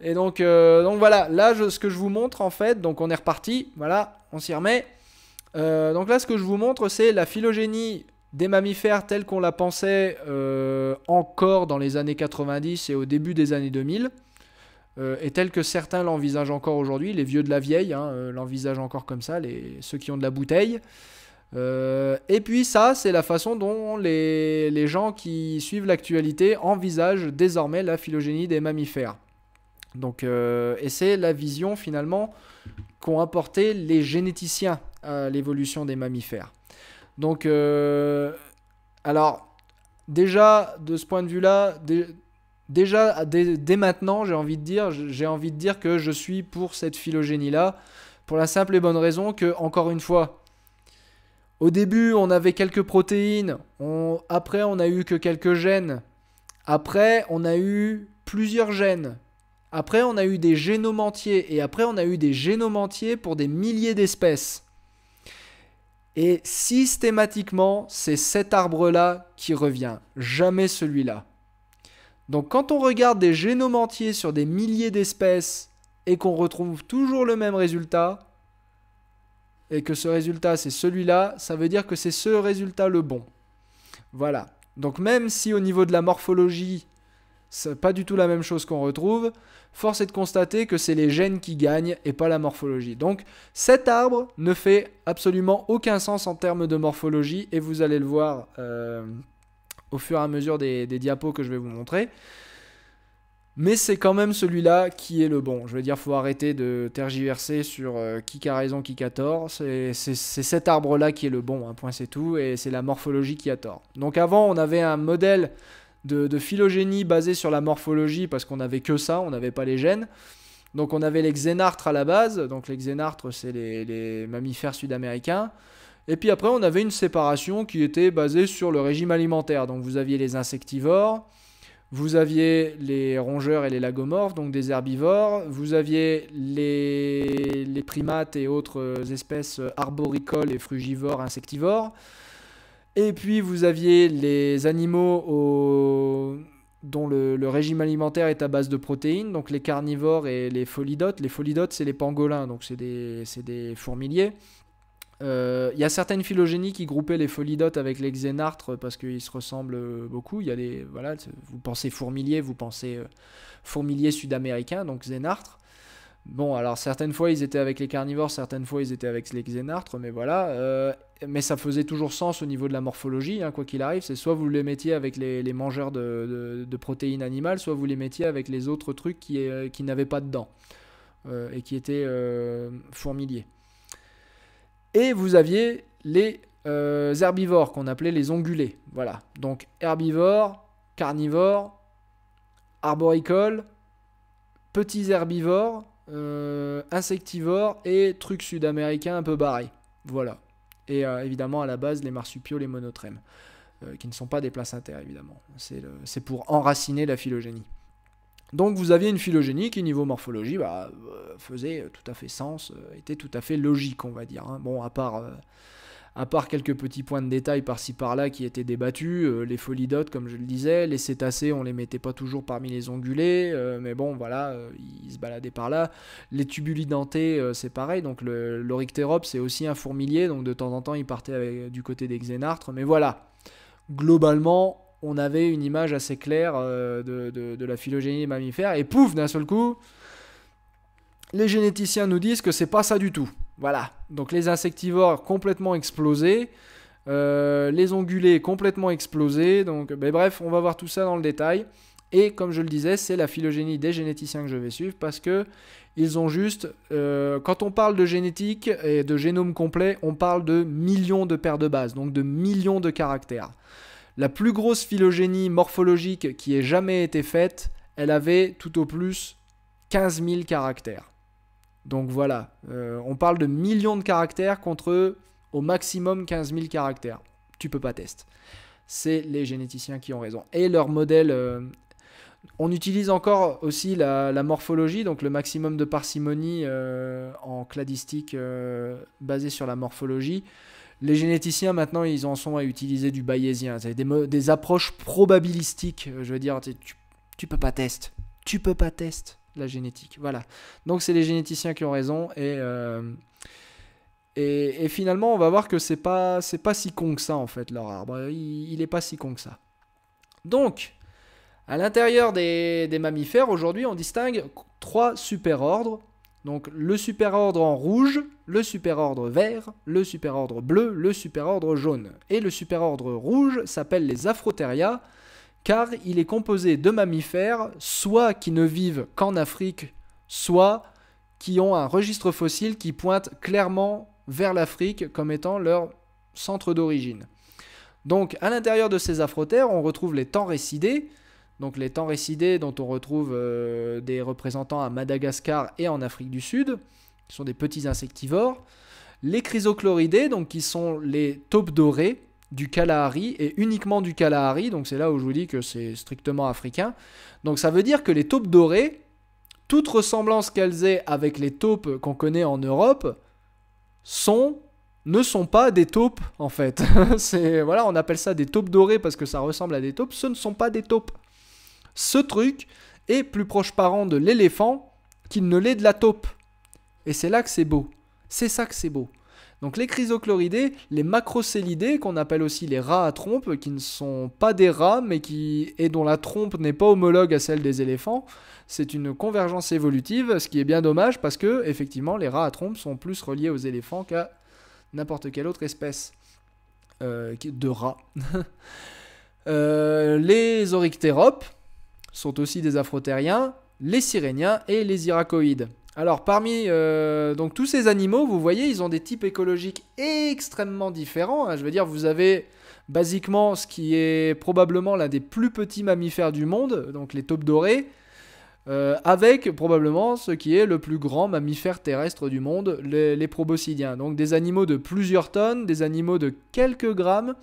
Et donc, euh, donc voilà, là ce que je vous montre en fait, donc on est reparti, voilà, on s'y remet. Euh, donc là ce que je vous montre c'est la phylogénie des mammifères telle qu'on la pensait euh, encore dans les années 90 et au début des années 2000, et telle que certains l'envisagent encore aujourd'hui, les vieux de la vieille hein, l'envisagent encore comme ça, les, ceux qui ont de la bouteille. Euh, et puis ça, c'est la façon dont les, gens qui suivent l'actualité envisagent désormais la phylogénie des mammifères. Donc, euh, et c'est la vision finalement qu'ont apporté les généticiens à l'évolution des mammifères. Donc, euh, alors, déjà, de ce point de vue-là, déjà, dès, maintenant, j'ai envie de dire, j'ai envie de dire que je suis pour cette phylogénie-là, pour la simple et bonne raison que, encore une fois, au début, on avait quelques protéines. Après, on a eu que quelques gènes. Après, on a eu plusieurs gènes. Après, on a eu des génomes entiers. Et après, on a eu des génomes entiers pour des milliers d'espèces. Et systématiquement, c'est cet arbre-là qui revient, jamais celui-là. Donc quand on regarde des génomes entiers sur des milliers d'espèces et qu'on retrouve toujours le même résultat, et que ce résultat c'est celui-là, ça veut dire que c'est ce résultat le bon. Voilà. Donc même si au niveau de la morphologie, c'est pas du tout la même chose qu'on retrouve, force est de constater que c'est les gènes qui gagnent et pas la morphologie. Donc cet arbre ne fait absolument aucun sens en termes de morphologie et vous allez le voir euh, au fur et à mesure des diapos que je vais vous montrer. Mais c'est quand même celui-là qui est le bon. Je veux dire, faut arrêter de tergiverser sur euh, qui a raison, qui a tort. C'est cet arbre-là qui est le bon, un point c'est tout, et c'est la morphologie qui a tort. Donc avant, on avait un modèle de, phylogénie basé sur la morphologie, parce qu'on n'avait que ça, on n'avait pas les gènes. Donc on avait les xénartres à la base, donc les xénartres, c'est les, les mammifères sud-américains. Et puis après, on avait une séparation qui était basée sur le régime alimentaire. Donc vous aviez les insectivores, vous aviez les rongeurs et les lagomorphes, donc des herbivores. Vous aviez les, primates et autres espèces arboricoles et frugivores, insectivores. Et puis vous aviez les animaux dont le, régime alimentaire est à base de protéines, donc les carnivores et les folidotes. Les folidotes, c'est les pangolins, donc c'est des, des fourmiliers. Il euh, y a certaines phylogénies qui groupaient les folidotes avec les xénartres parce qu'ils se ressemblent euh, beaucoup. y a des voilà, vous pensez fourmilier, vous pensez euh, fourmilier sud-américain, donc xénartre. Bon, alors certaines fois ils étaient avec les carnivores, certaines fois ils étaient avec les xénartres, mais voilà. mais ça faisait toujours sens au niveau de la morphologie, hein, quoi qu'il arrive. C'est soit vous les mettiez avec les, mangeurs de, protéines animales, soit vous les mettiez avec les autres trucs qui, n'avaient pas de dents et qui étaient fourmiliers. Et vous aviez les euh, herbivores qu'on appelait les ongulés. Voilà. Donc herbivores, carnivores, arboricoles, petits herbivores, euh, insectivores et trucs sud-américains un peu barrés. Voilà. Et euh, évidemment, à la base, les marsupiaux, les monotrèmes, qui ne sont pas des placentaires, évidemment. C'est pour enraciner la phylogénie. Donc vous aviez une phylogénie qui, niveau morphologie, bah, euh, faisait tout à fait sens, euh, était tout à fait logique, on va dire. Hein. Bon, à part, euh, à part quelques petits points de détail par-ci par-là qui étaient débattus, les folidotes, comme je le disais, les cétacés, on les mettait pas toujours parmi les ongulés, mais bon, voilà, ils se baladaient par là. Les tubulidentés, c'est pareil, donc l'orictérope, c'est aussi un fourmilier, donc de temps en temps, il partait du côté des xénartres, mais voilà. Globalement, on avait une image assez claire euh, de, la phylogénie des mammifères, et pouf, d'un seul coup, les généticiens nous disent que c'est pas ça du tout. Voilà. Donc les insectivores complètement explosés, euh, les ongulés complètement explosés. Donc, ben, bref, on va voir tout ça dans le détail. Et comme je le disais, c'est la phylogénie des généticiens que je vais suivre parce que ils ont juste. Euh, quand on parle de génétique et de génome complet, on parle de millions de paires de bases, donc de millions de caractères la plus grosse phylogénie morphologique qui ait jamais été faite, elle avait tout au plus 15 000 caractères. Donc voilà, euh, on parle de millions de caractères contre au maximum 15 000 caractères. Tu peux pas tester. C'est les généticiens qui ont raison. Et leur modèle... Euh, on utilise encore aussi la, morphologie, donc le maximum de parcimonie euh, en cladistique basé sur la morphologie. Les généticiens, maintenant, ils en sont à utiliser du bayésien. C'est des, approches probabilistiques. Euh, je veux dire, tu, peux pas tester, Tu peux pas tester la génétique. Voilà. Donc, c'est les généticiens qui ont raison. Et, euh, et, finalement, on va voir que c'est pas, pas si con que ça, en fait, leur arbre. Il, est pas si con que ça. Donc, à l'intérieur des, des mammifères, aujourd'hui, on distingue trois super-ordres. Donc le superordre en rouge, le superordre vert, le superordre bleu, le superordre jaune. Et le superordre rouge s'appelle les Afrotheria car il est composé de mammifères, soit qui ne vivent qu'en Afrique, soit qui ont un registre fossile qui pointe clairement vers l'Afrique comme étant leur centre d'origine. Donc à l'intérieur de ces afrothères, on retrouve les temps récidés, donc les temps récidés dont on retrouve euh, des représentants à Madagascar et en Afrique du Sud, qui sont des petits insectivores, les chrysochloridés, donc qui sont les taupes dorées du Kalahari et uniquement du Kalahari, donc c'est là où je vous dis que c'est strictement africain. Donc ça veut dire que les taupes dorées, toute ressemblance qu'elles aient avec les taupes qu'on connaît en Europe, sont ne sont pas des taupes en fait. *laughs* c'est voilà, on appelle ça des taupes dorées parce que ça ressemble à des taupes, ce ne sont pas des taupes ce truc est plus proche parent de l'éléphant qu'il ne l'est de la taupe. Et c'est là que c'est beau. C'est ça que c'est beau. Donc les chrysochloridés, les macrocélidés, qu'on appelle aussi les rats à trompe, qui ne sont pas des rats, mais qui et dont la trompe n'est pas homologue à celle des éléphants, c'est une convergence évolutive, ce qui est bien dommage parce que effectivement les rats à trompe sont plus reliés aux éléphants qu'à n'importe quelle autre espèce euh, de rat. *laughs* Euh, les orictéropes, sont aussi des Afrotériens, les Siréniens et les iracoïdes. Alors parmi euh, donc tous ces animaux, vous voyez, ils ont des types écologiques extrêmement différents. Hein. Je veux dire, vous avez basiquement ce qui est probablement l'un des plus petits mammifères du monde, donc les taupes dorées, euh, avec probablement ce qui est le plus grand mammifère terrestre du monde, les, proboscidiens. Donc des animaux de plusieurs tonnes, des animaux de quelques grammes,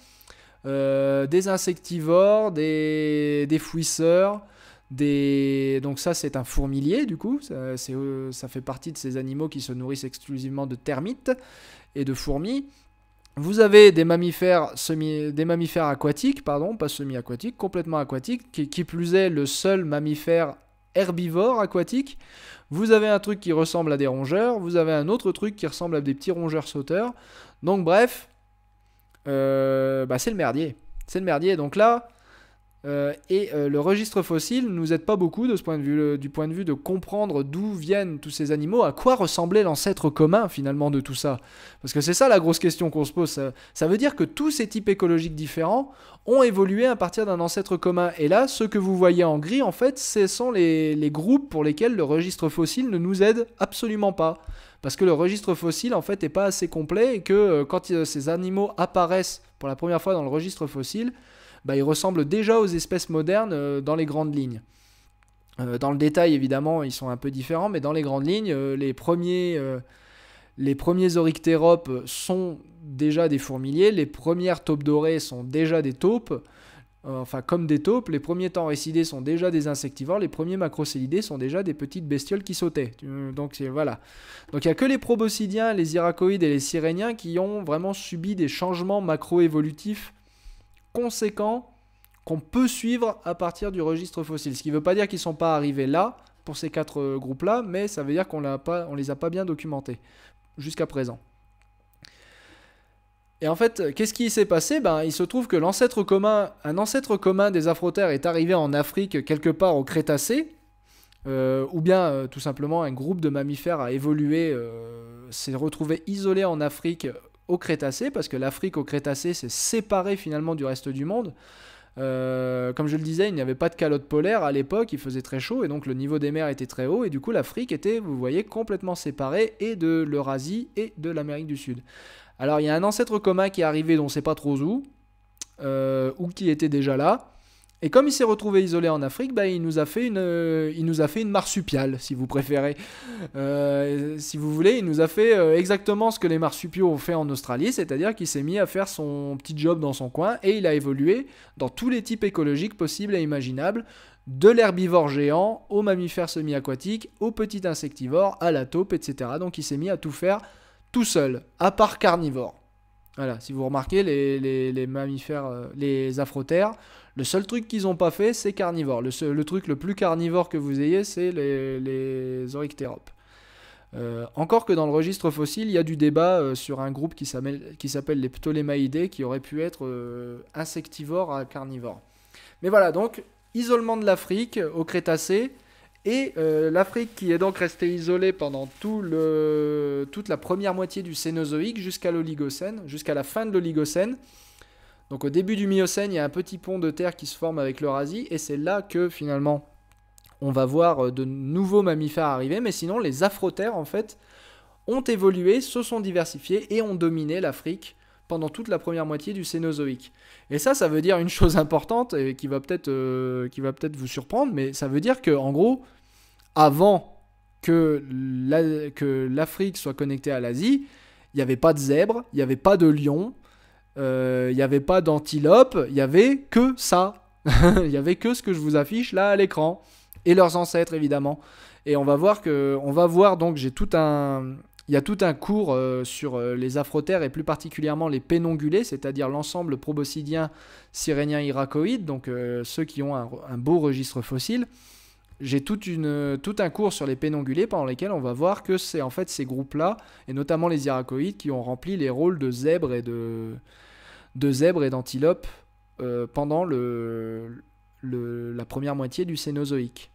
euh, des insectivores, des, des fouisseurs, donc ça, c'est un fourmilier, du coup. Euh, ça, fait partie de ces animaux qui se nourrissent exclusivement de termites et de fourmis. Vous avez des mammifères, semi, des mammifères aquatiques, pardon, pas semi-aquatiques, complètement aquatiques, qui, plus est le seul mammifère herbivore aquatique. Vous avez un truc qui ressemble à des rongeurs, vous avez un autre truc qui ressemble à des petits rongeurs sauteurs. Donc bref, euh, bah, c'est le merdier. C'est le merdier. Donc là, euh, et euh, le registre fossile nous aide pas beaucoup de ce point de vue, euh, du point de vue de comprendre d'où viennent tous ces animaux, à quoi ressemblait l'ancêtre commun finalement de tout ça. Parce que c'est ça la grosse question qu'on se pose. Ça, veut dire que tous ces types écologiques différents ont évolué à partir d'un ancêtre commun. Et là, ce que vous voyez en gris, en fait, ce sont les, groupes pour lesquels le registre fossile ne nous aide absolument pas. Parce que le registre fossile, en fait, n'est pas assez complet et que quand ces animaux apparaissent pour la première fois dans le registre fossile, bah, ils ressemblent déjà aux espèces modernes euh, dans les grandes lignes. Euh, dans le détail, évidemment, ils sont un peu différents, mais dans les grandes lignes, euh, les premiers les premiers orictéropes sont déjà des fourmiliers, les premières taupes dorées sont déjà des taupes, enfin comme des taupes, les premiers tenrécidés sont déjà des insectivores, les premiers macrocélidés sont déjà des petites bestioles qui sautaient. Donc voilà. Donc il n'y a que les proboscidiens, les iracoïdes et les siréniens qui ont vraiment subi des changements macroévolutifs conséquents qu'on peut suivre à partir du registre fossile. Ce qui ne veut pas dire qu'ils ne sont pas arrivés là, pour ces quatre euh, groupes-là, mais ça veut dire qu'on ne les a pas bien documentés jusqu'à présent. Et en fait, qu'est-ce qui s'est passé ben, Il se trouve que l'ancêtre commun, un ancêtre commun des Afrothères est arrivé en Afrique quelque part au Crétacé, euh, ou bien euh, tout simplement un groupe de mammifères a évolué, s'est retrouvé isolé en Afrique au Crétacé, parce que l'Afrique au Crétacé s'est séparée finalement du reste du monde. Euh, comme je le disais, il n'y avait pas de calotte polaire à l'époque, il faisait très chaud et donc le niveau des mers était très haut et du coup l'Afrique était, vous voyez, complètement séparée et de l'Eurasie et de l'Amérique du Sud. Alors il y a un ancêtre commun qui est arrivé dont on ne sait pas trop où, euh, ou qui était déjà là, et comme il s'est retrouvé isolé en Afrique, bah, il, nous a fait une, euh, il nous a fait une marsupiale, si vous préférez. Euh, si vous voulez, il nous a fait euh, exactement ce que les marsupiaux ont fait en Australie, c'est-à-dire qu'il s'est mis à faire son petit job dans son coin et il a évolué dans tous les types écologiques possibles et imaginables, de l'herbivore géant aux mammifères semi-aquatiques, au petit insectivores, à la taupe, etc. Donc il s'est mis à tout faire tout seul, à part carnivore. Voilà, si vous remarquez, les, les, les mammifères, les afroterres, le seul truc qu'ils n'ont pas fait, c'est carnivore. Le, truc le plus carnivore que vous ayez, c'est les, les euh, encore que dans le registre fossile, il y a du débat euh, sur un groupe qui s'appelle les Ptolémaïdés, qui aurait pu être euh, insectivore à carnivore. Mais voilà, donc isolement de l'Afrique au Crétacé, et l'Afrique qui est donc restée isolée pendant toute la première moitié du Cénozoïque jusqu'à l'Oligocène, jusqu'à la fin de l'Oligocène. Donc au début du Miocène, il y a un petit pont de terre qui se forme avec l'Eurasie, et c'est là que finalement on va voir euh, de nouveaux mammifères arriver, mais sinon les afrotères en fait ont évolué, se sont diversifiés et ont dominé l'Afrique pendant toute la première moitié du Cénozoïque. Et ça, ça veut dire une chose importante et qui va peut-être euh, peut vous surprendre, mais ça veut dire que en gros, avant que l'Afrique soit connectée à l'Asie, il n'y avait pas de zèbres, il n'y avait pas de lions, il euh, n'y avait pas d'antilope, il y avait que ça. Il *laughs* y avait que ce que je vous affiche là à l'écran et leurs ancêtres évidemment. Et on va voir que on va voir donc j'ai tout un il y a tout un cours euh, sur euh, les afroterres et plus particulièrement les pénongulés, c'est-à-dire l'ensemble proboscidien sirénien iracoïde, donc ceux qui ont un, beau registre fossile. J'ai tout, tout un cours sur les pénongulés pendant lesquels on va voir que c'est en fait ces groupes-là, et notamment les iracoïdes, qui ont rempli les rôles de zèbres et de, de zèbres et d'antilopes euh, pendant le, la première moitié du Cénozoïque.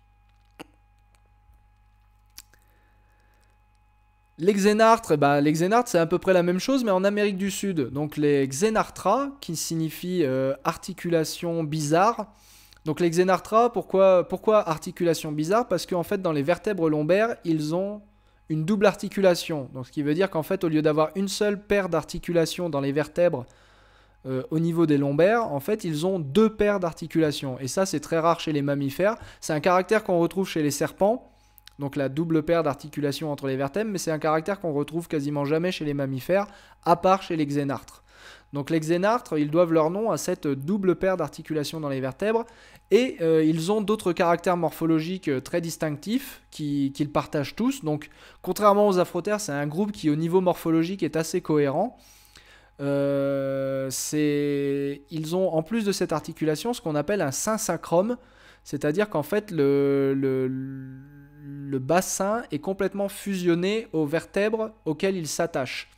Les Xénartres, eh ben, c'est à peu près la même chose, mais en Amérique du Sud. Donc les xénartra, qui signifie euh, articulation bizarre. Donc les Xénartras, pourquoi, pourquoi articulation bizarre Parce qu'en fait, dans les vertèbres lombaires, ils ont une double articulation. Donc ce qui veut dire qu'en fait, au lieu d'avoir une seule paire d'articulations dans les vertèbres euh, au niveau des lombaires, en fait, ils ont deux paires d'articulations. Et ça, c'est très rare chez les mammifères. C'est un caractère qu'on retrouve chez les serpents, donc la double paire d'articulations entre les vertèbres, mais c'est un caractère qu'on retrouve quasiment jamais chez les mammifères, à part chez les xénartres. Donc les xénartres, ils doivent leur nom à cette double paire d'articulations dans les vertèbres, et euh, ils ont d'autres caractères morphologiques euh, très distinctifs qu'ils partagent tous. Donc contrairement aux afrotères, c'est un groupe qui au niveau morphologique est assez cohérent. Euh, ils ont en plus de cette articulation ce qu'on appelle un synchrome c'est-à-dire qu'en fait le, le, bassin est complètement fusionné aux vertèbres auxquelles il s'attache.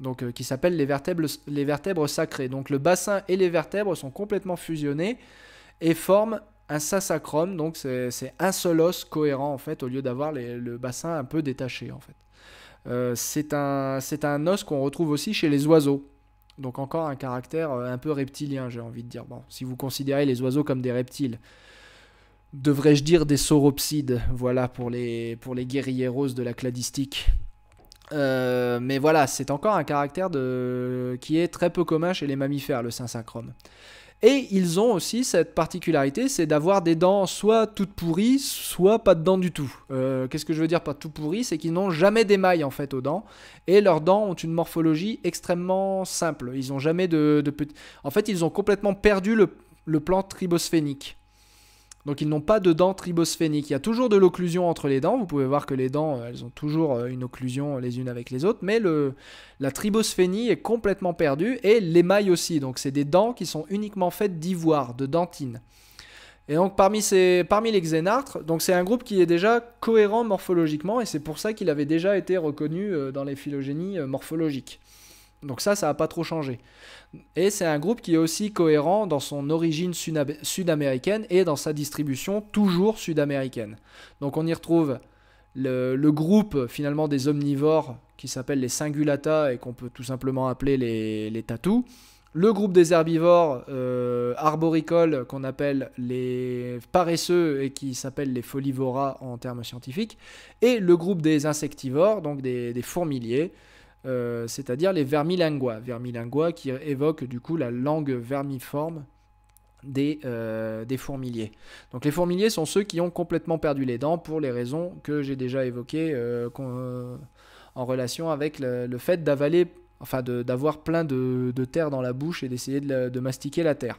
Donc, euh, qui s'appellent les vertèbres, les vertèbres sacrées. Donc le bassin et les vertèbres sont complètement fusionnés et forment un sacrum, donc c'est un seul os cohérent en fait, au lieu d'avoir le bassin un peu détaché en fait. Euh, c'est un, un os qu'on retrouve aussi chez les oiseaux. Donc encore un caractère euh, un peu reptilien, j'ai envie de dire. Bon, si vous considérez les oiseaux comme des reptiles, devrais-je dire des sauropsides, voilà pour les, pour les roses de la cladistique. Euh, mais voilà, c'est encore un caractère de... qui est très peu commun chez les mammifères, le synchrome. Et ils ont aussi cette particularité, c'est d'avoir des dents soit toutes pourries, soit pas de dents du tout. Euh, qu'est-ce que je veux dire par tout pourries C'est qu'ils n'ont jamais d'émail en fait aux dents. Et leurs dents ont une morphologie extrêmement simple. Ils jamais de, En fait, ils ont complètement perdu le, plan tribosphénique. Donc ils n'ont pas de dents tribosphéniques, Il y a toujours de l'occlusion entre les dents. Vous pouvez voir que les dents, euh, elles ont toujours euh, une occlusion euh, les unes avec les autres. Mais le, la tribosphénie est complètement perdue et l'émail aussi. Donc c'est des dents qui sont uniquement faites d'ivoire, de dentine. Et donc parmi, parmi les xénartres, c'est un groupe qui est déjà cohérent morphologiquement et c'est pour ça qu'il avait déjà été reconnu dans les phylogénies morphologiques. Donc ça, ça n'a pas trop changé. Et c'est un groupe qui est aussi cohérent dans son origine sud-américaine et dans sa distribution toujours sud-américaine. Donc on y retrouve le, groupe finalement des omnivores qui s'appelle les cingulata, et qu'on peut tout simplement appeler les, les Le groupe des herbivores euh, arboricoles qu'on appelle les paresseux et qui s'appelle les folivora en termes scientifiques. Et le groupe des insectivores, donc des fourmiliers euh, c'est-à-dire les vermilingua. Vermilingua qui évoque du coup la langue vermiforme euh, des, fourmiliers. Donc les fourmiliers sont ceux qui ont complètement perdu les dents pour les raisons que j'ai déjà évoquées euh, en relation avec le, fait d'avaler, enfin d'avoir plein de, terre dans la bouche et d'essayer de mastiquer la terre.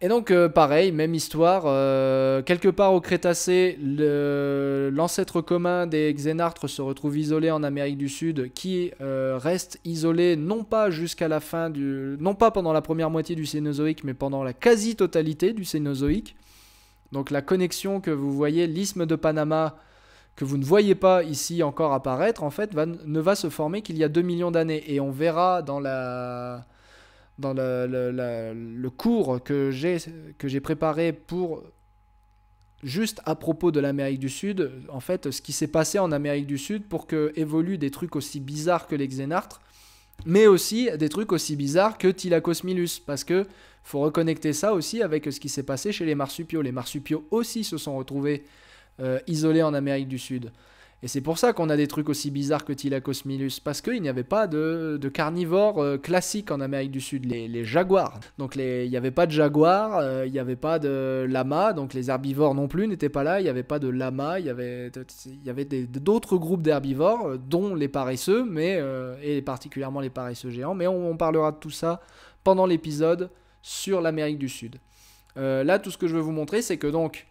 Et donc, euh, pareil, même histoire. Euh, quelque part au Crétacé, l'ancêtre commun des Xénartres se retrouve isolé en Amérique du Sud, qui euh, reste isolé non pas jusqu'à la fin du, non pas pendant la première moitié du Cénozoïque, mais pendant la quasi-totalité du Cénozoïque. Donc la connexion que vous voyez, l'isthme de Panama que vous ne voyez pas ici encore apparaître, en fait, ne va se former qu'il y a 2 millions d'années. Et on verra dans la dans le cours que j'ai préparé pour juste à propos de l'Amérique du Sud, en fait, ce qui s'est passé en Amérique du Sud pour que évoluent des trucs aussi bizarres que les Xénartres, mais aussi des trucs aussi bizarres que Tilacosmilus, parce que faut reconnecter ça aussi avec ce qui s'est passé chez les marsupiaux. Les marsupiaux aussi se sont retrouvés euh, isolés en Amérique du Sud. Et c'est pour ça qu'on a des trucs aussi bizarres que Tilacosmilus, parce qu'il n'y avait pas de, carnivores euh, classiques en Amérique du Sud, les, jaguars. Donc il n'y avait pas de jaguars, euh, il n'y avait pas de lama, donc les herbivores non plus n'étaient pas là, il n'y avait pas de lama, il y avait, d'autres groupes d'herbivores, euh, dont les paresseux, mais, et particulièrement les paresseux géants, mais on parlera de tout ça pendant l'épisode sur l'Amérique du Sud. là, tout ce que je veux vous montrer, c'est que donc,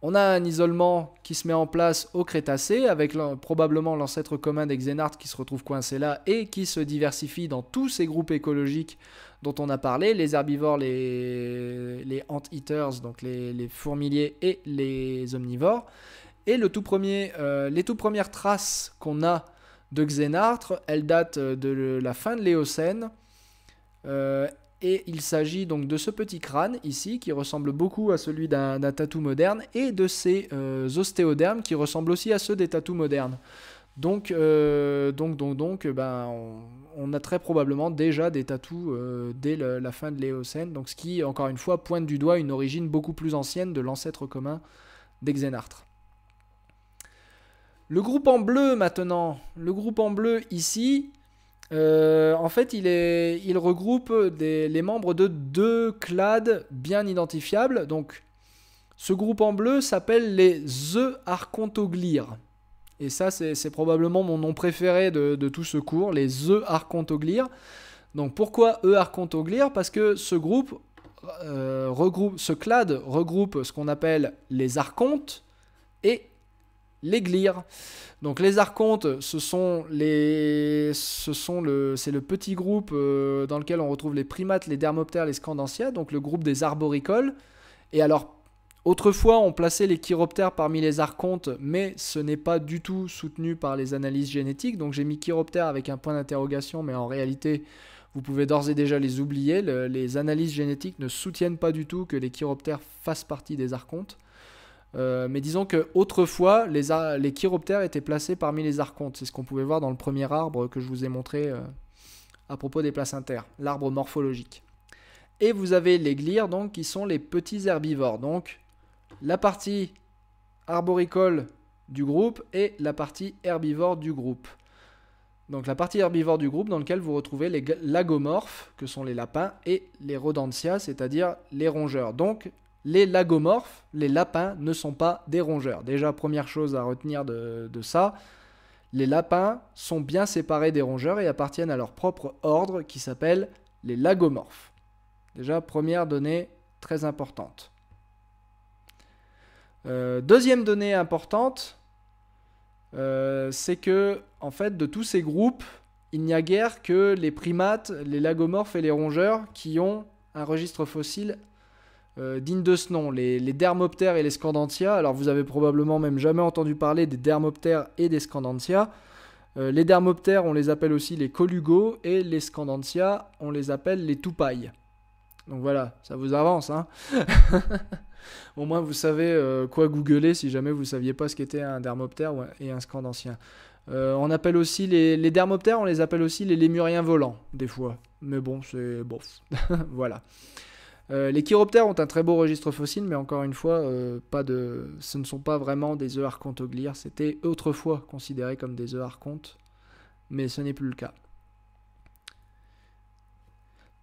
on a un isolement qui se met en place au Crétacé, avec probablement l'ancêtre commun des Xénarthes qui se retrouve coincé là et qui se diversifie dans tous ces groupes écologiques dont on a parlé, les herbivores, les, ant-eaters, donc les, fourmiliers et les omnivores. Et euh, les tout premières traces qu'on a de Xénarthes, elles datent euh, de la fin de l'Éocène. Euh, et il s'agit donc de ce petit crâne ici qui ressemble beaucoup à celui d'un tatou moderne et de ces euh, ostéodermes qui ressemblent aussi à ceux des tatous modernes. Donc, euh, donc, donc, ben, on, a très probablement déjà des tatous euh, dès la fin de l'Éocène, donc ce qui, encore une fois, pointe du doigt une origine beaucoup plus ancienne de l'ancêtre commun des Xénartres. Le groupe en bleu maintenant, le groupe en bleu ici, euh, en fait, il, regroupe les membres de deux clades bien identifiables. Donc, ce groupe en bleu s'appelle les e Et ça, c'est probablement mon nom préféré de, tout ce cours, les e Donc, pourquoi E Parce que ce groupe euh, regroupe, ce clade regroupe ce qu'on appelle les archontes et les glires, Donc les archontes, ce sont les, ce sont le, c'est le petit groupe euh, dans lequel on retrouve les primates, les dermoptères, les scandentia, donc le groupe des arboricoles. Et alors autrefois on plaçait les chiroptères parmi les archontes, mais ce n'est pas du tout soutenu par les analyses génétiques. Donc j'ai mis chiroptères avec un point d'interrogation, mais en réalité vous pouvez d'ores et déjà les oublier. les analyses génétiques ne soutiennent pas du tout que les chiroptères fassent partie des archontes. Euh, mais disons que autrefois, les, chiroptères étaient placés parmi les archontes. C'est ce qu'on pouvait voir dans le premier arbre que je vous ai montré euh, à propos des placentaires, l'arbre morphologique. Et vous avez les glires, donc, qui sont les petits herbivores. Donc, la partie arboricole du groupe et la partie herbivore du groupe. Donc la partie herbivore du groupe dans lequel vous retrouvez les lagomorphes, que sont les lapins, et les rodentia, c'est-à-dire les rongeurs. Donc les lagomorphes, les lapins, ne sont pas des rongeurs. Déjà, première chose à retenir de, ça, les lapins sont bien séparés des rongeurs et appartiennent à leur propre ordre qui s'appelle les lagomorphes. Déjà, première donnée très importante. Euh, deuxième donnée importante, euh, c'est que, en fait, de tous ces groupes, il n'y a guère que les primates, les lagomorphes et les rongeurs qui ont un registre fossile euh, digne de ce nom, les, Dermoptères et les scandentia. Alors vous avez probablement même jamais entendu parler des Dermoptères et des scandentia. Euh, les Dermoptères, on les appelle aussi les Colugos, et les scandentia, on les appelle les Toupailles. Donc voilà, ça vous avance, hein *laughs* Au moins vous savez euh, quoi googler si jamais vous saviez pas ce qu'était un dermoptère et un scandancien. on appelle aussi les, les, dermoptères, on les appelle aussi les lémuriens volants, des fois. Mais bon, c'est bon. *laughs* voilà. Euh, les chiroptères ont un très beau registre fossile, mais encore une fois, euh, pas de... ce ne sont pas vraiment des œufs archontoglires. C'était autrefois considéré comme des œufs archontes, mais ce n'est plus le cas.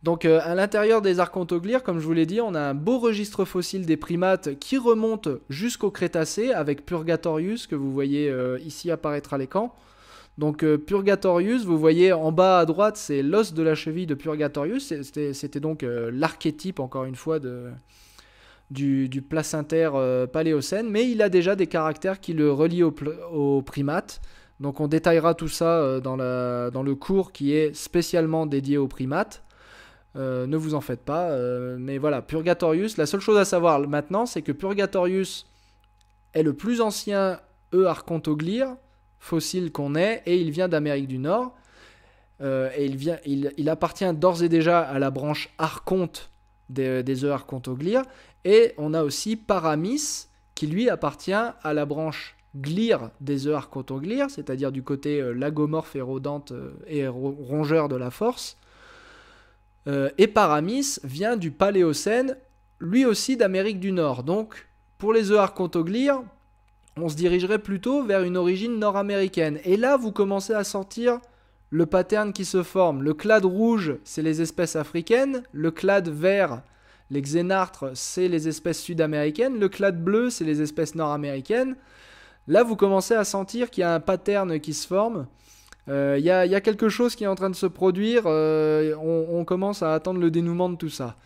Donc euh, à l'intérieur des archontoglires, comme je vous l'ai dit, on a un beau registre fossile des primates qui remonte jusqu'au Crétacé avec Purgatorius que vous voyez ici apparaître à l'écran. Donc euh, Purgatorius, vous voyez en bas à droite, c'est l'os de la cheville de Purgatorius. C'était donc euh, l'archétype, encore une fois, du, placentaire euh, paléocène. Mais il a déjà des caractères qui le relient au, primates, Donc on détaillera tout ça dans, le cours qui est spécialement dédié aux primates. ne vous en faites pas. mais voilà, Purgatorius, la seule chose à savoir maintenant, c'est que Purgatorius est le plus ancien e fossile qu'on est, et il vient d'Amérique du Nord. Euh, et il, vient, il, appartient d'ores et déjà à la branche archonte des, des archontoglire, Et on a aussi Paramis, qui lui appartient à la branche glire des archontoglire, c'est-à-dire du côté euh, lagomorphe et rodante euh, et rongeur de la force. et Paramis vient du Paléocène, lui aussi d'Amérique du Nord. Donc, pour les archontoglire on se dirigerait plutôt vers une origine nord-américaine. Et là, vous commencez à sentir le pattern qui se forme. Le clade rouge, c'est les espèces africaines. Le clade vert, les xénartres, c'est les espèces sud-américaines. Le clade bleu, c'est les espèces nord-américaines. Là, vous commencez à sentir qu'il y a un pattern qui se forme. Euh, il y, a quelque chose qui est en train de se produire. Euh, on, commence à attendre le dénouement de tout ça.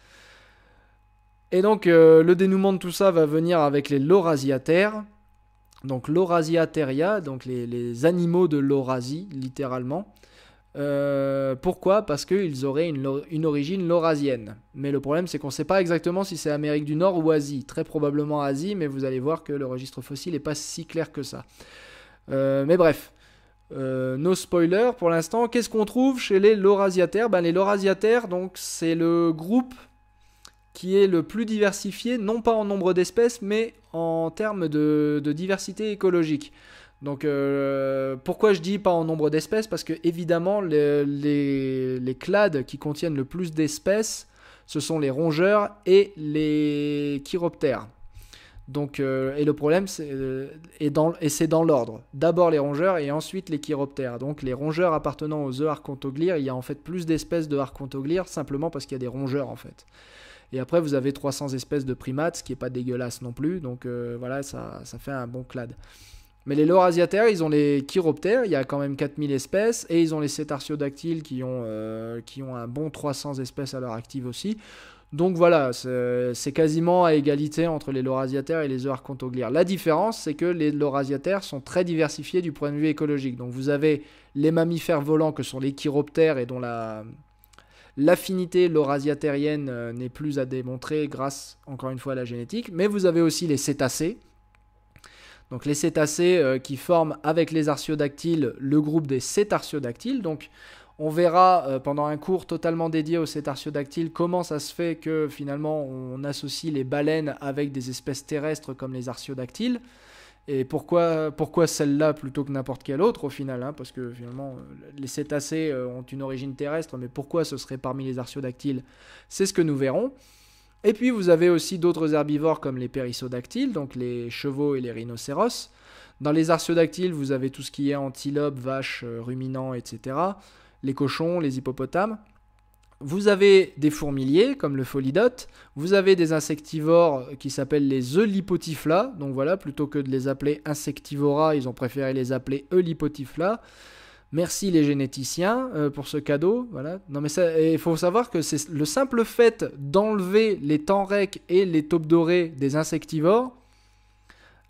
Et donc, euh, le dénouement de tout ça va venir avec les laurasiataires donc l'Eurasia donc les, animaux de l'Eurasie, littéralement. Euh, pourquoi Parce qu'ils auraient une, origine laurasienne. Mais le problème, c'est qu'on ne sait pas exactement si c'est Amérique du Nord ou Asie. Très probablement Asie, mais vous allez voir que le registre fossile n'est pas si clair que ça. Euh, mais bref, euh, no nos spoilers pour l'instant. Qu'est-ce qu'on trouve chez les laurasiataires ben, Les laurasiataires, donc, c'est le groupe qui est le plus diversifié, non pas en nombre d'espèces, mais en termes de, diversité écologique. Donc euh, pourquoi je dis pas en nombre d'espèces Parce que évidemment les, clades qui contiennent le plus d'espèces, ce sont les rongeurs et les chiroptères. Donc, euh, et le problème, euh, c'est, dans l'ordre. D'abord les rongeurs et ensuite les chiroptères. Donc les rongeurs appartenant aux œufs archontoglires, il y a en fait plus d'espèces de archontoglires simplement parce qu'il y a des rongeurs en fait. Et après, vous avez 300 espèces de primates, ce qui n'est pas dégueulasse non plus. Donc euh, voilà, ça, fait un bon clade. Mais les laurasiataires, ils ont les chiroptères, il y a quand même 4000 espèces, et ils ont les cétartiodactyles qui ont, euh, qui ont un bon 300 espèces à leur active aussi. Donc voilà, c'est quasiment à égalité entre les laurasiataires et les euarchontoglières. La différence, c'est que les laurasiataires sont très diversifiés du point de vue écologique. Donc vous avez les mammifères volants que sont les chiroptères et dont la, L'affinité laurasia euh, n'est plus à démontrer grâce, encore une fois, à la génétique. Mais vous avez aussi les cétacés. Donc les cétacés euh, qui forment avec les artiodactyles le groupe des cétartiodactyles. Donc on verra euh, pendant un cours totalement dédié aux cétartiodactyles comment ça se fait que finalement on associe les baleines avec des espèces terrestres comme les artiodactyles. Et pourquoi, pourquoi celle-là plutôt que n'importe quelle autre au final hein, Parce que finalement, euh, les cétacés euh, ont une origine terrestre, mais pourquoi ce serait parmi les artiodactyles C'est ce que nous verrons. Et puis vous avez aussi d'autres herbivores comme les périssodactyles, donc les chevaux et les rhinocéros. Dans les artiodactyles, vous avez tout ce qui est antilopes, vaches, euh, ruminants, etc. Les cochons, les hippopotames vous avez des fourmiliers comme le folidote, vous avez des insectivores qui s'appellent les Eulipotifla, donc voilà, plutôt que de les appeler insectivora, ils ont préféré les appeler Eulipotifla. Merci les généticiens euh, pour ce cadeau, voilà. Non mais il faut savoir que c'est le simple fait d'enlever les tanrecs et les taupes dorées des insectivores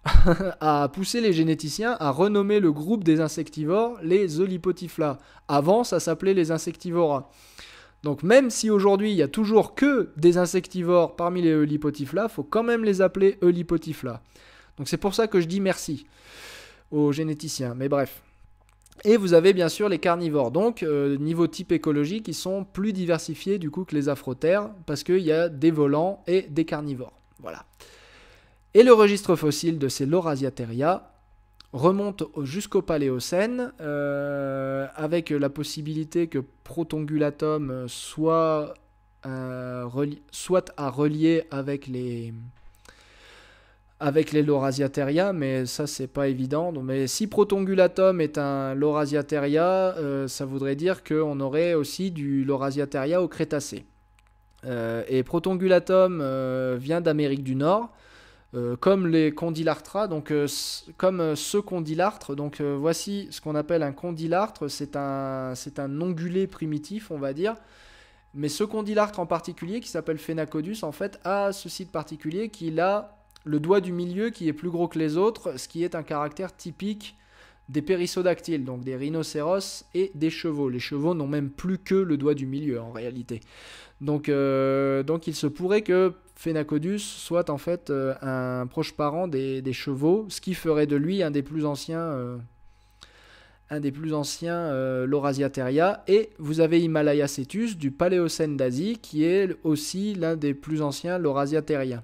*laughs* a poussé les généticiens à renommer le groupe des insectivores les Eulipotifla. Avant, ça s'appelait les insectivora. Donc même si aujourd'hui il n'y a toujours que des insectivores parmi les il faut quand même les appeler Eulipotifla. Donc c'est pour ça que je dis merci aux généticiens. Mais bref. Et vous avez bien sûr les carnivores, donc euh, niveau type écologique, ils sont plus diversifiés du coup que les afrotères, parce qu'il y a des volants et des carnivores. Voilà. Et le registre fossile de ces Laurasiateria remonte jusqu'au Paléocène, euh, avec la possibilité que Protongulatum euh, soit, à relier avec les avec les mais ça c'est pas évident. mais si Protongulatum est un Laurasiateria, euh, ça voudrait dire qu'on aurait aussi du Laurasiateria au Crétacé. et Protongulatum vient d'Amérique du Nord, euh, comme les condylartra, donc euh, comme euh, ce condylartre, Donc voici ce qu'on appelle un condylartre, c'est un, c'est un ongulé primitif, on va dire. Mais ce condylartre en particulier, qui s'appelle Phénacodus, en fait, a ce site particulier qu'il a le doigt du milieu qui est plus gros que les autres, ce qui est un caractère typique des périssodactyles, donc des rhinocéros et des chevaux. Les chevaux n'ont même plus que le doigt du milieu en réalité. Donc, donc il se pourrait que Phénacodus soit en fait euh, un proche parent des, chevaux, ce qui ferait de lui un des plus anciens, euh, un des plus anciens euh, Et vous avez Himalaya Cetus du Paléocène d'Asie, qui est aussi l'un des plus anciens terrien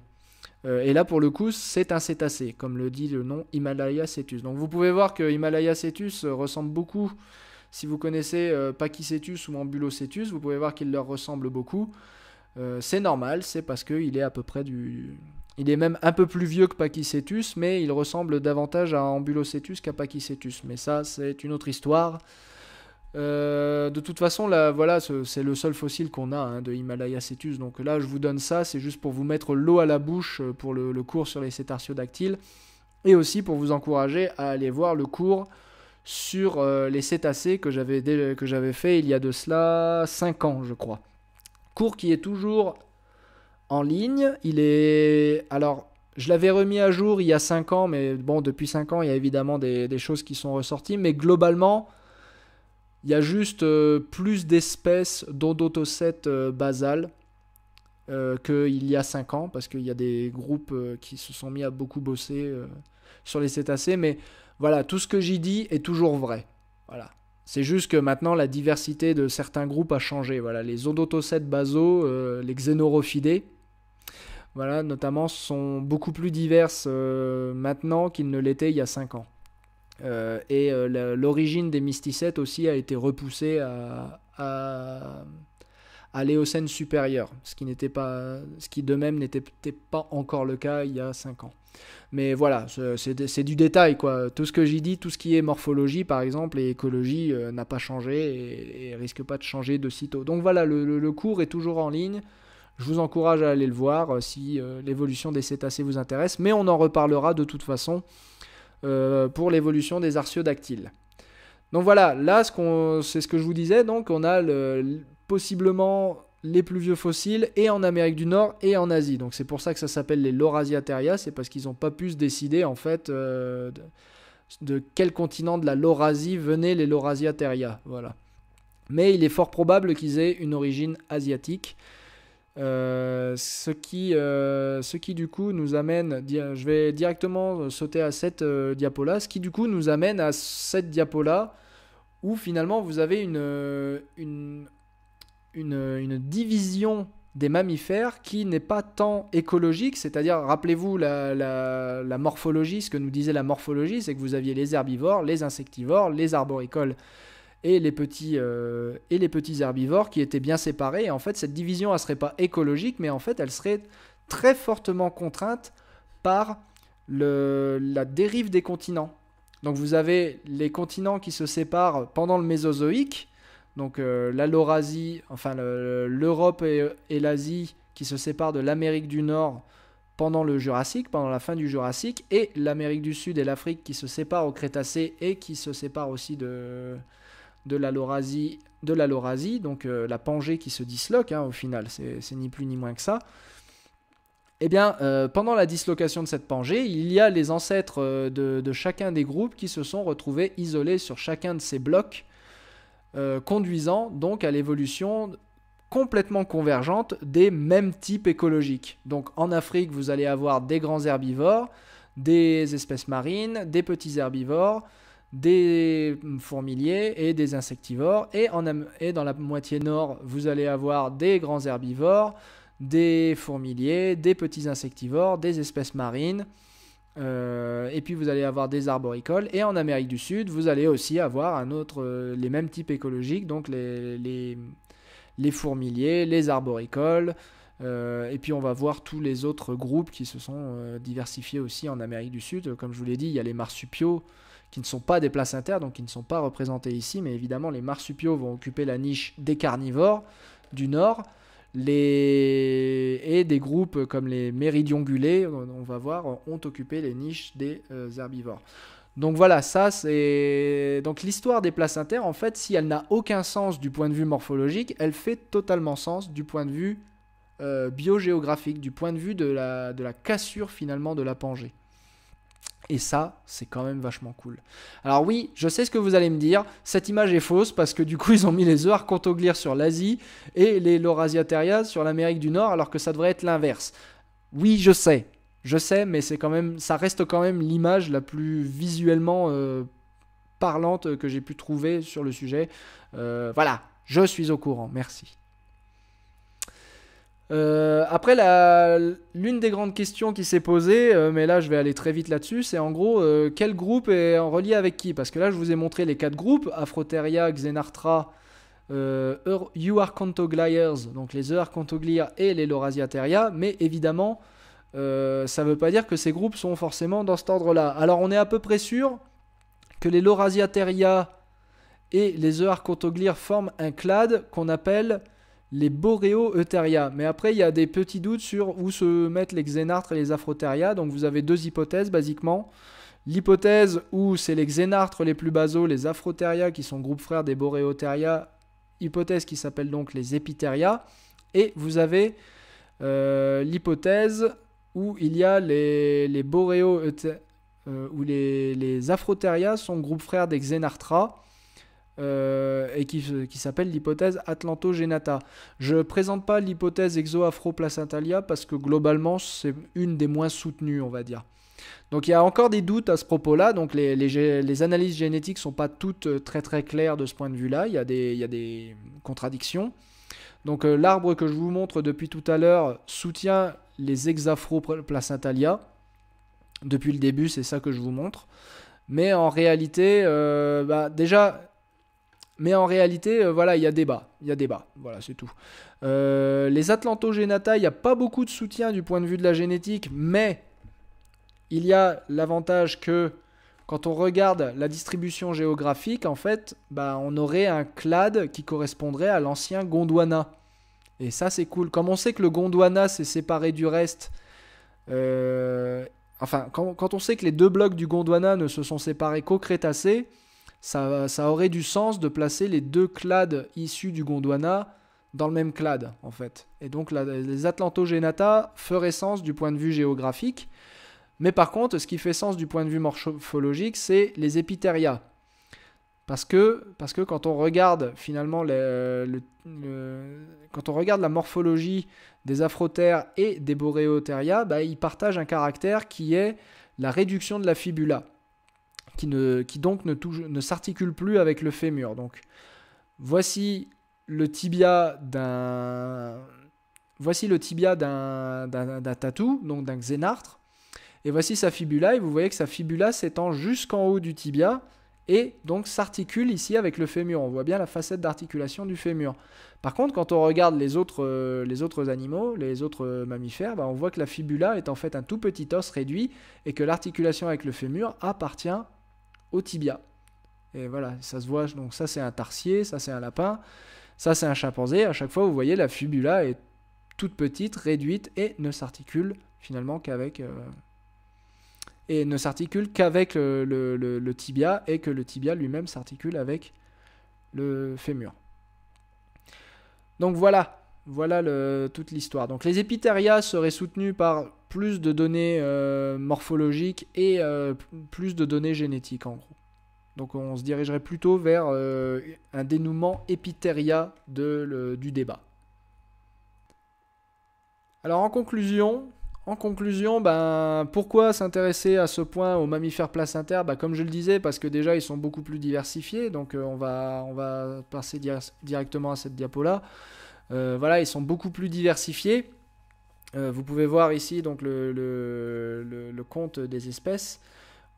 et là, pour le coup, c'est un cétacé, comme le dit le nom Himalaya Cetus. Donc vous pouvez voir que Himalaya Cetus ressemble beaucoup. Si vous connaissez Pachycetus ou Ambulocetus, vous pouvez voir qu'il leur ressemble beaucoup. Euh, c'est normal, c'est parce qu'il est à peu près du. Il est même un peu plus vieux que Pachycetus, mais il ressemble davantage à Ambulocetus qu'à Pachycetus. Mais ça, c'est une autre histoire. Euh, de toute façon, voilà, c'est le seul fossile qu'on a hein, de Himalaya Donc là, je vous donne ça, c'est juste pour vous mettre l'eau à la bouche euh, pour le, cours sur les cétartiodactyles et aussi pour vous encourager à aller voir le cours sur les cétacés que j'avais fait il y a de cela 5 ans, je crois. Cours qui est toujours en ligne. Il est. Alors, je l'avais remis à jour il y a 5 ans, mais bon, depuis 5 ans, il y a évidemment des, choses qui sont ressorties. Mais globalement, il y a juste euh, plus d'espèces d'odotocètes euh, basales euh, qu'il y a 5 ans, parce qu'il y a des groupes qui se sont mis à beaucoup bosser sur les cétacés. Mais voilà, tout ce que j'y dis est toujours vrai. Voilà. C'est juste que maintenant la diversité de certains groupes a changé. Voilà, les odontocètes basaux, euh, les xénorophidés, voilà, notamment sont beaucoup plus diverses euh, maintenant qu'ils ne l'étaient il y a 5 ans. Euh, et l'origine des mysticètes aussi a été repoussée à, l'éocène supérieur, ce qui, pas, ce qui de même n'était pas encore le cas il y a 5 ans. Mais voilà, c'est du détail, quoi. Tout ce que j'ai dit, tout ce qui est morphologie, par exemple, et écologie, euh, n'a pas changé et, risque pas de changer de sitôt. Donc voilà, le, cours est toujours en ligne. Je vous encourage à aller le voir euh, si euh, l'évolution des cétacés vous intéresse, mais on en reparlera de toute façon pour l'évolution des artiodactyles. Donc voilà, là, c'est ce, ce que je vous disais, donc on a le, possiblement les plus vieux fossiles et en Amérique du Nord et en Asie. Donc c'est pour ça que ça s'appelle les Laurasia Terria, c'est parce qu'ils n'ont pas pu se décider en fait euh, de, quel continent de la Laurasie venaient les Laurasia Terria. Voilà. Mais il est fort probable qu'ils aient une origine asiatique. Euh, ce, qui, euh, ce qui du coup nous amène, je vais directement sauter à cette là, ce qui du coup nous amène à cette là, où finalement vous avez une, une une, division des mammifères qui n'est pas tant écologique, c'est-à-dire, rappelez-vous la, morphologie, ce que nous disait la morphologie, c'est que vous aviez les herbivores, les insectivores, les arboricoles et les petits, euh, et les petits herbivores qui étaient bien séparés. Et en fait, cette division, elle ne serait pas écologique, mais en fait, elle serait très fortement contrainte par la dérive des continents. Donc vous avez les continents qui se séparent pendant le Mésozoïque, donc euh, la enfin l'Europe et, l'Asie qui se séparent de l'Amérique du Nord pendant le Jurassique, pendant la fin du Jurassique, et l'Amérique du Sud et l'Afrique qui se séparent au Crétacé et qui se séparent aussi de, de la Laurasie, de donc euh, la Pangée qui se disloque hein, au final, c'est ni plus ni moins que ça. Eh bien, euh, pendant la dislocation de cette Pangée, il y a les ancêtres de, chacun des groupes qui se sont retrouvés isolés sur chacun de ces blocs euh, conduisant donc à l'évolution complètement convergente des mêmes types écologiques. Donc en Afrique, vous allez avoir des grands herbivores, des espèces marines, des petits herbivores, des fourmiliers et des insectivores. Et, et dans la moitié nord, vous allez avoir des grands herbivores, des fourmiliers, des petits insectivores, des espèces marines, euh, et puis vous allez avoir des arboricoles. Et en Amérique du Sud, vous allez aussi avoir euh, les mêmes types écologiques, donc les, les, fourmiliers, les arboricoles. Euh, et puis on va voir tous les autres groupes qui se sont diversifiés aussi en Amérique du Sud. Comme je vous l'ai dit, il y a les marsupiaux qui ne sont pas des placentaires, donc qui ne sont pas représentés ici. Mais évidemment, les marsupiaux vont occuper la niche des carnivores du nord. Les... Et des groupes comme les méridiongulés, on va voir, ont occupé les niches des euh, herbivores. Donc voilà, ça c'est. Donc l'histoire des placentaires, en fait, si elle n'a aucun sens du point de vue morphologique, elle fait totalement sens du point de vue euh, biogéographique, du point de vue de la, de la cassure finalement de la pangée. Et ça, c'est quand même vachement cool. Alors oui, je sais ce que vous allez me dire, cette image est fausse parce que du coup ils ont mis les Archontoglires sur l'Asie et les Laurasiateria sur l'Amérique du Nord alors que ça devrait être l'inverse. Oui, je sais, je sais, mais c'est quand même, ça reste quand même l'image la plus visuellement euh, parlante que j'ai pu trouver sur le sujet. Euh, voilà, je suis au courant, merci. Euh, après, l'une des grandes questions qui s'est posée, euh, mais là je vais aller très vite là-dessus, c'est en gros euh, quel groupe est en relié avec qui Parce que là je vous ai montré les quatre groupes Afroteria, Xenartra, Uarchontogliers, donc les Euarchontogliers et les Laurasiateria, mais évidemment ça ne veut pas dire que ces groupes sont forcément dans cet ordre-là. Alors on est à peu près sûr que les Laurasiateria et les Euarchontogliers forment un clade qu'on appelle les boreo Mais après, il y a des petits doutes sur où se mettent les Xénartres et les Afrotheria. Donc vous avez deux hypothèses, basiquement. L'hypothèse où c'est les Xénartres les plus basaux, les Afrotheria, qui sont groupe frère des boreo-eutéria. hypothèse qui s'appelle donc les Epitheria. Et vous avez euh, l'hypothèse où il y a les, les Boréo, euh, où les, les Afrotheria sont groupe frère des Xénartra euh, et qui, qui s'appelle l'hypothèse Atlantogenata. Je ne présente pas l'hypothèse exoafroplacentalia placentalia parce que globalement c'est une des moins soutenues, on va dire. Donc il y a encore des doutes à ce propos-là, donc les, analyses génétiques ne sont pas toutes euh, très très claires de ce point de vue-là, il, y a des, il y a des contradictions. Donc euh, l'arbre que je vous montre depuis tout à l'heure soutient les exoafroplacentalia. Depuis le début, c'est ça que je vous montre. Mais en réalité, bah, déjà, mais en réalité, euh, voilà, il y a débat. Il y a débat. Voilà, c'est tout. Euh, les Atlantogénata, il n'y a pas beaucoup de soutien du point de vue de la génétique, mais il y a l'avantage que quand on regarde la distribution géographique, en fait, bah, on aurait un clade qui correspondrait à l'ancien Gondwana. Et ça, c'est cool. Comme on sait que le Gondwana s'est séparé du reste, euh, enfin, quand, on sait que les deux blocs du Gondwana ne se sont séparés qu'au Crétacé, ça, aurait du sens de placer les deux clades issus du Gondwana dans le même clade, en fait. Et donc les Atlantogénata feraient sens du point de vue géographique. Mais par contre, ce qui fait sens du point de vue morphologique, c'est les Epiteria. Parce que, quand on regarde finalement euh, quand on regarde la morphologie des Afrothères et des Boreotheria, bah, ils partagent un caractère qui est la réduction de la fibula qui, ne, donc ne, ne s'articule plus avec le fémur. Donc, voici le tibia d'un voici le tibia d'un tatou, donc d'un xénartre, et voici sa fibula, et vous voyez que sa fibula s'étend jusqu'en haut du tibia, et donc s'articule ici avec le fémur. On voit bien la facette d'articulation du fémur. Par contre, quand on regarde les autres, euh, les autres animaux, les autres euh, mammifères, ben, on voit que la fibula est en fait un tout petit os réduit, et que l'articulation avec le fémur appartient au tibia. Et voilà, ça se voit. Donc ça c'est un tarsier, ça c'est un lapin, ça c'est un chimpanzé. À chaque fois, vous voyez, la fibula est toute petite, réduite et ne s'articule finalement qu'avec euh, et ne s'articule qu'avec le, tibia et que le tibia lui-même s'articule avec le fémur. Donc voilà, voilà toute l'histoire. Donc les épithérias seraient soutenus par plus de données euh, morphologiques et euh, plus de données génétiques en gros. Donc on se dirigerait plutôt vers euh, un dénouement épithéria de, du débat. Alors en conclusion, en conclusion ben, pourquoi s'intéresser à ce point aux mammifères placentaires ben, Comme je le disais, parce que déjà ils sont beaucoup plus diversifiés, donc on, va, on va passer directement à cette diapo-là. voilà, ils sont beaucoup plus diversifiés. Euh, vous pouvez voir ici donc le, le, compte des espèces.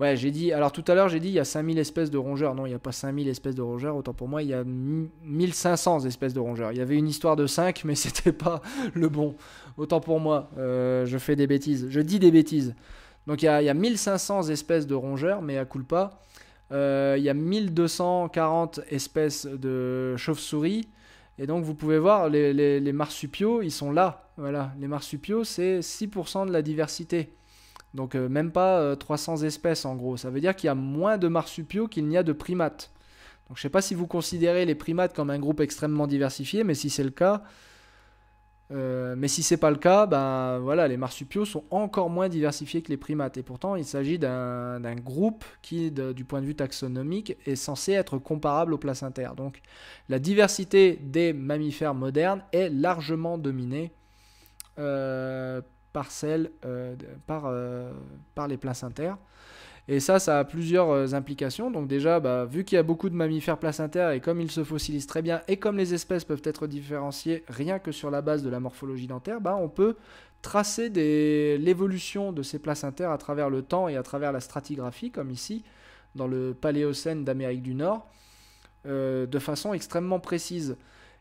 Ouais, j'ai dit, alors tout à l'heure j'ai dit il y a 5000 espèces de rongeurs. Non, il n'y a pas 5000 espèces de rongeurs, autant pour moi, il y a 1500 espèces de rongeurs. Il y avait une histoire de 5, *laughs* mais c'était pas le bon. Autant pour moi, euh, je fais des bêtises. Je dis des bêtises. Donc il y a, 1500 espèces de rongeurs, mais à coup euh, il y a 1240 espèces de chauves-souris. Et donc vous pouvez voir, les, marsupiaux, ils sont là. Voilà, les marsupiaux, c'est 6% de la diversité. Donc euh, même pas 300 euh, espèces en gros. Ça veut dire qu'il y a moins de marsupiaux qu'il n'y a de primates. Donc je ne sais pas si vous considérez les primates comme un groupe extrêmement diversifié, mais si c'est le cas, euh, mais si c'est pas le cas, ben, les marsupiaux sont encore moins diversifiés que les primates. Et pourtant, il s'agit d'un groupe qui, du point de vue taxonomique, est censé être comparable aux placentaires. Donc, la diversité des mammifères modernes est largement dominée euh, par celle euh, par, par les placentaires. Et ça, ça a plusieurs euh, implications. Donc déjà, bah, vu qu'il y a beaucoup de mammifères placentaires et comme ils se fossilisent très bien et comme les espèces peuvent être différenciées rien que sur la base de la morphologie dentaire, bah, on peut tracer l'évolution de ces placentaires à travers le temps et à travers la stratigraphie, comme ici, dans le Paléocène d'Amérique du Nord, euh, de façon extrêmement précise.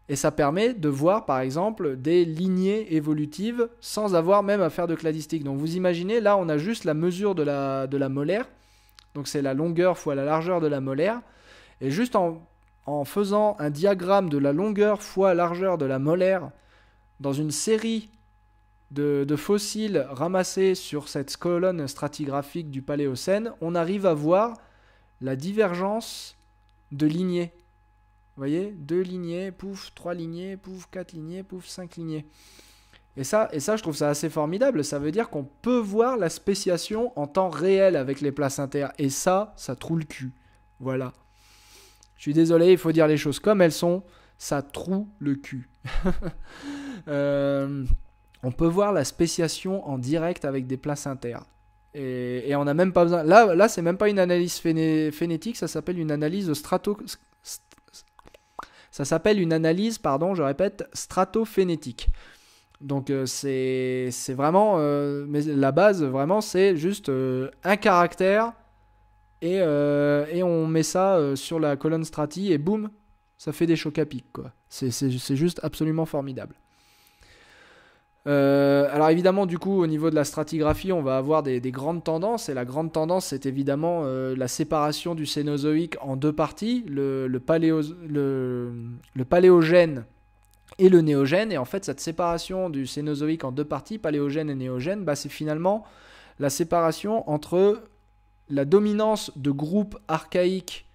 Et ça permet de voir, par exemple, des lignées évolutives sans avoir même à faire de cladistique. Donc vous imaginez, là, on a juste la mesure de la, de la molaire. Donc c'est la longueur fois la largeur de la molaire. Et juste en, en faisant un diagramme de la longueur fois largeur de la molaire dans une série de, de, fossiles ramassés sur cette colonne stratigraphique du Paléocène, on arrive à voir la divergence de lignées. Vous voyez Deux lignées, pouf, trois lignées, pouf, quatre lignées, pouf, cinq lignées. Et ça, et ça, je trouve ça assez formidable. Ça veut dire qu'on peut voir la spéciation en temps réel avec les placentaires. Et ça, ça troue le cul. Voilà. Je suis désolé, il faut dire les choses comme elles sont. Ça troue le cul. *laughs* Euh, on peut voir la spéciation en direct avec des placentaires. Et, et on n'a même pas besoin. Là, là c'est même pas une analyse phénétique, ça s'appelle une analyse de strato... Ça s'appelle une analyse, pardon, je répète, stratophénétique. Donc euh, c'est vraiment... Euh, mais la base, vraiment, c'est juste euh, un caractère et, et, on met ça sur la colonne strati et boum, ça fait des chocs à pic. C'est juste absolument formidable. Euh, alors évidemment, du coup, au niveau de la stratigraphie, on va avoir des, grandes tendances. Et la grande tendance, c'est évidemment euh, la séparation du Cénozoïque en deux parties, le, le, paléogène et le néogène. Et en fait, cette séparation du Cénozoïque en deux parties, paléogène et néogène, bah, c'est finalement la séparation entre la dominance de groupes archaïques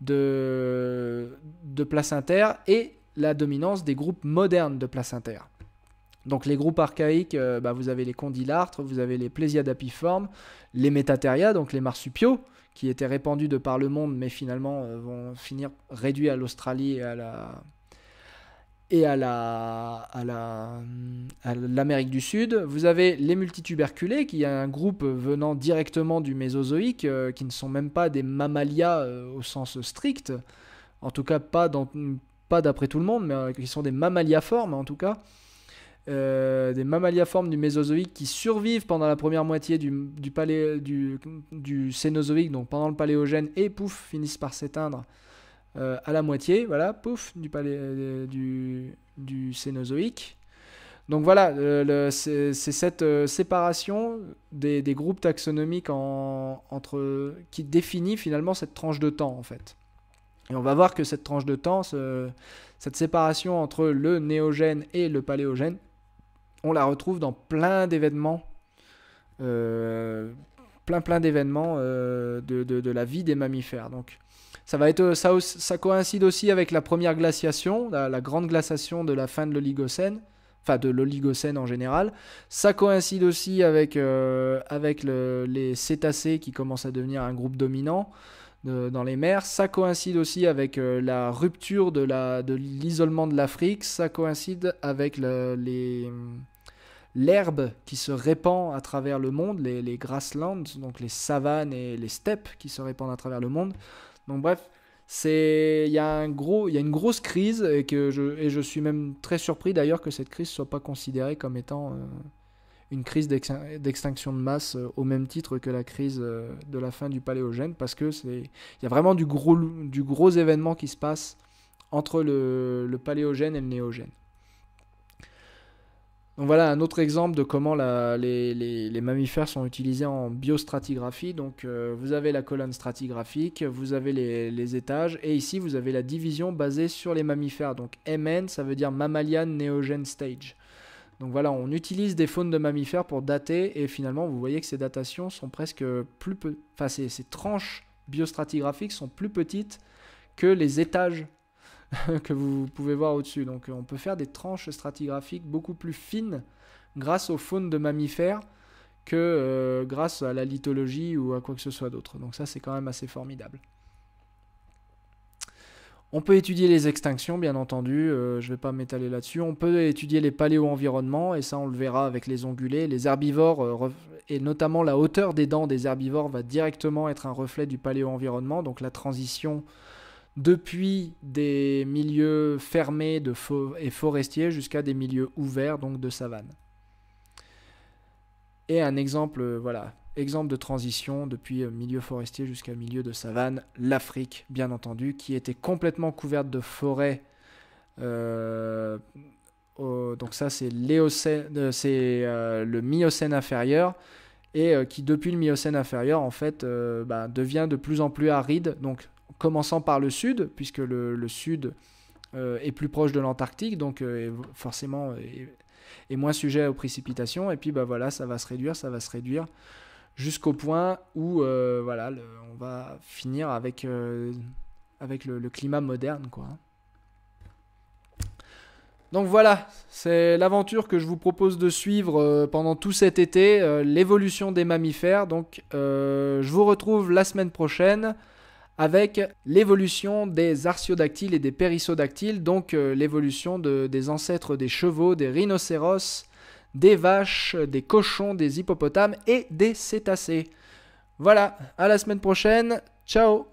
de, de placentaires et la dominance des groupes modernes de placentaires. Donc les groupes archaïques, euh, bah, vous avez les condylartres, vous avez les plésiadapiformes, les métatéria, donc les marsupiaux, qui étaient répandus de par le monde, mais finalement euh, vont finir réduits à l'Australie et à et à l'Amérique du Sud. Vous avez les multituberculés, qui est un groupe venant directement du Mésozoïque, euh, qui ne sont même pas des mammalia au sens strict, en tout cas pas pas d'après tout le monde, mais qui sont des mammaliaformes en tout cas. Euh, des mammaliaformes du Mésozoïque qui survivent pendant la première moitié du, du, du, Cénozoïque, donc pendant le Paléogène, et pouf, finissent par s'éteindre euh, à la moitié, voilà, pouf, du, palé, euh, du, du, Cénozoïque. Donc voilà, c'est cette séparation des, groupes taxonomiques en, entre, qui définit finalement cette tranche de temps en fait. Et on va voir que cette tranche de temps, cette séparation entre le néogène et le paléogène, on la retrouve dans plein d'événements. Euh, plein plein d'événements euh, de, la vie des mammifères. Donc ça va être ça, coïncide aussi avec la première glaciation, la, grande glaciation de la fin de l'Oligocène, enfin de l'Oligocène en général. Ça coïncide aussi avec, euh, avec les cétacés qui commencent à devenir un groupe dominant dans les mers. Ça coïncide aussi avec euh, la rupture de, l'isolement de l'Afrique. Ça coïncide avec l'herbe qui se répand à travers le monde, les, grasslands, donc les savanes et les steppes qui se répandent à travers le monde. Donc bref, il y a gros une grosse crise et que je et je suis même très surpris d'ailleurs que cette crise soit pas considérée comme étant euh, une crise d'extinction de masse euh, au même titre que la crise euh, de la fin du Paléogène, parce que il y a vraiment du gros, événement qui se passe entre le, Paléogène et le Néogène. Donc voilà un autre exemple de comment les, mammifères sont utilisés en biostratigraphie. Donc euh, vous avez la colonne stratigraphique, vous avez les, étages, et ici vous avez la division basée sur les mammifères. Donc MN, ça veut dire Mammalian néogène Stage. Donc voilà, on utilise des faunes de mammifères pour dater et finalement vous voyez que ces datations sont presque plus Enfin, ces, tranches biostratigraphiques sont plus petites que les étages *laughs* que vous pouvez voir au-dessus. Donc on peut faire des tranches stratigraphiques beaucoup plus fines grâce aux faunes de mammifères que euh, grâce à la lithologie ou à quoi que ce soit d'autre. Donc ça c'est quand même assez formidable. On peut étudier les extinctions, bien entendu, euh, je ne vais pas m'étaler là-dessus. On peut étudier les paléo-environnements, et ça on le verra avec les ongulés. Les herbivores, euh, et notamment la hauteur des dents des herbivores, va directement être un reflet du paléo-environnement, donc la transition depuis des milieux fermés et forestiers jusqu'à des milieux ouverts, donc de savane. Et un exemple, euh, voilà, exemple de transition depuis euh, milieu forestier jusqu'à milieu de savane, l'Afrique, bien entendu, qui était complètement couverte de forêts. Euh, donc ça, c'est euh, le Miocène inférieur et qui depuis le Miocène inférieur en fait bah, devient de plus en plus aride. Donc commençant par le sud, puisque le, sud est plus proche de l'Antarctique, donc forcément est, moins sujet aux précipitations. Et puis bah voilà, ça va se réduire, ça va se réduire jusqu'au point où euh, voilà, on va finir avec, euh, avec le, climat moderne. Quoi. Donc voilà, c'est l'aventure que je vous propose de suivre euh, pendant tout cet été, l'évolution des mammifères. Donc je vous retrouve la semaine prochaine avec l'évolution des artiodactyles et des périssodactyles, donc l'évolution des ancêtres des chevaux, des rhinocéros, des vaches, des cochons, des hippopotames et des cétacés. Voilà, à la semaine prochaine, ciao